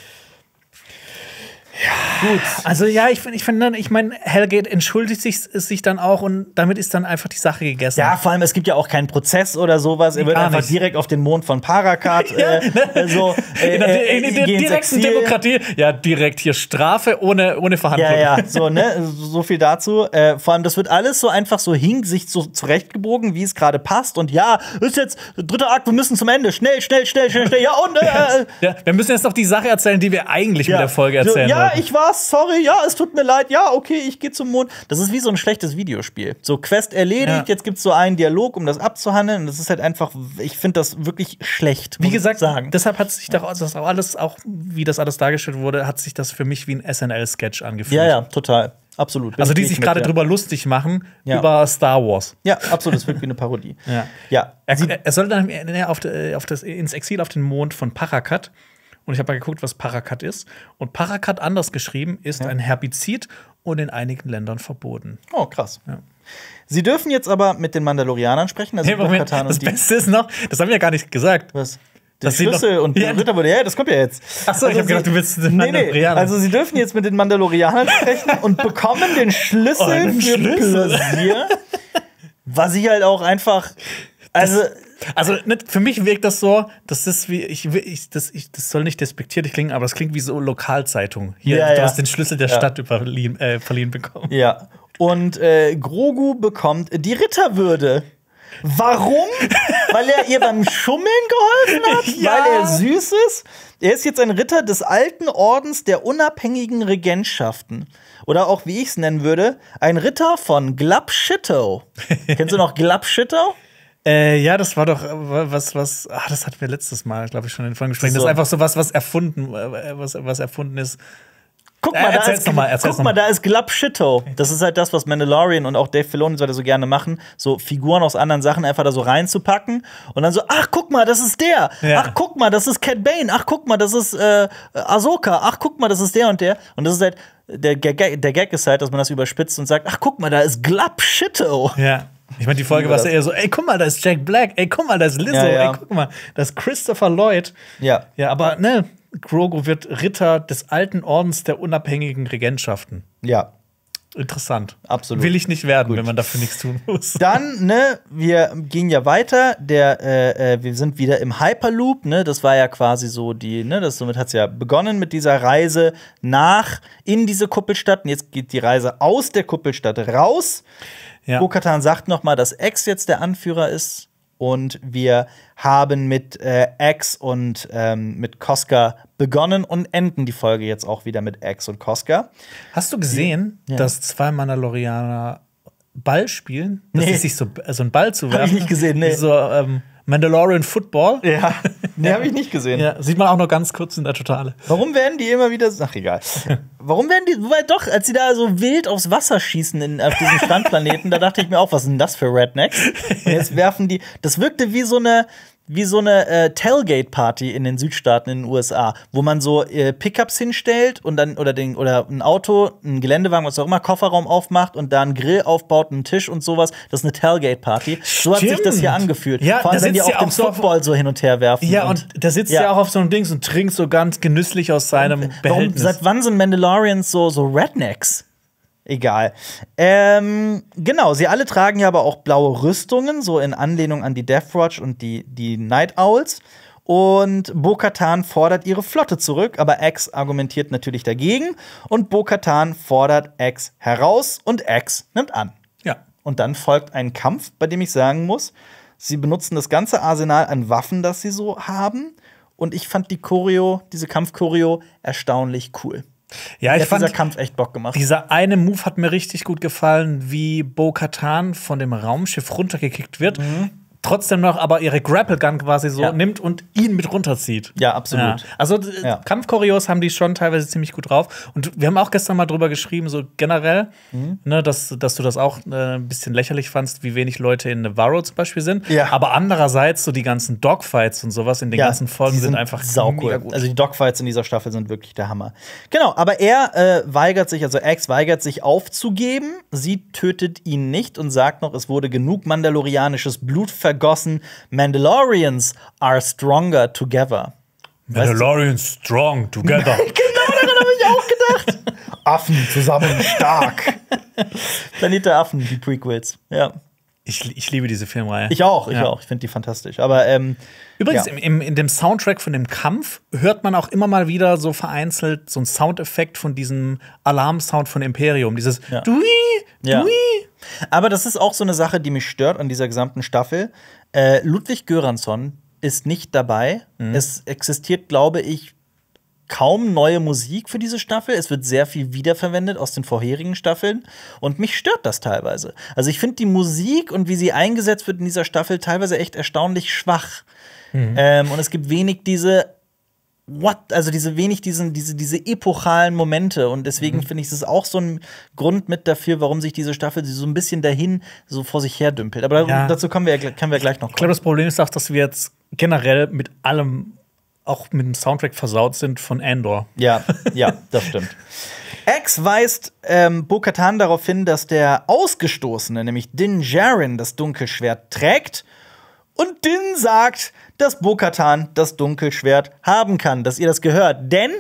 Gut. Also ja, ich finde, ich, find, ich meine, Hellgate entschuldigt sich, äh, sich dann auch und damit ist dann einfach die Sache gegessen. Ja, vor allem, es gibt ja auch keinen Prozess oder sowas. Er wird einfach nicht. direkt auf den Mond von Parakat ja. äh, ne? äh so genau, äh, in der, in der direkten Demokratie. Ja, direkt hier Strafe ohne, ohne Verhandlung. Ja, ja, so, ne? so viel dazu. Äh, vor allem, das wird alles so einfach so hing, sich so zurechtgebogen, wie es gerade passt. Und ja, ist jetzt dritter Akt, wir müssen zum Ende. Schnell, schnell, schnell, schnell, schnell. Ja, und. Äh, ja, wir müssen jetzt noch die Sache erzählen, die wir eigentlich mit der Folge erzählen. Ja, ja, ja, ich war's, sorry, ja, es tut mir leid, ja, okay, ich gehe zum Mond. Das ist wie so ein schlechtes Videospiel. So Quest erledigt, ja. jetzt gibt's so einen Dialog, um das abzuhandeln. Und das ist halt einfach, ich finde das wirklich schlecht. Wie gesagt, sagen. deshalb hat sich doch das auch alles, auch wie das alles dargestellt wurde, hat sich das für mich wie ein SNL-Sketch angefühlt. Ja, ja, total. Absolut. also die sich gerade ja. drüber lustig machen ja. über Star Wars. Ja, absolut. Das wirkt wie eine Parodie. ja. ja. Er, er soll dann auf, äh, auf das, ins Exil auf den Mond von Parakat und ich habe mal geguckt, was Paracat ist. Und Paracat anders geschrieben ist ja. ein Herbizid und in einigen Ländern verboten. Oh, krass. Ja. Sie dürfen jetzt aber mit den Mandalorianern sprechen. Also hey, Moment, das Beste ist noch, das haben wir ja gar nicht gesagt. Was? Den Schlüssel und der ja, Ritter wurde, ja, das kommt ja jetzt. Achso, ich habe also gedacht, du willst den nee, Nee, also sie dürfen jetzt mit den Mandalorianern sprechen und bekommen den Schlüssel oh, für Schlüssel. Plasier, was ich halt auch einfach, also also nicht, für mich wirkt das so, dass das wie ich, ich, das, ich das soll nicht despektiert klingen, aber es klingt wie so Lokalzeitung. Hier, ja, du ja. hast den Schlüssel der ja. Stadt überliehen, äh, verliehen bekommen. Ja. Und äh, Grogu bekommt die Ritterwürde. Warum? Weil er ihr beim Schummeln geholfen hat? Ja. Weil er süß ist? Er ist jetzt ein Ritter des alten Ordens der unabhängigen Regentschaften. Oder auch, wie ich es nennen würde, ein Ritter von Glabschittow. Kennst du noch Glabschittow? Äh, ja, das war doch äh, was, was, ach, das hatten wir letztes Mal, glaube ich, schon in Folgen gesprochen. So. Das ist einfach so was, was erfunden, äh, was, was erfunden ist. Guck äh, mal, äh, da ist, mal, guck mal, mal, da ist Glubschitto. Das ist halt das, was Mandalorian und auch Dave Filoni so, so gerne machen, so Figuren aus anderen Sachen einfach da so reinzupacken und dann so, ach guck mal, das ist der. Ja. Ach guck mal, das ist Cat Bane. Ach guck mal, das ist äh, Ahsoka. Ach guck mal, das ist der und der. Und das ist halt der, der, Gag ist halt, dass man das überspitzt und sagt, ach guck mal, da ist Glubschitto. Ja. Ich meine, die Folge war eher so, ey, guck mal, da ist Jack Black, ey, guck mal, da ist Lizzo, ja, ja. ey, guck mal, da ist Christopher Lloyd. Ja. Ja, aber ne, Grogu wird Ritter des alten Ordens der unabhängigen Regentschaften. Ja. Interessant. Absolut. Will ich nicht werden, Gut. wenn man dafür nichts tun muss. Dann, ne, wir gehen ja weiter. Der, äh, äh, wir sind wieder im Hyperloop, ne? Das war ja quasi so die, ne, das somit hat es ja begonnen mit dieser Reise nach in diese Kuppelstadt. Und jetzt geht die Reise aus der Kuppelstadt raus. Ja. Bo-Katan sagt nochmal, dass X jetzt der Anführer ist. Und wir haben mit äh, und ähm, mit Koska begonnen und enden die Folge jetzt auch wieder mit X und Koska. Hast du gesehen, die, ja. dass zwei Mandalorianer Ball spielen? Dass nee. ist sich so, so einen Ball zu werfen. Hab ich nicht gesehen, nee. So, ähm, Mandalorian Football. Ja, den habe ich nicht gesehen. Ja, sieht man auch noch ganz kurz in der Totale. Warum werden die immer wieder. Ach, egal. Warum werden die. Wobei doch, als sie da so wild aufs Wasser schießen in, auf diesem Strandplaneten, da dachte ich mir auch, was sind das für Rednecks? Und jetzt werfen die. Das wirkte wie so eine wie so eine äh, Tailgate-Party in den Südstaaten in den USA, wo man so äh, Pickups hinstellt und dann oder den oder ein Auto, ein Geländewagen, was auch immer, Kofferraum aufmacht und da einen Grill aufbaut, einen Tisch und sowas. Das ist eine Tailgate-Party. So hat sich das hier angefühlt. Ja, Vor allem, wenn die auch den Football so hin und her werfen. Ja, und, und da sitzt ja. ja. auch auf so einem Dings und trinkt so ganz genüsslich aus seinem und, Behältnis. seit wann sind Mandalorians so, so Rednecks? Egal. Ähm, genau, sie alle tragen ja aber auch blaue Rüstungen, so in Anlehnung an die Deathwatch und die, die Night Owls. Und Bo-Katan fordert ihre Flotte zurück, aber Axe argumentiert natürlich dagegen. Und Bo-Katan fordert Axe heraus und Axe nimmt an. Ja. Und dann folgt ein Kampf, bei dem ich sagen muss, sie benutzen das ganze Arsenal an Waffen, das sie so haben. Und ich fand die Choreo, diese Kampfchoreo, erstaunlich cool. Ja, ich fand dieser Kampf echt Bock gemacht. Dieser eine Move hat mir richtig gut gefallen, wie Bo Katan von dem Raumschiff runtergekickt wird. Mhm trotzdem noch aber ihre Grapple Gun quasi so ja. nimmt und ihn mit runterzieht. Ja, absolut. Ja. Also ja. Kampfchoreos haben die schon teilweise ziemlich gut drauf. Und wir haben auch gestern mal drüber geschrieben, so generell, mhm. ne, dass, dass du das auch äh, ein bisschen lächerlich fandst, wie wenig Leute in Navarro zum Beispiel sind. Aber andererseits so die ganzen Dogfights und sowas in den ganzen Folgen sind, sind, einfach gut. Also die Dogfights in dieser Staffel sind wirklich der Hammer. Genau, aber er äh, weigert sich, also Axe weigert sich aufzugeben. Sie tötet ihn nicht und sagt noch, es wurde genug mandalorianisches Blut ver vergossen. Mandalorians are stronger together. Mandalorians weißt du? strong together. genau, daran habe ich auch gedacht. Affen zusammen stark. Planet der Affen, die Prequels. Ja. Ich, ich liebe diese Filmreihe. Ich auch, ich ja. auch. Ich finde die fantastisch. Aber ähm, übrigens, ja. im, im, in dem Soundtrack von dem Kampf hört man auch immer mal wieder so vereinzelt so einen Soundeffekt von diesem Alarmsound von Imperium. Dieses ja. Dui, Dui. Ja. Aber das ist auch so eine Sache, die mich stört an dieser gesamten Staffel. Äh, Ludwig Göransson ist nicht dabei. Mhm. Es existiert, glaube ich, kaum neue Musik für diese Staffel. Es wird sehr viel wiederverwendet aus den vorherigen Staffeln. Und mich stört das teilweise. Also ich finde die Musik und wie sie eingesetzt wird in dieser Staffel teilweise echt erstaunlich schwach. Mhm. Ähm, und es gibt wenig diese What? Also diese wenig diesen, diese, diese epochalen Momente. Und deswegen mhm. finde ich, es auch so ein Grund mit dafür, warum sich diese Staffel so ein bisschen dahin so vor sich her dümpelt. Aber ja. dazu kommen wir, können wir gleich noch kommen. Ich glaube, das Problem ist auch, dass wir jetzt generell mit allem auch mit dem Soundtrack versaut sind von Andor. Ja, ja, das stimmt. X weist ähm, Bo-Katan darauf hin, dass der Ausgestoßene, nämlich Din Jaren, das Dunkelschwert trägt. Und Din sagt, dass Bo-Katan das Dunkelschwert haben kann, dass ihr das gehört. Denn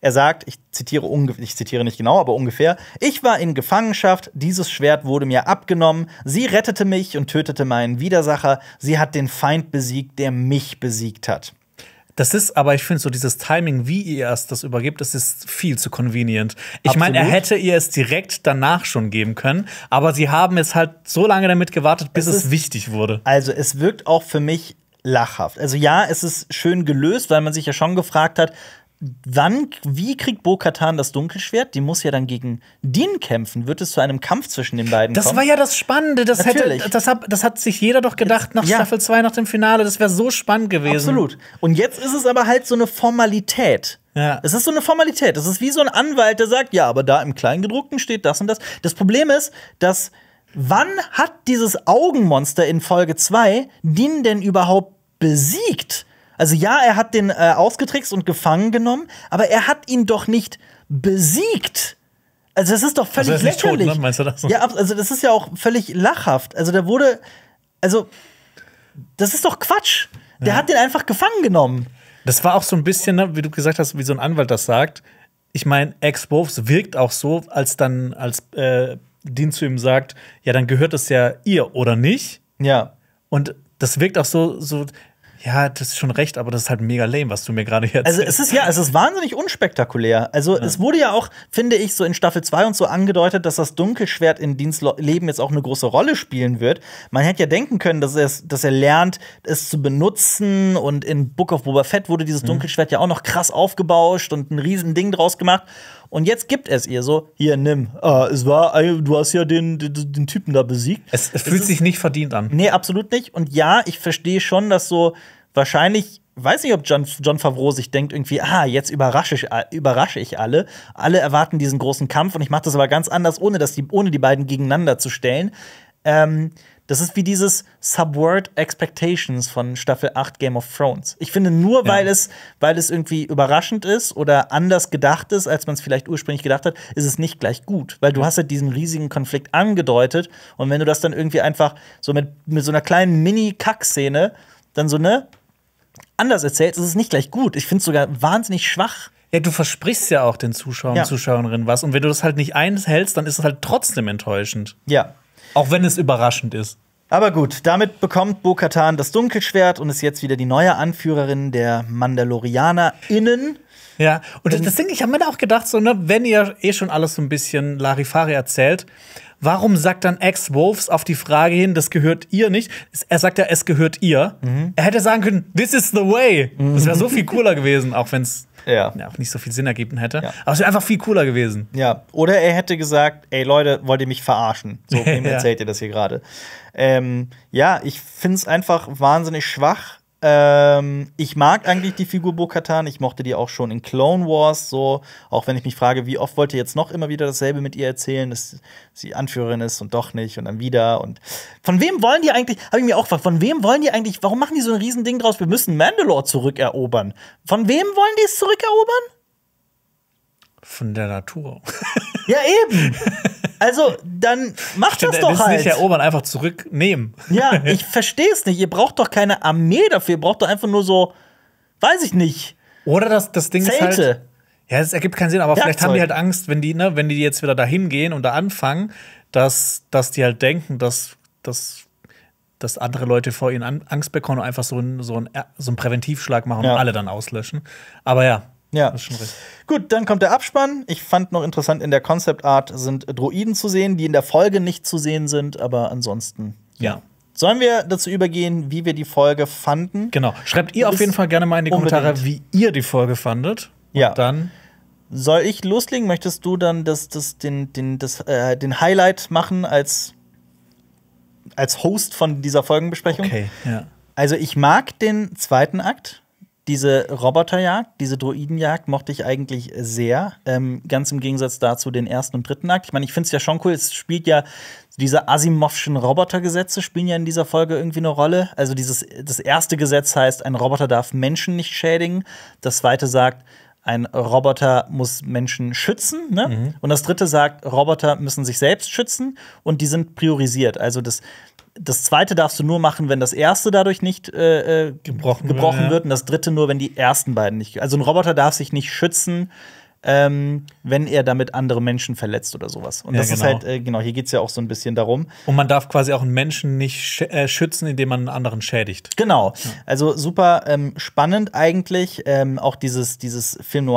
er sagt, ich zitiere, ich zitiere nicht genau, aber ungefähr, ich war in Gefangenschaft, dieses Schwert wurde mir abgenommen, sie rettete mich und tötete meinen Widersacher, sie hat den Feind besiegt, der mich besiegt hat. Das ist, aber ich finde so dieses Timing, wie ihr es das übergibt, das ist viel zu convenient. Ich meine, er hätte ihr es direkt danach schon geben können, aber sie haben es halt so lange damit gewartet, bis es, es wichtig wurde. Also es wirkt auch für mich lachhaft. Also ja, es ist schön gelöst, weil man sich ja schon gefragt hat, wann, wie kriegt Bo Katan das Dunkelschwert? Die muss ja dann gegen Din kämpfen. Wird es zu einem Kampf zwischen den beiden das kommen? Das war ja das Spannende. Das, hätte, das, hat, das hat sich jeder doch gedacht nach ja. Staffel 2, nach dem Finale. Das wäre so spannend gewesen. Absolut. Und jetzt ist es aber halt so eine Formalität. Ja. Es ist so eine Formalität. Es ist wie so ein Anwalt, der sagt, ja, aber da im Kleingedruckten steht das und das. Das Problem ist, dass wann hat dieses Augenmonster in Folge 2 Din denn überhaupt besiegt? Also ja, er hat den äh, ausgetrickst und gefangen genommen, aber er hat ihn doch nicht besiegt. Also das ist doch also völlig also ist lächerlich. Tot, ne? Meinst du das? Ja, also das ist ja auch völlig lachhaft. Also der wurde, also das ist doch Quatsch. Der ja. hat den einfach gefangen genommen. Das war auch so ein bisschen, ne, wie du gesagt hast, wie so ein Anwalt das sagt. Ich meine, Ex-Bofs wirkt auch so, als dann als äh, Dean zu ihm sagt, ja, dann gehört es ja ihr oder nicht. Ja. Und das wirkt auch so, so ja, das ist schon recht, aber das ist halt mega lame, was du mir gerade jetzt. Also es ist ja, es ist wahnsinnig unspektakulär. Also ja. es wurde ja auch, finde ich, so in Staffel 2 und so angedeutet, dass das Dunkelschwert in Deans Leben jetzt auch eine große Rolle spielen wird. Man hätte ja denken können, dass er, dass er lernt, es zu benutzen und in Book of Boba Fett wurde dieses mhm. Dunkelschwert mhm. ja auch noch krass aufgebauscht und ein riesen Ding draus gemacht. Und jetzt gibt es ihr so, hier, nimm. Ah, es war, äh, du hast ja den, den, den Typen da besiegt. Es, es fühlt es ist, sich nicht verdient an. Nee, absolut nicht. Und ja, ich verstehe schon, dass so wahrscheinlich weiß nicht, ob John, John Favreau sich denkt irgendwie, ah, jetzt überrasche ich, überrasche ich alle. Alle erwarten diesen großen Kampf und ich mache das aber ganz anders, ohne, dass die, ohne die beiden gegeneinander zu stellen. Ähm, das ist wie dieses Subword Expectations von Staffel 8 Game of Thrones. Ich finde, nur weil, es, weil es irgendwie überraschend ist oder anders gedacht ist, als man es vielleicht ursprünglich gedacht hat, ist es nicht gleich gut. Weil du hast halt diesen riesigen Konflikt angedeutet. Und wenn du das dann irgendwie einfach so mit, mit so einer kleinen Mini-Kack-Szene dann so, ne, anders erzählst, ist es nicht gleich gut. Ich finde es sogar wahnsinnig schwach. Ja, du versprichst ja auch den Zuschauern ja. Zuschauerinnen was. Und wenn du das halt nicht einhältst, dann ist es halt trotzdem enttäuschend. Ja. Auch wenn es überraschend ist. Aber gut, damit bekommt Bo-Katan das Dunkelschwert und ist jetzt wieder die neue Anführerin der MandalorianerInnen. Ja, und das Ding, ich habe mir da auch gedacht, so, ne, wenn ihr eh schon alles so ein bisschen Larifari erzählt, Warum sagt dann Ex-Wolves auf die Frage hin, das gehört ihr nicht? Er sagt ja, es gehört ihr. Mhm. Er hätte sagen können, this is the way. Mhm. Das wäre so viel cooler gewesen, auch wenn es ja. ja. auch nicht so viel Sinn ergeben hätte. Ja. Aber es wäre einfach viel cooler gewesen. Ja, oder er hätte gesagt, ey Leute, wollt ihr mich verarschen? So, wem ja. erzählt ihr das hier gerade? Ähm, ja, ich finde es einfach wahnsinnig schwach ähm, ich mag eigentlich die Figur Bokatan. Ich mochte die auch schon in Clone Wars so. Auch wenn ich mich frage, wie oft wollt ihr jetzt noch immer wieder dasselbe mit ihr erzählen, dass sie Anführerin ist und doch nicht und dann wieder. Und von wem wollen die eigentlich, habe ich mir auch gefragt, von wem wollen die eigentlich, warum machen die so ein Riesending draus? Wir müssen Mandalore zurückerobern. Von wem wollen die es zurückerobern? Von der Natur. ja, eben. Also, dann macht das doch halt. nicht erobern, einfach zurücknehmen. Ja, ich verstehe es nicht. Ihr braucht doch keine Armee dafür. Ihr braucht doch einfach nur so, weiß ich nicht. Oder das, das Ding Zelte. ist halt Ja, es ergibt keinen Sinn, aber Werkzeug. vielleicht haben die halt Angst, wenn die, ne, wenn die jetzt wieder dahin gehen und da anfangen, dass, dass die halt denken, dass, dass, dass andere Leute vor ihnen Angst bekommen und einfach so einen so ein, so ein Präventivschlag machen ja. und alle dann auslöschen. Aber ja, ja. Das ist schon richtig. Gut, dann kommt der Abspann. Ich fand noch interessant, in der Concept Art sind Droiden zu sehen, die in der Folge nicht zu sehen sind, aber ansonsten. Ja. Sollen wir dazu übergehen, wie wir die Folge fanden? Genau. Schreibt ihr auf jeden Fall gerne mal in die unbedingt. Kommentare, wie ihr die Folge fandet. Und ja. Dann. Soll ich loslegen? Möchtest du dann das, das, den, den, das, äh, den Highlight machen als, als Host von dieser Folgenbesprechung? Okay, ja. Also, ich mag den zweiten Akt. Diese Roboterjagd, diese Droidenjagd mochte ich eigentlich sehr. Ähm, ganz im Gegensatz dazu den ersten und dritten Akt. Ich meine, ich finde es ja schon cool. Es spielt ja diese Asimovschen Robotergesetze spielen ja in dieser Folge irgendwie eine Rolle. Also dieses das erste Gesetz heißt, ein Roboter darf Menschen nicht schädigen. Das zweite sagt, ein Roboter muss Menschen schützen. Ne? Mhm. Und das dritte sagt, Roboter müssen sich selbst schützen und die sind priorisiert. Also das, das zweite darfst du nur machen, wenn das erste dadurch nicht äh, äh gebrochen, gebrochen wird, und das dritte nur, wenn die ersten beiden nicht. Also ein Roboter darf sich nicht schützen, ähm, wenn er damit andere Menschen verletzt oder sowas. Und ja, das genau. ist halt, äh, genau, hier geht es ja auch so ein bisschen darum. Und man darf quasi auch einen Menschen nicht sch äh, schützen, indem man einen anderen schädigt. Genau. Ja. Also super ähm, spannend eigentlich. Ähm, auch dieses, dieses film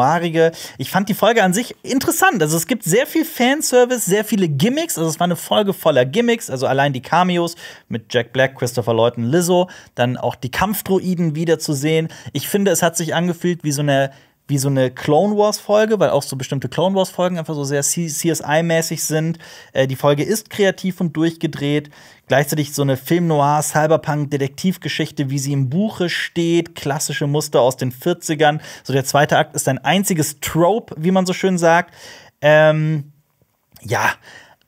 Ich fand die Folge an sich interessant. Also es gibt sehr viel Fanservice, sehr viele Gimmicks. Also es war eine Folge voller Gimmicks. Also allein die Cameos mit Jack Black, Christopher Lloyd und Lizzo. Dann auch die Kampfdroiden wiederzusehen. Ich finde, es hat sich angefühlt wie so eine wie so eine Clone Wars Folge, weil auch so bestimmte Clone Wars Folgen einfach so sehr CSI-mäßig sind. Äh, die Folge ist kreativ und durchgedreht. Gleichzeitig so eine Film Noir, Cyberpunk, Detektivgeschichte, wie sie im Buche steht, klassische Muster aus den 40ern. So der zweite Akt ist ein einziges Trope, wie man so schön sagt. Ähm, ja,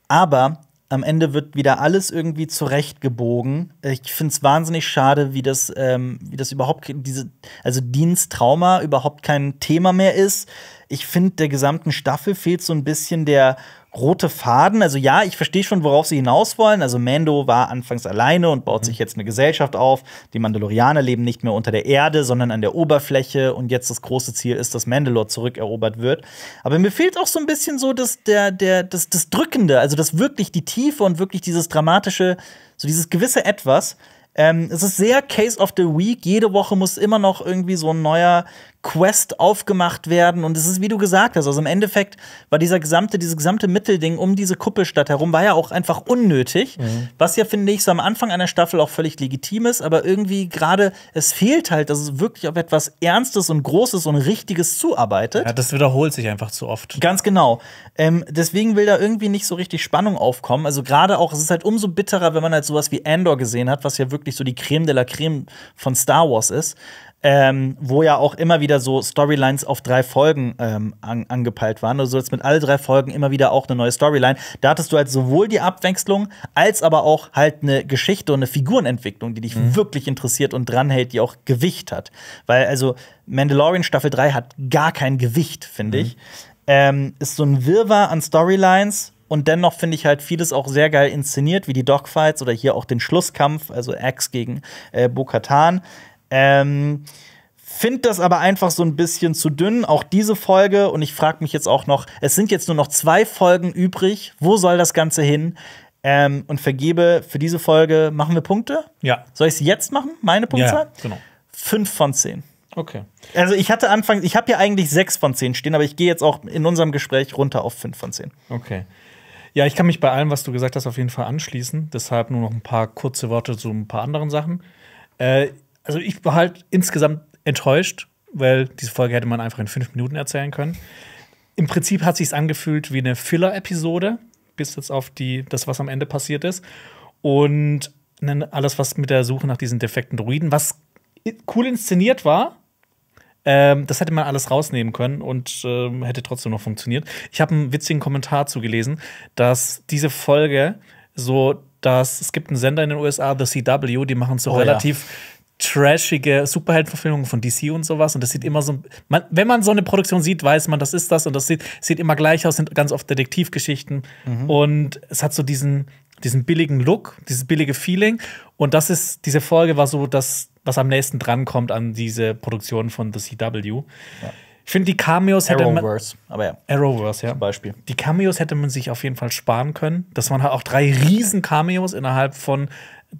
aber am Ende wird wieder alles irgendwie zurechtgebogen. Ich finde es wahnsinnig schade, wie das, ähm, wie das überhaupt diese, also Diensttrauma überhaupt kein Thema mehr ist. Ich finde, der gesamten Staffel fehlt so ein bisschen der rote Faden. Also ja, ich verstehe schon, worauf sie hinaus wollen. Also Mando war anfangs alleine und baut mhm. sich jetzt eine Gesellschaft auf. Die Mandalorianer leben nicht mehr unter der Erde, sondern an der Oberfläche. Und jetzt das große Ziel ist, dass Mandalore zurückerobert wird. Aber mir fehlt auch so ein bisschen so das, der, der, das, das Drückende, also das wirklich die Tiefe und wirklich dieses dramatische, so dieses gewisse Etwas. Ähm, es ist sehr Case of the Week. Jede Woche muss immer noch irgendwie so ein neuer Quest aufgemacht werden. Und es ist, wie du gesagt hast, also im Endeffekt war dieser gesamte, dieses gesamte Mittelding um diese Kuppelstadt herum, war ja auch einfach unnötig. Mhm. Was ja, finde ich, so am Anfang einer Staffel auch völlig legitim ist, aber irgendwie gerade, es fehlt halt, dass es wirklich auf etwas Ernstes und Großes und Richtiges zuarbeitet. Ja, das wiederholt sich einfach zu oft. Ganz genau. Ähm, deswegen will da irgendwie nicht so richtig Spannung aufkommen. Also gerade auch, es ist halt umso bitterer, wenn man halt sowas wie Andor gesehen hat, was ja wirklich so die Creme de la Creme von Star Wars ist ähm, wo ja auch immer wieder so Storylines auf drei Folgen ähm, an, angepeilt waren. Also jetzt mit all drei Folgen immer wieder auch eine neue Storyline. Da hattest du halt sowohl die Abwechslung als aber auch halt eine Geschichte und eine Figurenentwicklung, die dich mhm. wirklich interessiert und dranhält, die auch Gewicht hat. Weil also Mandalorian Staffel 3 hat gar kein Gewicht, finde mhm. ich. Ähm, ist so ein Wirrwarr an Storylines, und dennoch finde ich halt vieles auch sehr geil inszeniert, wie die Dogfights oder hier auch den Schlusskampf, also Axe gegen äh, Bo-Katan. Ähm, Find das aber einfach so ein bisschen zu dünn, auch diese Folge. Und ich frage mich jetzt auch noch, es sind jetzt nur noch zwei Folgen übrig. Wo soll das Ganze hin? Ähm, und vergebe für diese Folge, machen wir Punkte? Ja. Soll ich es jetzt machen? Meine Punktzahl? Ja, genau. Fünf von zehn. Okay. Also ich hatte anfangs, ich habe ja eigentlich sechs von zehn stehen, aber ich gehe jetzt auch in unserem Gespräch runter auf fünf von zehn. Okay. Ja, ich kann mich bei allem, was du gesagt hast, auf jeden Fall anschließen. Deshalb nur noch ein paar kurze Worte zu ein paar anderen Sachen. Äh, also ich war halt insgesamt enttäuscht, weil diese Folge hätte man einfach in fünf Minuten erzählen können. Im Prinzip hat sich's angefühlt wie eine Filler-Episode, bis jetzt auf die, das, was am Ende passiert ist. Und dann alles, was mit der Suche nach diesen defekten Druiden, was cool inszeniert war, ähm, das hätte man alles rausnehmen können und ähm, hätte trotzdem noch funktioniert. Ich habe einen witzigen Kommentar zugelesen, dass diese Folge so, dass es gibt einen Sender in den USA, The CW, die machen so oh, relativ ja trashige Superheldenverfilmungen von DC und sowas. Und das sieht immer so. Man, wenn man so eine Produktion sieht, weiß man, das ist das und das sieht, sieht immer gleich aus, sind ganz oft Detektivgeschichten. Mhm. Und es hat so diesen, diesen billigen Look, dieses billige Feeling. Und das ist, diese Folge war so das, was am nächsten drankommt an diese Produktion von The CW. Ja. Ich finde, die Cameos hätte Arrowverse, man, aber ja. Arrowverse, ja. Zum Beispiel. Die Cameos hätte man sich auf jeden Fall sparen können. Das waren halt auch drei riesen Cameos innerhalb von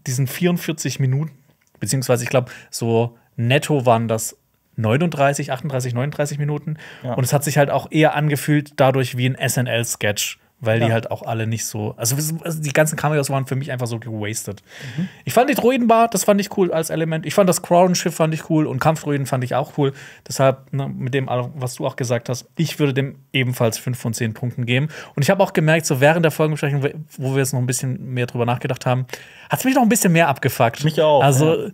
diesen 44 Minuten. Beziehungsweise, ich glaube, so netto waren das 39, 38, 39 Minuten. Ja. Und es hat sich halt auch eher angefühlt dadurch wie ein SNL-Sketch. Weil ja. die halt auch alle nicht so. Also, also, die ganzen Cameos waren für mich einfach so gewastet. Mhm. Ich fand die Droidenbar, das fand ich cool als Element. Ich fand das Crown-Schiff fand ich cool und Kampfdroiden fand ich auch cool. Deshalb, ne, mit dem, also, was du auch gesagt hast, ich würde dem ebenfalls 5 von 10 Punkten geben. Und ich habe auch gemerkt, so während der Folgenbesprechung, wo wir jetzt noch ein bisschen mehr drüber nachgedacht haben, hat es mich noch ein bisschen mehr abgefuckt. Mich auch. Also, ja.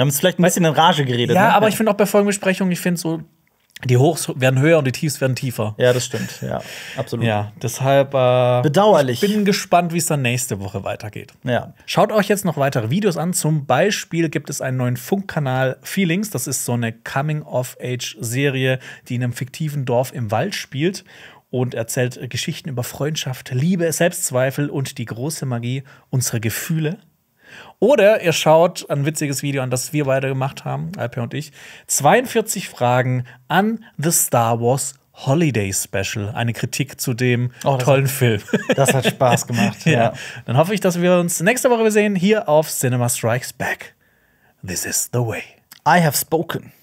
Haben es vielleicht ein bisschen in Rage geredet. Ja, ne? aber ich finde auch bei Folgenbesprechungen, ich finde so die Hochs werden höher und die Tiefs werden tiefer. Ja, das stimmt. Ja, absolut. Ja, deshalb äh, bedauerlich. Ich bin gespannt, wie es dann nächste Woche weitergeht. Ja. Schaut euch jetzt noch weitere Videos an. Zum Beispiel gibt es einen neuen Funkkanal Feelings. Das ist so eine Coming-of-Age-Serie, die in einem fiktiven Dorf im Wald spielt und erzählt Geschichten über Freundschaft, Liebe, Selbstzweifel und die große Magie unserer Gefühle. Oder ihr schaut ein witziges Video an, das wir beide gemacht haben, Alper und ich. 42 Fragen an The Star Wars Holiday Special, eine Kritik zu dem oh, tollen hat, Film. Das hat Spaß gemacht. ja. ja. Dann hoffe ich, dass wir uns nächste Woche sehen hier auf Cinema Strikes Back. This is the way. I have spoken.